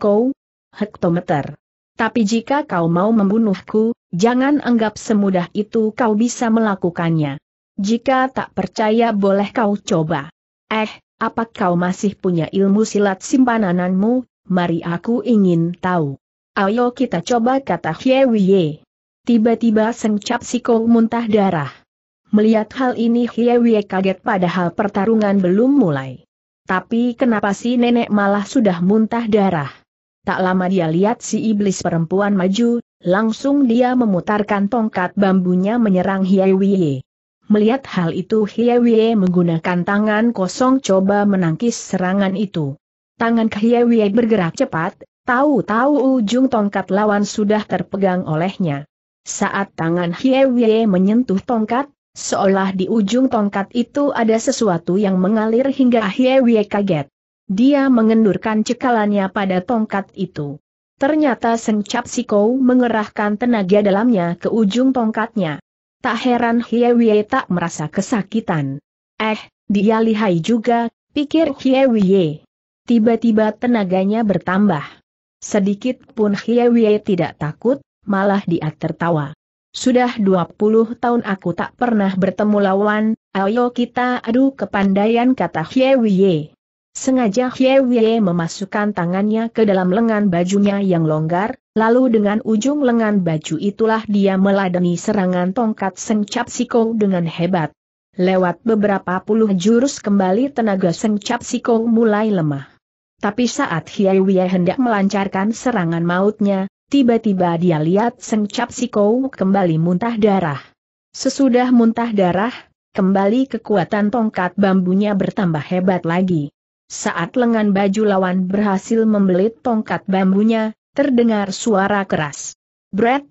hektometer. Tapi jika kau mau membunuhku, jangan anggap semudah itu kau bisa melakukannya. Jika tak percaya boleh kau coba. Eh, apa kau masih punya ilmu silat simpanananmu? Mari aku ingin tahu. Ayo kita coba kata Hye Tiba-tiba sengcap Siko muntah darah. Melihat hal ini Hye kaget padahal pertarungan belum mulai. Tapi kenapa si nenek malah sudah muntah darah? tak lama dia lihat si iblis perempuan maju, langsung dia memutarkan tongkat bambunya menyerang Hiewiye. Melihat hal itu Hiewiye menggunakan tangan kosong coba menangkis serangan itu. Tangan Hiewiye bergerak cepat, tahu-tahu ujung tongkat lawan sudah terpegang olehnya. Saat tangan Hiewiye menyentuh tongkat, seolah di ujung tongkat itu ada sesuatu yang mengalir hingga Hiewiye kaget. Dia mengendurkan cekalannya pada tongkat itu. Ternyata Sencap Siko mengerahkan tenaga dalamnya ke ujung tongkatnya. Tak heran Wie tak merasa kesakitan. Eh, dia lihai juga, pikir Wie. Tiba-tiba tenaganya bertambah. Sedikit pun Wie tidak takut, malah dia tertawa. Sudah 20 tahun aku tak pernah bertemu lawan, ayo kita adu kepandaian kata Wie. Sengaja Hye Wye memasukkan tangannya ke dalam lengan bajunya yang longgar, lalu dengan ujung lengan baju itulah dia meladeni serangan tongkat Sengcap Siko dengan hebat. Lewat beberapa puluh jurus kembali tenaga Sengcap Siko mulai lemah. Tapi saat Hye Wye hendak melancarkan serangan mautnya, tiba-tiba dia lihat Sengcap Siko kembali muntah darah. Sesudah muntah darah, kembali kekuatan tongkat bambunya bertambah hebat lagi. Saat lengan baju lawan berhasil membelit tongkat bambunya, terdengar suara keras. Brett,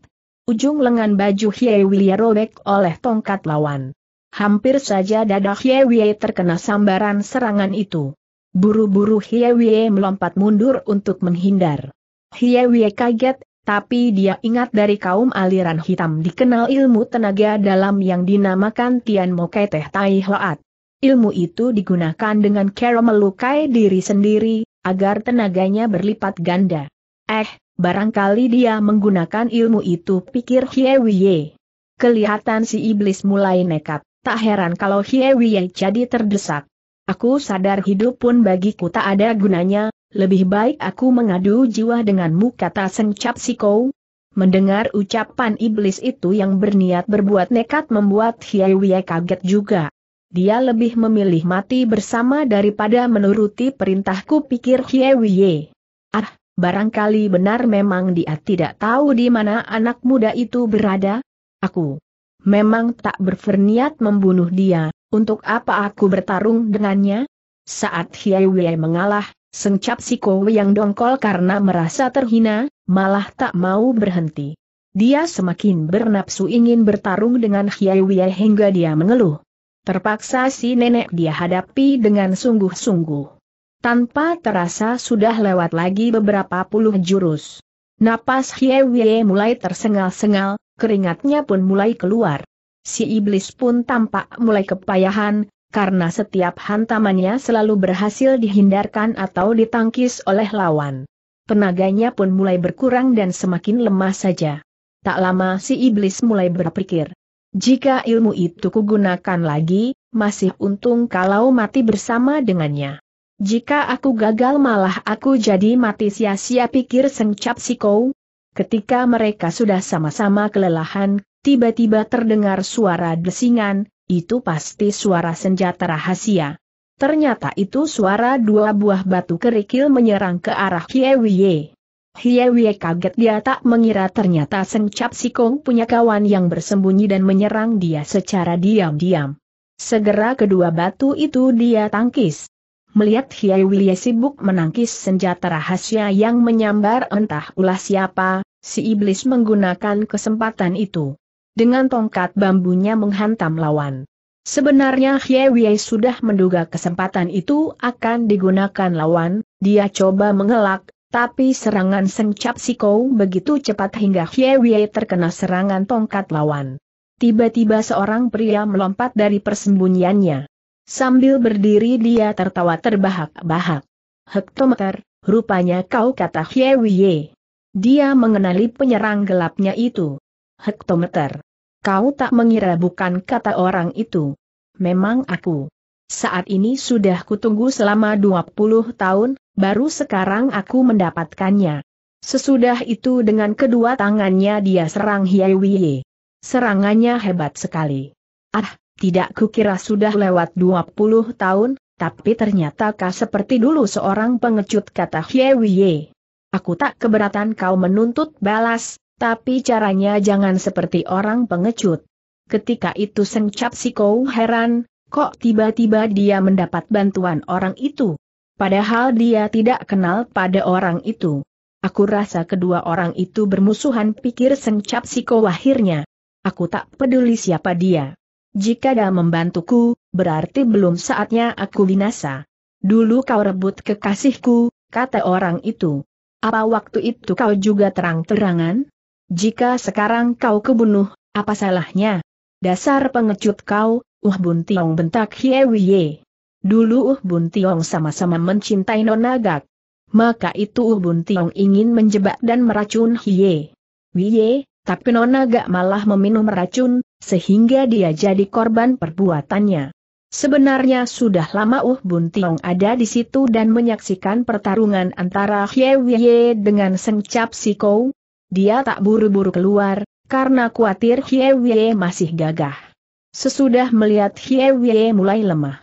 ujung lengan baju Hiewi robek oleh tongkat lawan. Hampir saja dada Hiewi terkena sambaran serangan itu. Buru-buru Hiewi melompat mundur untuk menghindar. Hiewi kaget tapi dia ingat dari kaum aliran hitam dikenal ilmu tenaga dalam yang dinamakan Tian Mokai Teh Tai Hoat. Ilmu itu digunakan dengan cara melukai diri sendiri, agar tenaganya berlipat ganda. Eh, barangkali dia menggunakan ilmu itu pikir Hiewie. Kelihatan si iblis mulai nekat, tak heran kalau Hiewie jadi terdesak. Aku sadar hidup pun bagiku tak ada gunanya, lebih baik aku mengadu jiwa denganmu kata Sengcap Kou. Mendengar ucapan iblis itu yang berniat berbuat nekat membuat Hiewie kaget juga dia lebih memilih mati bersama daripada menuruti perintahku pikir Hiewiye. Ah, barangkali benar memang dia tidak tahu di mana anak muda itu berada. Aku memang tak berferniat membunuh dia, untuk apa aku bertarung dengannya? Saat Hiewiye mengalah, Sengcap Si Kowe yang dongkol karena merasa terhina, malah tak mau berhenti. Dia semakin bernapsu ingin bertarung dengan Hiaiwie hingga dia mengeluh. Terpaksa si nenek dia hadapi dengan sungguh-sungguh. Tanpa terasa sudah lewat lagi beberapa puluh jurus. Napas Hiewie mulai tersengal-sengal, keringatnya pun mulai keluar. Si iblis pun tampak mulai kepayahan, karena setiap hantamannya selalu berhasil dihindarkan atau ditangkis oleh lawan. Tenaganya pun mulai berkurang dan semakin lemah saja. Tak lama si iblis mulai berpikir, jika ilmu itu kugunakan lagi, masih untung kalau mati bersama dengannya. Jika aku gagal malah aku jadi mati sia-sia pikir sengcap Kou. Ketika mereka sudah sama-sama kelelahan, tiba-tiba terdengar suara desingan, itu pasti suara senjata rahasia. Ternyata itu suara dua buah batu kerikil menyerang ke arah Kiewiye. Hiewie kaget dia tak mengira ternyata Seng Cap Sikong punya kawan yang bersembunyi dan menyerang dia secara diam-diam. Segera kedua batu itu dia tangkis. Melihat Hiewie sibuk menangkis senjata rahasia yang menyambar entah ulah siapa, si iblis menggunakan kesempatan itu. Dengan tongkat bambunya menghantam lawan. Sebenarnya Hye Wei sudah menduga kesempatan itu akan digunakan lawan, dia coba mengelak, tapi serangan Seng Cap Siko begitu cepat hingga Hye Wei terkena serangan tongkat lawan. Tiba-tiba seorang pria melompat dari persembunyiannya. Sambil berdiri dia tertawa terbahak-bahak. Hektometer, rupanya kau kata Hye Wei. Dia mengenali penyerang gelapnya itu. Hektometer. Kau tak mengira bukan kata orang itu. Memang aku. Saat ini sudah kutunggu selama 20 tahun, Baru sekarang aku mendapatkannya. Sesudah itu dengan kedua tangannya dia serang Hiawiye. Serangannya hebat sekali. Ah, tidak kukira sudah lewat 20 tahun, tapi ternyata kah seperti dulu seorang pengecut kata Hiawiye. Aku tak keberatan kau menuntut balas, tapi caranya jangan seperti orang pengecut. Ketika itu Sengcap kau heran, kok tiba-tiba dia mendapat bantuan orang itu padahal dia tidak kenal pada orang itu. Aku rasa kedua orang itu bermusuhan pikir sengcap siko akhirnya. Aku tak peduli siapa dia. Jika dia membantuku, berarti belum saatnya aku binasa. Dulu kau rebut kekasihku, kata orang itu. Apa waktu itu kau juga terang-terangan? Jika sekarang kau kebunuh, apa salahnya? Dasar pengecut kau, Uh Bun Tiong bentak Hiewiye. Dulu Uh Bun Tiong sama-sama mencintai Nonagak. Maka itu Uh Bun Tiong ingin menjebak dan meracun Hiye. Wiye, tapi Nonagak malah meminum racun, sehingga dia jadi korban perbuatannya. Sebenarnya sudah lama Uh Bun Tiong ada di situ dan menyaksikan pertarungan antara Hiye Wiye dengan Seng Cap Sikou. Dia tak buru-buru keluar, karena khawatir Hiye Wiye masih gagah. Sesudah melihat Hiye Wiye mulai lemah,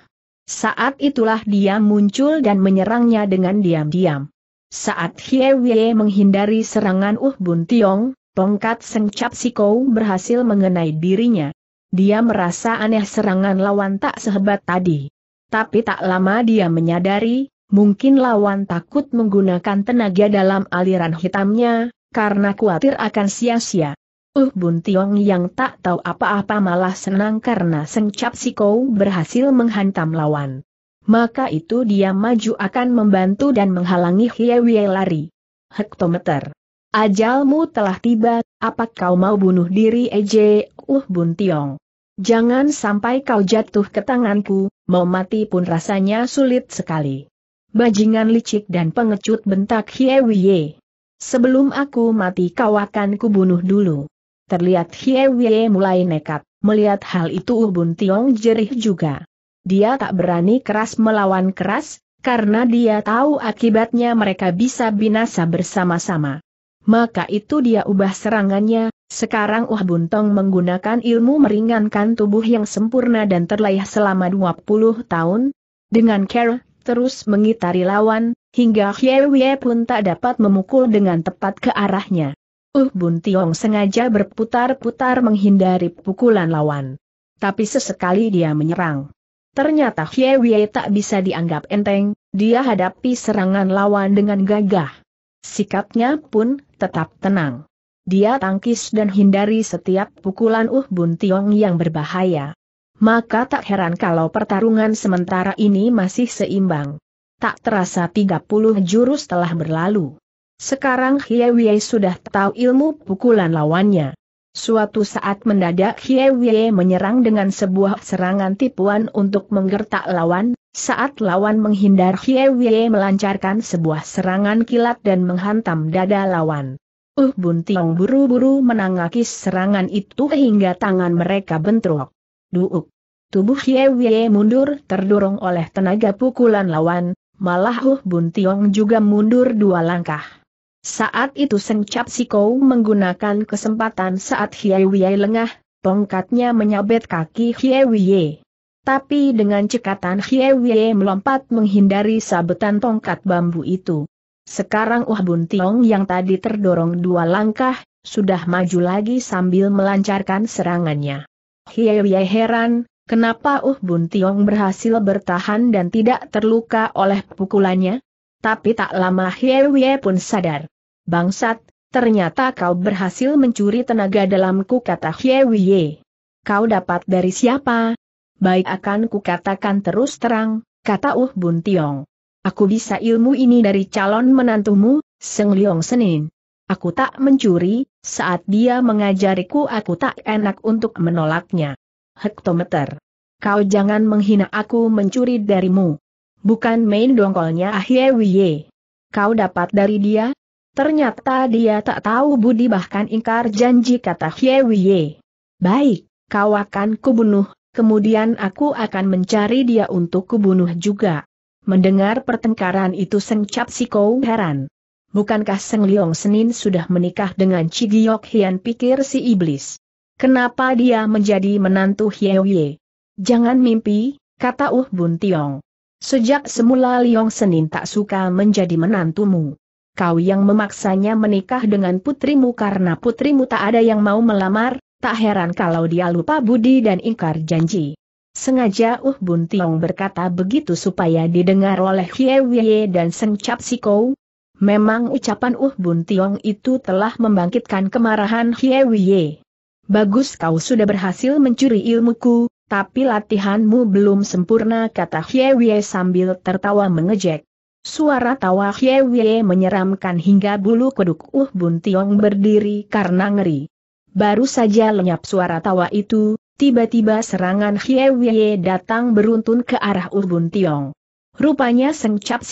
saat itulah dia muncul dan menyerangnya dengan diam-diam. Saat Hie Wei menghindari serangan Uh Bun Tiong, tongkat Seng Cap Kou berhasil mengenai dirinya. Dia merasa aneh serangan lawan tak sehebat tadi. Tapi tak lama dia menyadari, mungkin lawan takut menggunakan tenaga dalam aliran hitamnya, karena khawatir akan sia-sia. Uh Bun Tiong yang tak tahu apa-apa malah senang karena Seng Cap Sikou berhasil menghantam lawan. Maka itu dia maju akan membantu dan menghalangi Hiewie lari. Hektometer. Ajalmu telah tiba, apa kau mau bunuh diri Ej? Uh Bun Tiong? Jangan sampai kau jatuh ke tanganku, mau mati pun rasanya sulit sekali. Bajingan licik dan pengecut bentak Hiewie. Sebelum aku mati kau akan kubunuh dulu. Terlihat Hie Wie mulai nekat, melihat hal itu Ubun Tiong jerih juga. Dia tak berani keras melawan keras, karena dia tahu akibatnya mereka bisa binasa bersama-sama. Maka itu dia ubah serangannya, sekarang Uh Buntong menggunakan ilmu meringankan tubuh yang sempurna dan terlayah selama 20 tahun, dengan care, terus mengitari lawan, hingga Hie Wie pun tak dapat memukul dengan tepat ke arahnya. Uh Bun Tiong sengaja berputar-putar menghindari pukulan lawan. Tapi sesekali dia menyerang. Ternyata Hye Wei tak bisa dianggap enteng, dia hadapi serangan lawan dengan gagah. Sikapnya pun tetap tenang. Dia tangkis dan hindari setiap pukulan Uh Bun Tiong yang berbahaya. Maka tak heran kalau pertarungan sementara ini masih seimbang. Tak terasa 30 jurus telah berlalu. Sekarang Wei sudah tahu ilmu pukulan lawannya. Suatu saat mendadak Wei menyerang dengan sebuah serangan tipuan untuk menggertak lawan, saat lawan menghindar Wei melancarkan sebuah serangan kilat dan menghantam dada lawan. Uh Bun Tiong buru-buru menangakis serangan itu hingga tangan mereka bentrok. Duuk. Tubuh Wei mundur terdorong oleh tenaga pukulan lawan, malah Uh Bun Tiong juga mundur dua langkah. Saat itu Seng Cap Siko menggunakan kesempatan saat Hiewie lengah, tongkatnya menyabet kaki Hiewie. Tapi dengan cekatan Hiewie melompat menghindari sabetan tongkat bambu itu. Sekarang Uh Bun Tiong yang tadi terdorong dua langkah, sudah maju lagi sambil melancarkan serangannya. Hiewie heran, kenapa Uh Bun Tiong berhasil bertahan dan tidak terluka oleh pukulannya? Tapi tak lama Hiewie pun sadar. Bangsat, ternyata kau berhasil mencuri tenaga dalamku kata Hiewie. Kau dapat dari siapa? Baik akan kukatakan terus terang, kata Uh Bun Tiong. Aku bisa ilmu ini dari calon menantumu, Seng Liong Senin. Aku tak mencuri, saat dia mengajariku aku tak enak untuk menolaknya. Hektometer. Kau jangan menghina aku mencuri darimu. Bukan main dongkolnya Ahiewiye. Kau dapat dari dia? Ternyata dia tak tahu budi bahkan ingkar janji kata Hiewiye. Baik, kau akan kubunuh, kemudian aku akan mencari dia untuk kubunuh juga. Mendengar pertengkaran itu Seng Cap Kou heran. Bukankah Seng Leong Senin sudah menikah dengan Cigiok Hian pikir si iblis? Kenapa dia menjadi menantu Hyewie? Jangan mimpi, kata Uh Bun Tiong. Sejak semula Liong Senin tak suka menjadi menantumu. Kau yang memaksanya menikah dengan putrimu karena putrimu tak ada yang mau melamar, tak heran kalau dia lupa budi dan ingkar janji. Sengaja Uh Bun Tiong berkata begitu supaya didengar oleh Hie Wei dan Seng Cap Siko. Memang ucapan Uh Bun Tiong itu telah membangkitkan kemarahan Hie Wei. Bagus kau sudah berhasil mencuri ilmuku, tapi latihanmu belum sempurna kata Hyewie sambil tertawa mengejek. Suara tawa Hyewie menyeramkan hingga bulu kuduk Uh Bun Tiong berdiri karena ngeri. Baru saja lenyap suara tawa itu, tiba-tiba serangan Hyewie datang beruntun ke arah Uh Bun Tiong. Rupanya Seng Cap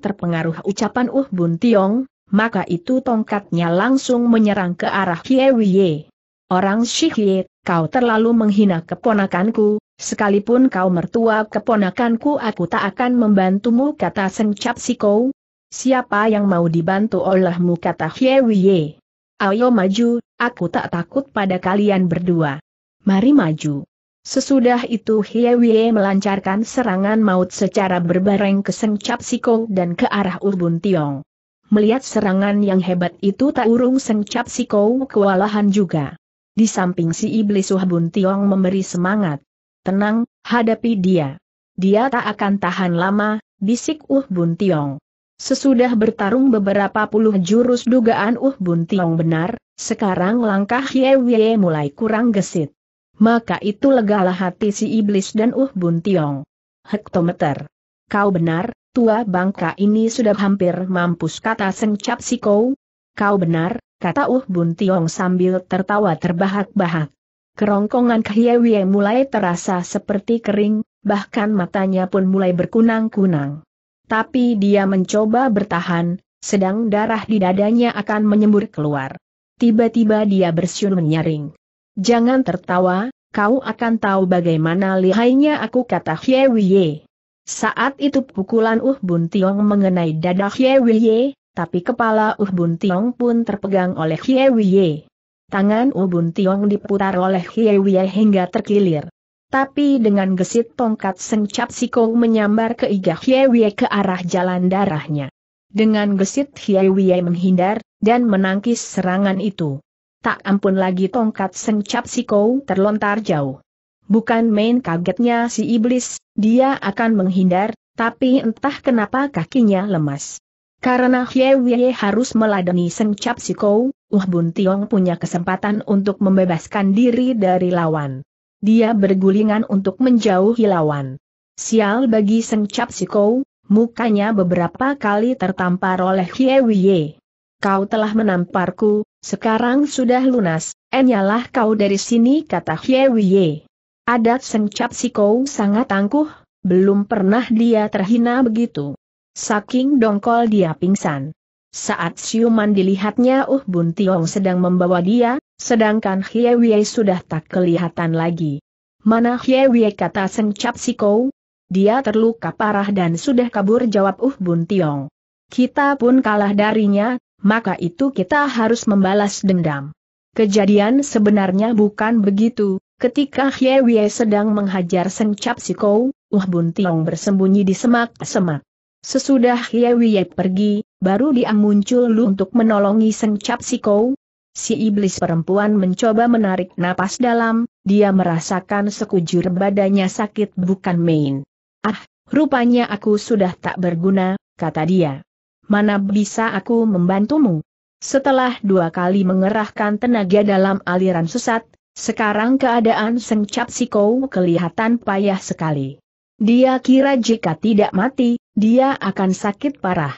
terpengaruh ucapan Uh Bun Tiong, maka itu tongkatnya langsung menyerang ke arah Hyewie. Orang Shihye kau terlalu menghina keponakanku, sekalipun kau mertua keponakanku aku tak akan membantumu kata Seng Cap Siko. Siapa yang mau dibantu olehmu kata Hye Wiye. Ayo maju, aku tak takut pada kalian berdua. Mari maju. Sesudah itu Hye Wee melancarkan serangan maut secara berbareng ke Seng Cap Siko dan ke arah Ubun Tiong. Melihat serangan yang hebat itu tak urung Seng Cap Siko kewalahan juga. Di samping si iblis Suhbun Tiong memberi semangat. Tenang, hadapi dia. Dia tak akan tahan lama, bisik Uh Bun Tiong. Sesudah bertarung beberapa puluh jurus dugaan Uh Bun Tiong benar, sekarang langkah Ye Wei mulai kurang gesit. Maka itu legalah hati si iblis dan Uh Bun Tiong. Hektometer. Kau benar, tua bangka ini sudah hampir mampus kata Seng si kau. Kau benar, kata Uh Bun Tiong sambil tertawa terbahak-bahak. Kerongkongan Kehiewie mulai terasa seperti kering, bahkan matanya pun mulai berkunang-kunang. Tapi dia mencoba bertahan, sedang darah di dadanya akan menyembur keluar. Tiba-tiba dia bersyun menyaring. Jangan tertawa, kau akan tahu bagaimana lihainya aku kata Hiewie. Saat itu pukulan Uh Bun Tiong mengenai dada Hiewie, tapi kepala Uh Tiong pun terpegang oleh Hie Wei. Tangan Uh Tiong diputar oleh Hie Wei hingga terkilir. Tapi dengan gesit tongkat si Sikong menyambar ke iga Hie Wei ke arah jalan darahnya. Dengan gesit Hie Wei menghindar, dan menangkis serangan itu. Tak ampun lagi tongkat si Sikong terlontar jauh. Bukan main kagetnya si iblis, dia akan menghindar, tapi entah kenapa kakinya lemas. Karena Hye Wye harus meladeni Seng Cap Sikou, Uh Bun Tiong punya kesempatan untuk membebaskan diri dari lawan. Dia bergulingan untuk menjauhi lawan. Sial bagi Seng Cap Sikou, mukanya beberapa kali tertampar oleh Hye Wye. Kau telah menamparku, sekarang sudah lunas, enyalah kau dari sini kata Hye Wye. Adat Seng Cap Sikou sangat tangguh, belum pernah dia terhina begitu. Saking dongkol dia pingsan. Saat siuman dilihatnya Uh Bun Tiong sedang membawa dia, sedangkan Hye Wei sudah tak kelihatan lagi. Mana Hye Wei kata Seng Cap Siko? Dia terluka parah dan sudah kabur jawab Uh Bun Tiong. Kita pun kalah darinya, maka itu kita harus membalas dendam. Kejadian sebenarnya bukan begitu, ketika Hye Wei sedang menghajar Seng Cap Siko, Uh Bun Tiong bersembunyi di semak-semak. Sesudah Wiye pergi, baru dia muncul Lu untuk menolongi Seng Cap Si iblis perempuan mencoba menarik napas dalam, dia merasakan sekujur badannya sakit bukan main. Ah, rupanya aku sudah tak berguna, kata dia. Mana bisa aku membantumu? Setelah dua kali mengerahkan tenaga dalam aliran sesat, sekarang keadaan Si Kou kelihatan payah sekali. Dia kira jika tidak mati, dia akan sakit parah.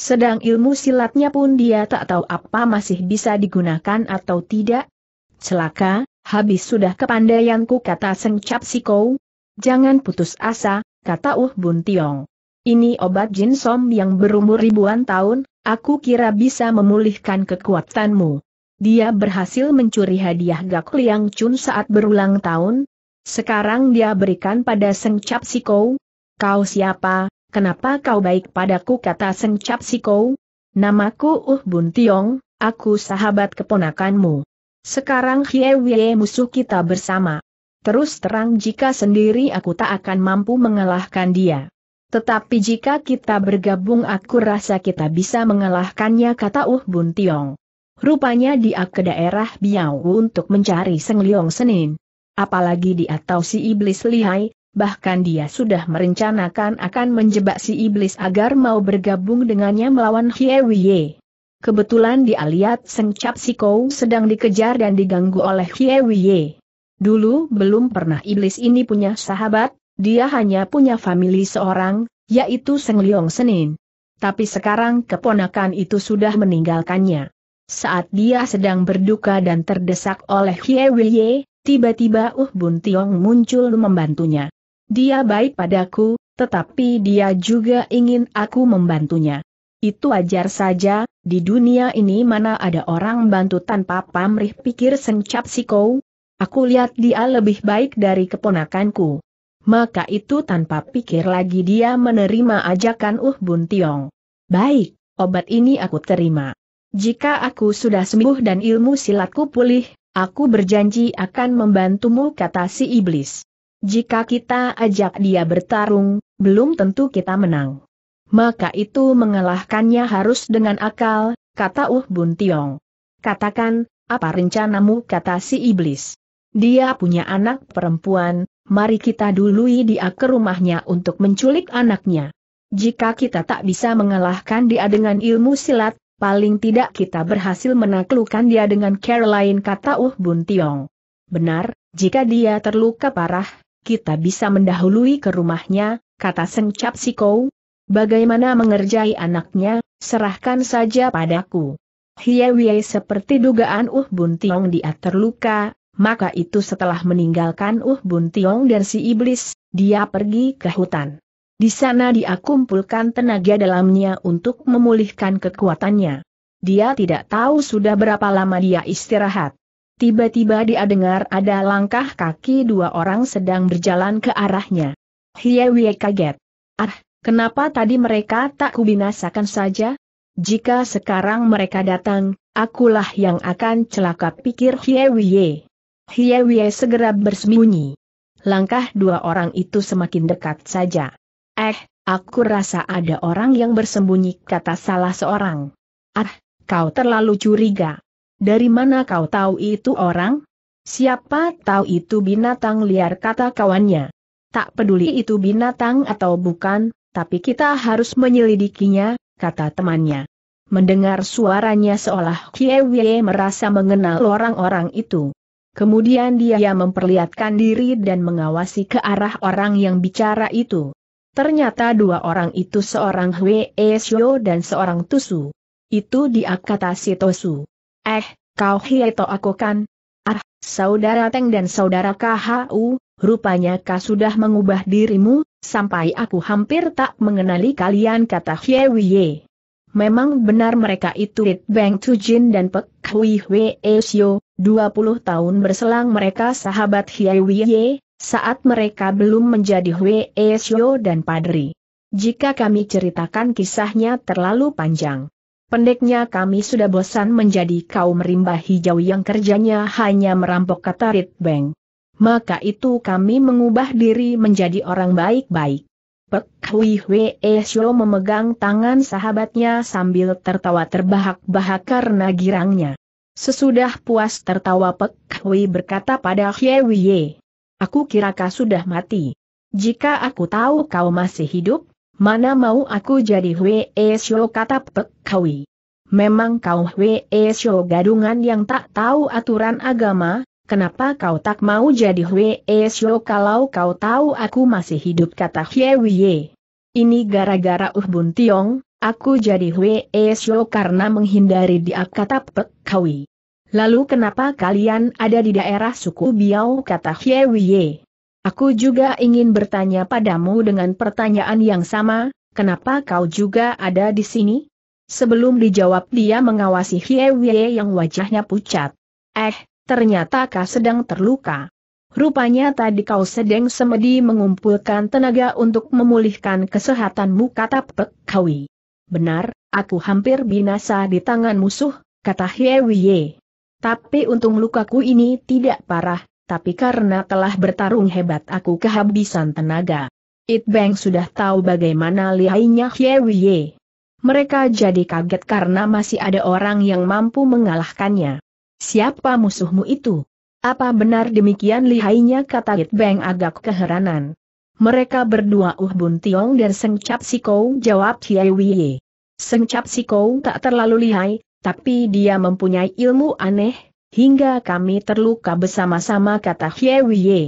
Sedang ilmu silatnya pun dia tak tahu apa masih bisa digunakan atau tidak. Celaka, habis sudah kepandaianku kata Seng Cap Jangan putus asa, kata Uh Bun Tiong. Ini obat jin som yang berumur ribuan tahun, aku kira bisa memulihkan kekuatanmu. Dia berhasil mencuri hadiah Gak Liang Chun saat berulang tahun, sekarang dia berikan pada Seng Cap Siko. Kau siapa, kenapa kau baik padaku kata Seng Cap Siko? Namaku Uh Bun Tiong, aku sahabat keponakanmu. Sekarang Hie Wei musuh kita bersama. Terus terang jika sendiri aku tak akan mampu mengalahkan dia. Tetapi jika kita bergabung aku rasa kita bisa mengalahkannya kata Uh Bun Tiong. Rupanya dia ke daerah Biau untuk mencari Seng Liong Senin. Apalagi di atau si iblis lihai, bahkan dia sudah merencanakan akan menjebak si iblis agar mau bergabung dengannya melawan Hiewiye. Kebetulan dia lihat Seng Cap Kou sedang dikejar dan diganggu oleh Hiewiye. Dulu belum pernah iblis ini punya sahabat, dia hanya punya famili seorang, yaitu Seng Leong Senin. Tapi sekarang keponakan itu sudah meninggalkannya. Saat dia sedang berduka dan terdesak oleh Hiewiye, Tiba-tiba Uh Bun Tiong muncul membantunya. Dia baik padaku, tetapi dia juga ingin aku membantunya. Itu ajar saja, di dunia ini mana ada orang bantu tanpa pamrih pikir sencap siko. Aku lihat dia lebih baik dari keponakanku. Maka itu tanpa pikir lagi dia menerima ajakan Uh Bun Tiong. Baik, obat ini aku terima. Jika aku sudah sembuh dan ilmu silatku pulih, Aku berjanji akan membantumu kata si iblis. Jika kita ajak dia bertarung, belum tentu kita menang. Maka itu mengalahkannya harus dengan akal, kata Uh Bun Tiong. Katakan, apa rencanamu kata si iblis. Dia punya anak perempuan, mari kita dului dia ke rumahnya untuk menculik anaknya. Jika kita tak bisa mengalahkan dia dengan ilmu silat, paling tidak kita berhasil menaklukkan dia dengan Caroline kata Uh Bun Tiong. Benar, jika dia terluka parah, kita bisa mendahului ke rumahnya, kata Seng Cap Sikou. Bagaimana mengerjai anaknya, serahkan saja padaku. Hiewie seperti dugaan Uh Bun Tiong dia terluka, maka itu setelah meninggalkan Uh Bun Tiong dan si iblis, dia pergi ke hutan. Di sana dia kumpulkan tenaga dalamnya untuk memulihkan kekuatannya. Dia tidak tahu sudah berapa lama dia istirahat. Tiba-tiba dia dengar ada langkah kaki dua orang sedang berjalan ke arahnya. Hiewie kaget. Ah, kenapa tadi mereka tak kubinasakan saja? Jika sekarang mereka datang, akulah yang akan celaka pikir Hiewie. Hiewie segera bersembunyi. Langkah dua orang itu semakin dekat saja. Eh, aku rasa ada orang yang bersembunyi kata salah seorang. Ah, kau terlalu curiga. Dari mana kau tahu itu orang? Siapa tahu itu binatang liar kata kawannya. Tak peduli itu binatang atau bukan, tapi kita harus menyelidikinya, kata temannya. Mendengar suaranya seolah Kiewie merasa mengenal orang-orang itu. Kemudian dia memperlihatkan diri dan mengawasi ke arah orang yang bicara itu. Ternyata dua orang itu seorang Hwee Shio dan seorang Tusu. Itu dia kata si Tusu. Eh, kau Hieto aku kan? Ah, saudara Teng dan saudara KHU, rupanya kau sudah mengubah dirimu, sampai aku hampir tak mengenali kalian kata Hiewiye. Memang benar mereka itu It Bang Tujin dan Pek Hui Hwee Shio, 20 tahun berselang mereka sahabat Hiewiye, saat mereka belum menjadi Hwee Shio dan Padri. Jika kami ceritakan kisahnya terlalu panjang. Pendeknya kami sudah bosan menjadi kaum rimba hijau yang kerjanya hanya merampok kata Rit Bank. Maka itu kami mengubah diri menjadi orang baik-baik. Pek Hui Hwee Shio memegang tangan sahabatnya sambil tertawa terbahak-bahak karena girangnya. Sesudah puas tertawa Pek Hui berkata pada Hye Wiye. Aku kira kau sudah mati. Jika aku tahu kau masih hidup, mana mau aku jadi Hwe e Shou kata Pek Kawi. Memang kau Hwe e Shou gadungan yang tak tahu aturan agama, Kenapa kau tak mau jadi Hwe e Shou kalau kau tahu aku masih hidup kata Hye Ini gara-gara Uh Bun Tiong, aku jadi Hwe Shou karena menghindari dia kata Pek Kawi. Lalu kenapa kalian ada di daerah suku Biao kata Hye Aku juga ingin bertanya padamu dengan pertanyaan yang sama, kenapa kau juga ada di sini? Sebelum dijawab dia mengawasi Hye yang wajahnya pucat. Eh, ternyata kau sedang terluka. Rupanya tadi kau sedang semedi mengumpulkan tenaga untuk memulihkan kesehatanmu kata Pek Kawi. Benar, aku hampir binasa di tangan musuh, kata Hye tapi untung lukaku ini tidak parah, tapi karena telah bertarung hebat aku kehabisan tenaga. It Bang sudah tahu bagaimana lihainya Hyewiye. Mereka jadi kaget karena masih ada orang yang mampu mengalahkannya. Siapa musuhmu itu? Apa benar demikian lihainya kata It Bang agak keheranan. Mereka berdua Uh Bun Tiong dan Seng Cap Sikou jawab Hyewiye. Seng Cap Sikou tak terlalu lihai, tapi dia mempunyai ilmu aneh, hingga kami terluka bersama-sama kata Hye Wiye.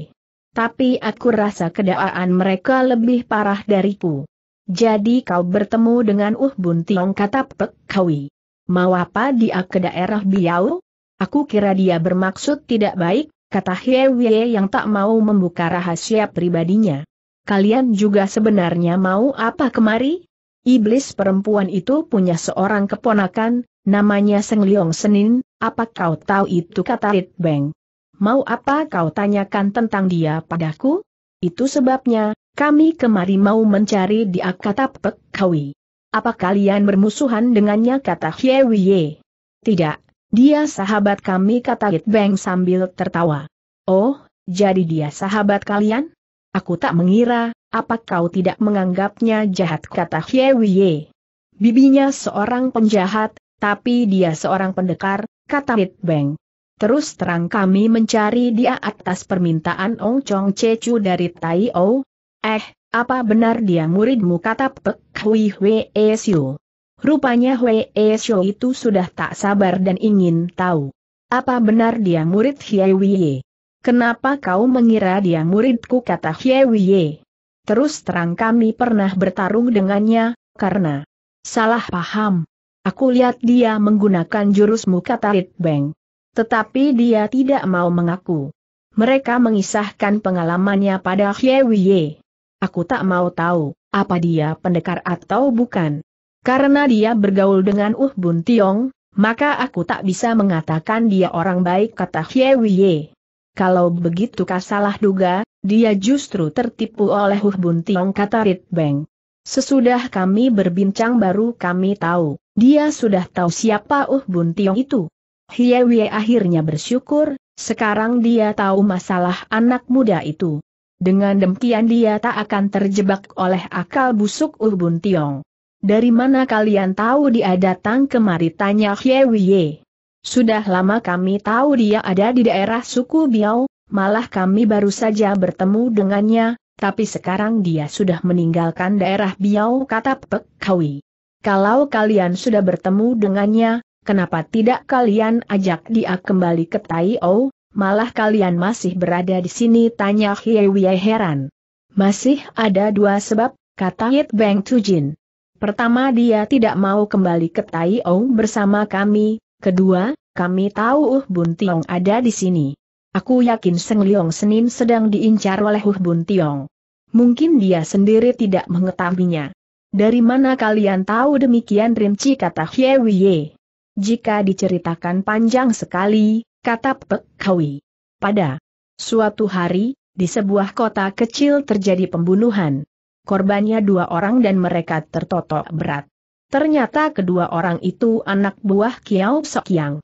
Tapi aku rasa kedaaan mereka lebih parah dariku. Jadi kau bertemu dengan Uh Bun Tiong kata Pek Kawi. Mau apa dia ke daerah Biau? Aku kira dia bermaksud tidak baik, kata Hye Wiye yang tak mau membuka rahasia pribadinya. Kalian juga sebenarnya mau apa kemari? Iblis perempuan itu punya seorang keponakan, Namanya Seng Leong Senin, apa kau tahu itu kata Rit Beng? Mau apa kau tanyakan tentang dia padaku? Itu sebabnya, kami kemari mau mencari dia kata Pek Kawi. Apa kalian bermusuhan dengannya kata Hye Wiye? Tidak, dia sahabat kami kata Rit Beng sambil tertawa. Oh, jadi dia sahabat kalian? Aku tak mengira, apa kau tidak menganggapnya jahat kata Hye Wiye. Bibinya seorang penjahat, tapi dia seorang pendekar, kata Beng. Terus terang kami mencari dia atas permintaan Ong Chong Chechu dari Tai O. Eh, apa benar dia muridmu kata Pek Hui Hwe e Siu. Rupanya Hwe e Siu itu sudah tak sabar dan ingin tahu. Apa benar dia murid Hie Wei? Kenapa kau mengira dia muridku kata Ye? Terus terang kami pernah bertarung dengannya, karena salah paham, Aku lihat dia menggunakan jurusmu kata Rit beng. Tetapi dia tidak mau mengaku. Mereka mengisahkan pengalamannya pada Hye Wiye. Aku tak mau tahu, apa dia pendekar atau bukan. Karena dia bergaul dengan Uh Bun Tiong, maka aku tak bisa mengatakan dia orang baik kata Hye Wiye. Kalau begitu kasalah duga, dia justru tertipu oleh Uh Bun Tiong kata Rit Beng. Sesudah kami berbincang baru kami tahu, dia sudah tahu siapa Uh Bun Tiong itu. Hiewie akhirnya bersyukur, sekarang dia tahu masalah anak muda itu. Dengan demikian dia tak akan terjebak oleh akal busuk Uh Bun Tiong. Dari mana kalian tahu dia datang kemari tanya Hiewie? Sudah lama kami tahu dia ada di daerah suku Biao, malah kami baru saja bertemu dengannya, tapi sekarang dia sudah meninggalkan daerah Biau kata Pek Kawi. Kalau kalian sudah bertemu dengannya, kenapa tidak kalian ajak dia kembali ke Tai O, malah kalian masih berada di sini tanya Hiewie heran. Masih ada dua sebab, kata Yit Beng Tujin. Pertama dia tidak mau kembali ke Tai O bersama kami, kedua, kami tahu Uh Bun Tiong ada di sini. Aku yakin Seng Liong Senin sedang diincar oleh Huh Bun Tiong. Mungkin dia sendiri tidak mengetahuinya. Dari mana kalian tahu demikian rinci kata Hye Wiye? Jika diceritakan panjang sekali, kata Pek Kawi. Pada suatu hari, di sebuah kota kecil terjadi pembunuhan. Korbannya dua orang dan mereka tertotok berat. Ternyata kedua orang itu anak buah Kiao Sok Yang.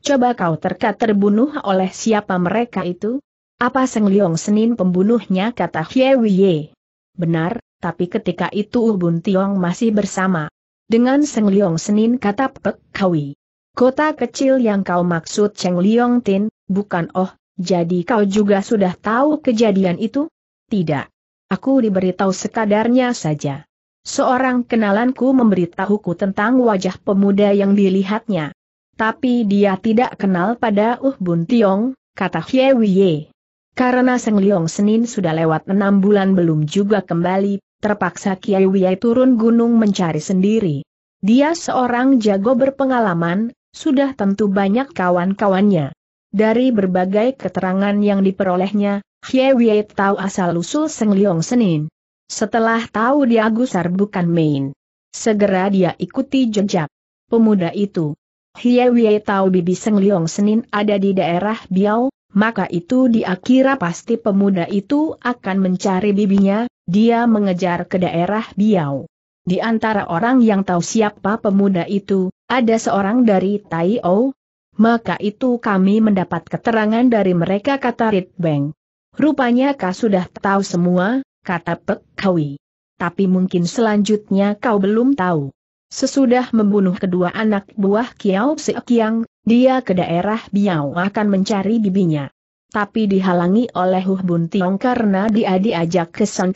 Coba kau terka terbunuh oleh siapa mereka itu? Apa Seng Liong Senin pembunuhnya kata Hye Wiye. Benar, tapi ketika itu Ubun Tiong masih bersama. Dengan Seng Liong Senin kata Pek Kawi. Kota kecil yang kau maksud Cheng Liong Tin, bukan oh, jadi kau juga sudah tahu kejadian itu? Tidak. Aku diberitahu sekadarnya saja. Seorang kenalanku memberitahuku tentang wajah pemuda yang dilihatnya tapi dia tidak kenal pada Uh Bun Tiong, kata Hye Wiye. Karena Seng Liong Senin sudah lewat enam bulan belum juga kembali, terpaksa Kiai Wiye turun gunung mencari sendiri. Dia seorang jago berpengalaman, sudah tentu banyak kawan-kawannya. Dari berbagai keterangan yang diperolehnya, Hye Wei tahu asal-usul Seng Liong Senin. Setelah tahu dia gusar bukan main. Segera dia ikuti jejak. Pemuda itu, Hie Wei tahu Bibi Seng Leong Senin ada di daerah Biao, maka itu dia kira pasti pemuda itu akan mencari bibinya, dia mengejar ke daerah Biao. Di antara orang yang tahu siapa pemuda itu, ada seorang dari Tai O. Maka itu kami mendapat keterangan dari mereka kata Rit Beng. Rupanya kau sudah tahu semua, kata Pek Kawi. Tapi mungkin selanjutnya kau belum tahu. Sesudah membunuh kedua anak buah Kiao Kiang, dia ke daerah Biao akan mencari bibinya. Tapi dihalangi oleh Huh Bun Tiong karena dia diajak ke San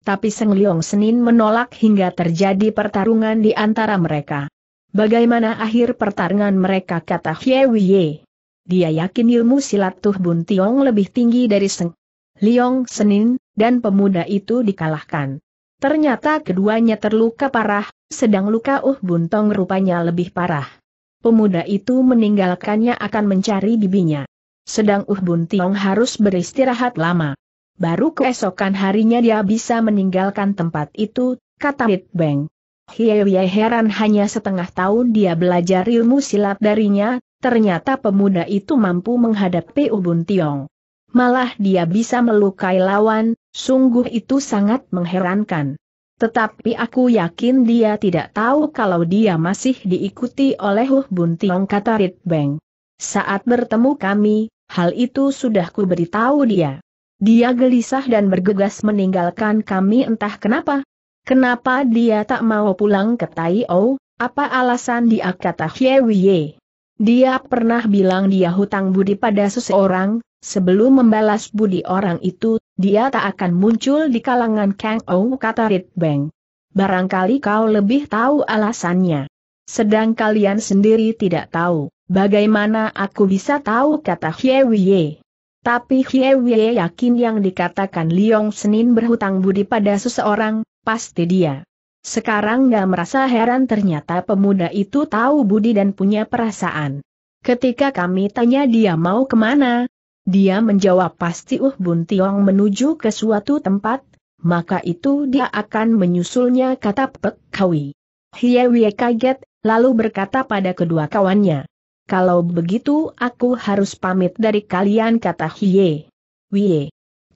Tapi Seng Liong Senin menolak hingga terjadi pertarungan di antara mereka. Bagaimana akhir pertarungan mereka kata Hye Wiye. Dia yakin ilmu silat Tuh Bun Tiong lebih tinggi dari Seng Liong Senin, dan pemuda itu dikalahkan. Ternyata keduanya terluka parah, sedang luka Uh Buntong rupanya lebih parah. Pemuda itu meninggalkannya akan mencari bibinya. Sedang Uh Buntong harus beristirahat lama. Baru keesokan harinya dia bisa meninggalkan tempat itu, kata It Beng. Hiewie heran hanya setengah tahun dia belajar ilmu silat darinya, ternyata pemuda itu mampu menghadapi Uh Tiong. Malah dia bisa melukai lawan, sungguh itu sangat mengherankan. Tetapi aku yakin dia tidak tahu kalau dia masih diikuti oleh Huh Bun Tiong kata Rit Beng. Saat bertemu kami, hal itu sudah ku beritahu dia. Dia gelisah dan bergegas meninggalkan kami entah kenapa. Kenapa dia tak mau pulang ke Tai O, apa alasan dia kata Hye Wiye. Dia pernah bilang dia hutang budi pada seseorang, sebelum membalas budi orang itu, dia tak akan muncul di kalangan Kang Ou kata Rit Beng. Barangkali kau lebih tahu alasannya. Sedang kalian sendiri tidak tahu, bagaimana aku bisa tahu kata Hye Wye. Tapi Hye Wye yakin yang dikatakan Liong Senin berhutang budi pada seseorang, pasti dia. Sekarang gak merasa heran ternyata pemuda itu tahu budi dan punya perasaan. Ketika kami tanya dia mau kemana, dia menjawab pasti Uh Bun Tiong menuju ke suatu tempat, maka itu dia akan menyusulnya kata Pek Kawi. Hiewie kaget, lalu berkata pada kedua kawannya. Kalau begitu aku harus pamit dari kalian kata Hie. Wie.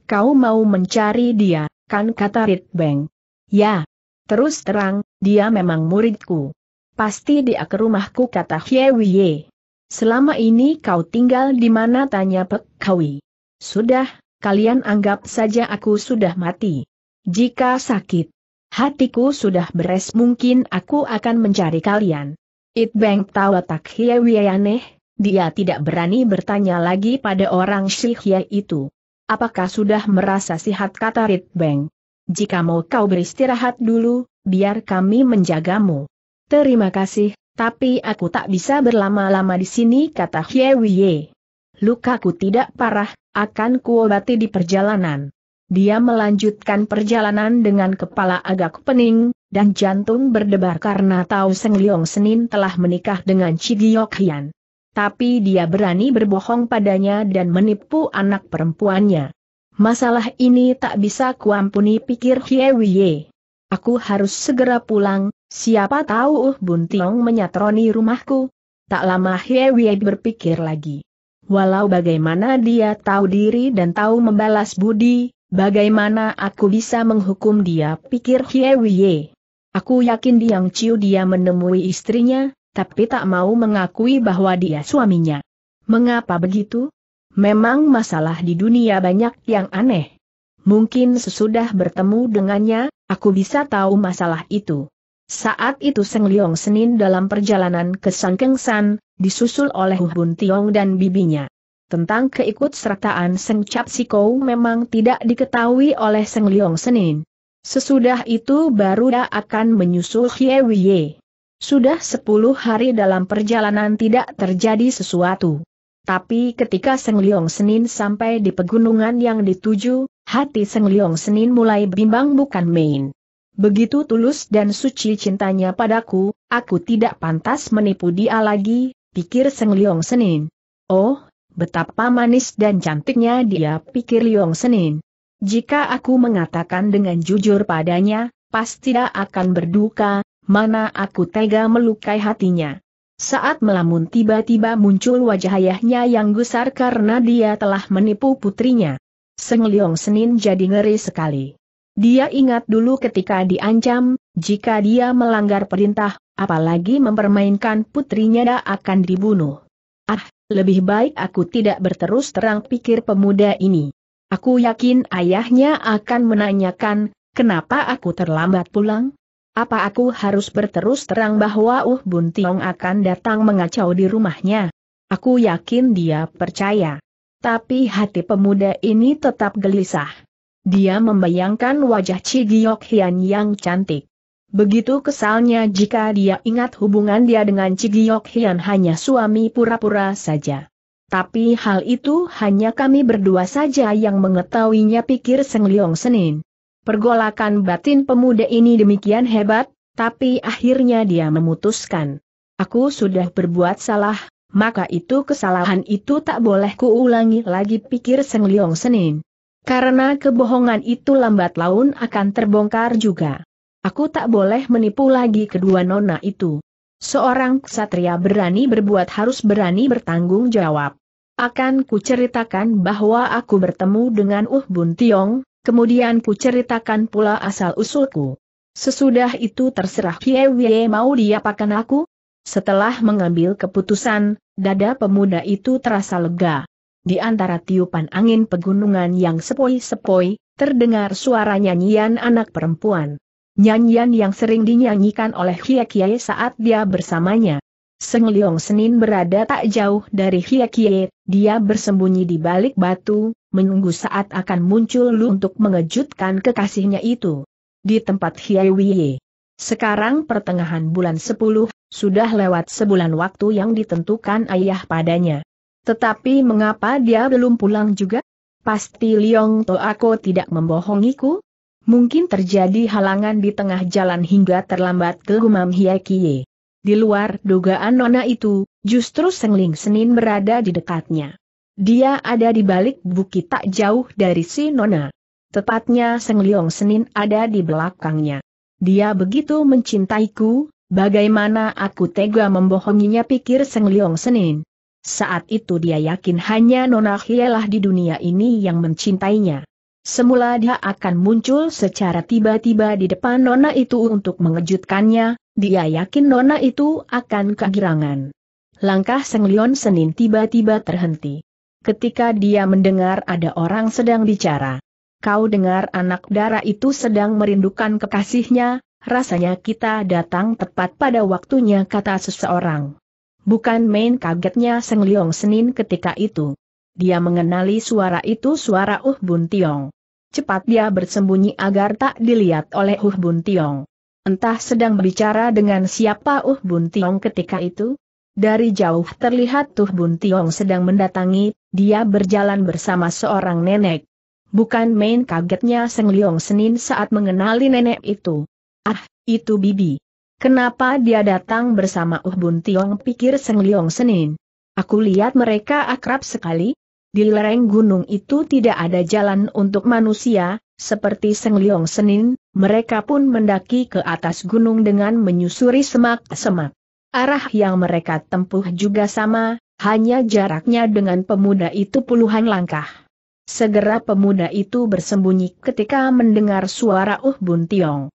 Kau mau mencari dia, kan kata Rit Beng. Ya, Terus terang, dia memang muridku. Pasti dia ke rumahku kata Hye Wiye. Selama ini kau tinggal di mana tanya Pek Kawi. Sudah, kalian anggap saja aku sudah mati. Jika sakit, hatiku sudah beres mungkin aku akan mencari kalian. It Bang tawa tak Hye Wiye aneh, dia tidak berani bertanya lagi pada orang Shihye itu. Apakah sudah merasa sihat kata It Bang? Jika mau kau beristirahat dulu, biar kami menjagamu. Terima kasih, tapi aku tak bisa berlama-lama di sini kata Hye Hyewiye. Lukaku tidak parah, akan kuobati di perjalanan. Dia melanjutkan perjalanan dengan kepala agak pening, dan jantung berdebar karena tahu Seng Leong Senin telah menikah dengan Chigiok Hian. Tapi dia berani berbohong padanya dan menipu anak perempuannya. Masalah ini tak bisa kuampuni pikir Hiewiye. Aku harus segera pulang, siapa tahu Uh Bun Tiong menyatroni rumahku. Tak lama Hiewiye berpikir lagi. Walau bagaimana dia tahu diri dan tahu membalas budi, bagaimana aku bisa menghukum dia pikir Hiewiye. Aku yakin Diang Ciu dia menemui istrinya, tapi tak mau mengakui bahwa dia suaminya. Mengapa begitu? Memang masalah di dunia banyak yang aneh. Mungkin sesudah bertemu dengannya, aku bisa tahu masalah itu. Saat itu Seng Leong Senin dalam perjalanan ke San, disusul oleh Hu Bun Tiong dan bibinya. Tentang keikutsertaan Seng Cap memang tidak diketahui oleh Seng Leong Senin. Sesudah itu baru dia akan menyusul Hie Wei. Sudah sepuluh hari dalam perjalanan tidak terjadi sesuatu. Tapi ketika Seng Liong Senin sampai di pegunungan yang dituju, hati Seng Liong Senin mulai bimbang bukan main. Begitu tulus dan suci cintanya padaku, aku tidak pantas menipu dia lagi, pikir Seng Liong Senin. Oh, betapa manis dan cantiknya dia pikir Liong Senin. Jika aku mengatakan dengan jujur padanya, pasti dia akan berduka, mana aku tega melukai hatinya. Saat melamun tiba-tiba muncul wajah ayahnya yang gusar karena dia telah menipu putrinya. Seng Leong Senin jadi ngeri sekali. Dia ingat dulu ketika diancam, jika dia melanggar perintah, apalagi mempermainkan putrinya dia akan dibunuh. Ah, lebih baik aku tidak berterus terang pikir pemuda ini. Aku yakin ayahnya akan menanyakan, kenapa aku terlambat pulang? Apa aku harus berterus terang bahwa Uh Bun Tiong akan datang mengacau di rumahnya? Aku yakin dia percaya. Tapi hati pemuda ini tetap gelisah. Dia membayangkan wajah Chi Hian yang cantik. Begitu kesalnya jika dia ingat hubungan dia dengan Chi Hian hanya suami pura-pura saja. Tapi hal itu hanya kami berdua saja yang mengetahuinya pikir Seng Leong Senin. Pergolakan batin pemuda ini demikian hebat, tapi akhirnya dia memutuskan. Aku sudah berbuat salah, maka itu kesalahan itu tak boleh kuulangi lagi pikir Seng Leong Senin. Karena kebohongan itu lambat laun akan terbongkar juga. Aku tak boleh menipu lagi kedua nona itu. Seorang ksatria berani berbuat harus berani bertanggung jawab. Akan kuceritakan bahwa aku bertemu dengan Uh Bun Tiong, Kemudian ku ceritakan pula asal-usulku. Sesudah itu terserah Wie mau diapakan aku? Setelah mengambil keputusan, dada pemuda itu terasa lega. Di antara tiupan angin pegunungan yang sepoi-sepoi, terdengar suara nyanyian anak perempuan. Nyanyian yang sering dinyanyikan oleh Kie saat dia bersamanya. Seng Leong Senin berada tak jauh dari Hie Kie, dia bersembunyi di balik batu, menunggu saat akan muncul Lu untuk mengejutkan kekasihnya itu. Di tempat Hie Sekarang pertengahan bulan 10, sudah lewat sebulan waktu yang ditentukan ayah padanya. Tetapi mengapa dia belum pulang juga? Pasti Liong To aku tidak membohongiku? Mungkin terjadi halangan di tengah jalan hingga terlambat ke Gumam Hie Kie. Di luar dugaan nona itu, justru Sengling Senin berada di dekatnya. Dia ada di balik bukit tak jauh dari si nona. Tepatnya Seng Leong Senin ada di belakangnya. Dia begitu mencintaiku, bagaimana aku tega membohonginya pikir Seng Leong Senin. Saat itu dia yakin hanya Nona Hielah di dunia ini yang mencintainya. Semula dia akan muncul secara tiba-tiba di depan Nona itu untuk mengejutkannya, dia yakin nona itu akan kegirangan. Langkah Seng Leon Senin tiba-tiba terhenti. Ketika dia mendengar ada orang sedang bicara. Kau dengar anak dara itu sedang merindukan kekasihnya, rasanya kita datang tepat pada waktunya kata seseorang. Bukan main kagetnya Seng Leong Senin ketika itu. Dia mengenali suara itu suara Uh Bun Tiong. Cepat dia bersembunyi agar tak dilihat oleh Uh Bun Tiong. Entah sedang berbicara dengan siapa Uh Bun Tiong ketika itu? Dari jauh terlihat Tuh Bun Tiong sedang mendatangi, dia berjalan bersama seorang nenek. Bukan main kagetnya Seng Liong Senin saat mengenali nenek itu. Ah, itu Bibi. Kenapa dia datang bersama Uh Bun Tiong pikir Seng Liong Senin. Aku lihat mereka akrab sekali. Di lereng gunung itu tidak ada jalan untuk manusia, seperti Seng Liong Senin, mereka pun mendaki ke atas gunung dengan menyusuri semak-semak. Arah yang mereka tempuh juga sama, hanya jaraknya dengan pemuda itu puluhan langkah. Segera pemuda itu bersembunyi ketika mendengar suara Uh Bun Tiong.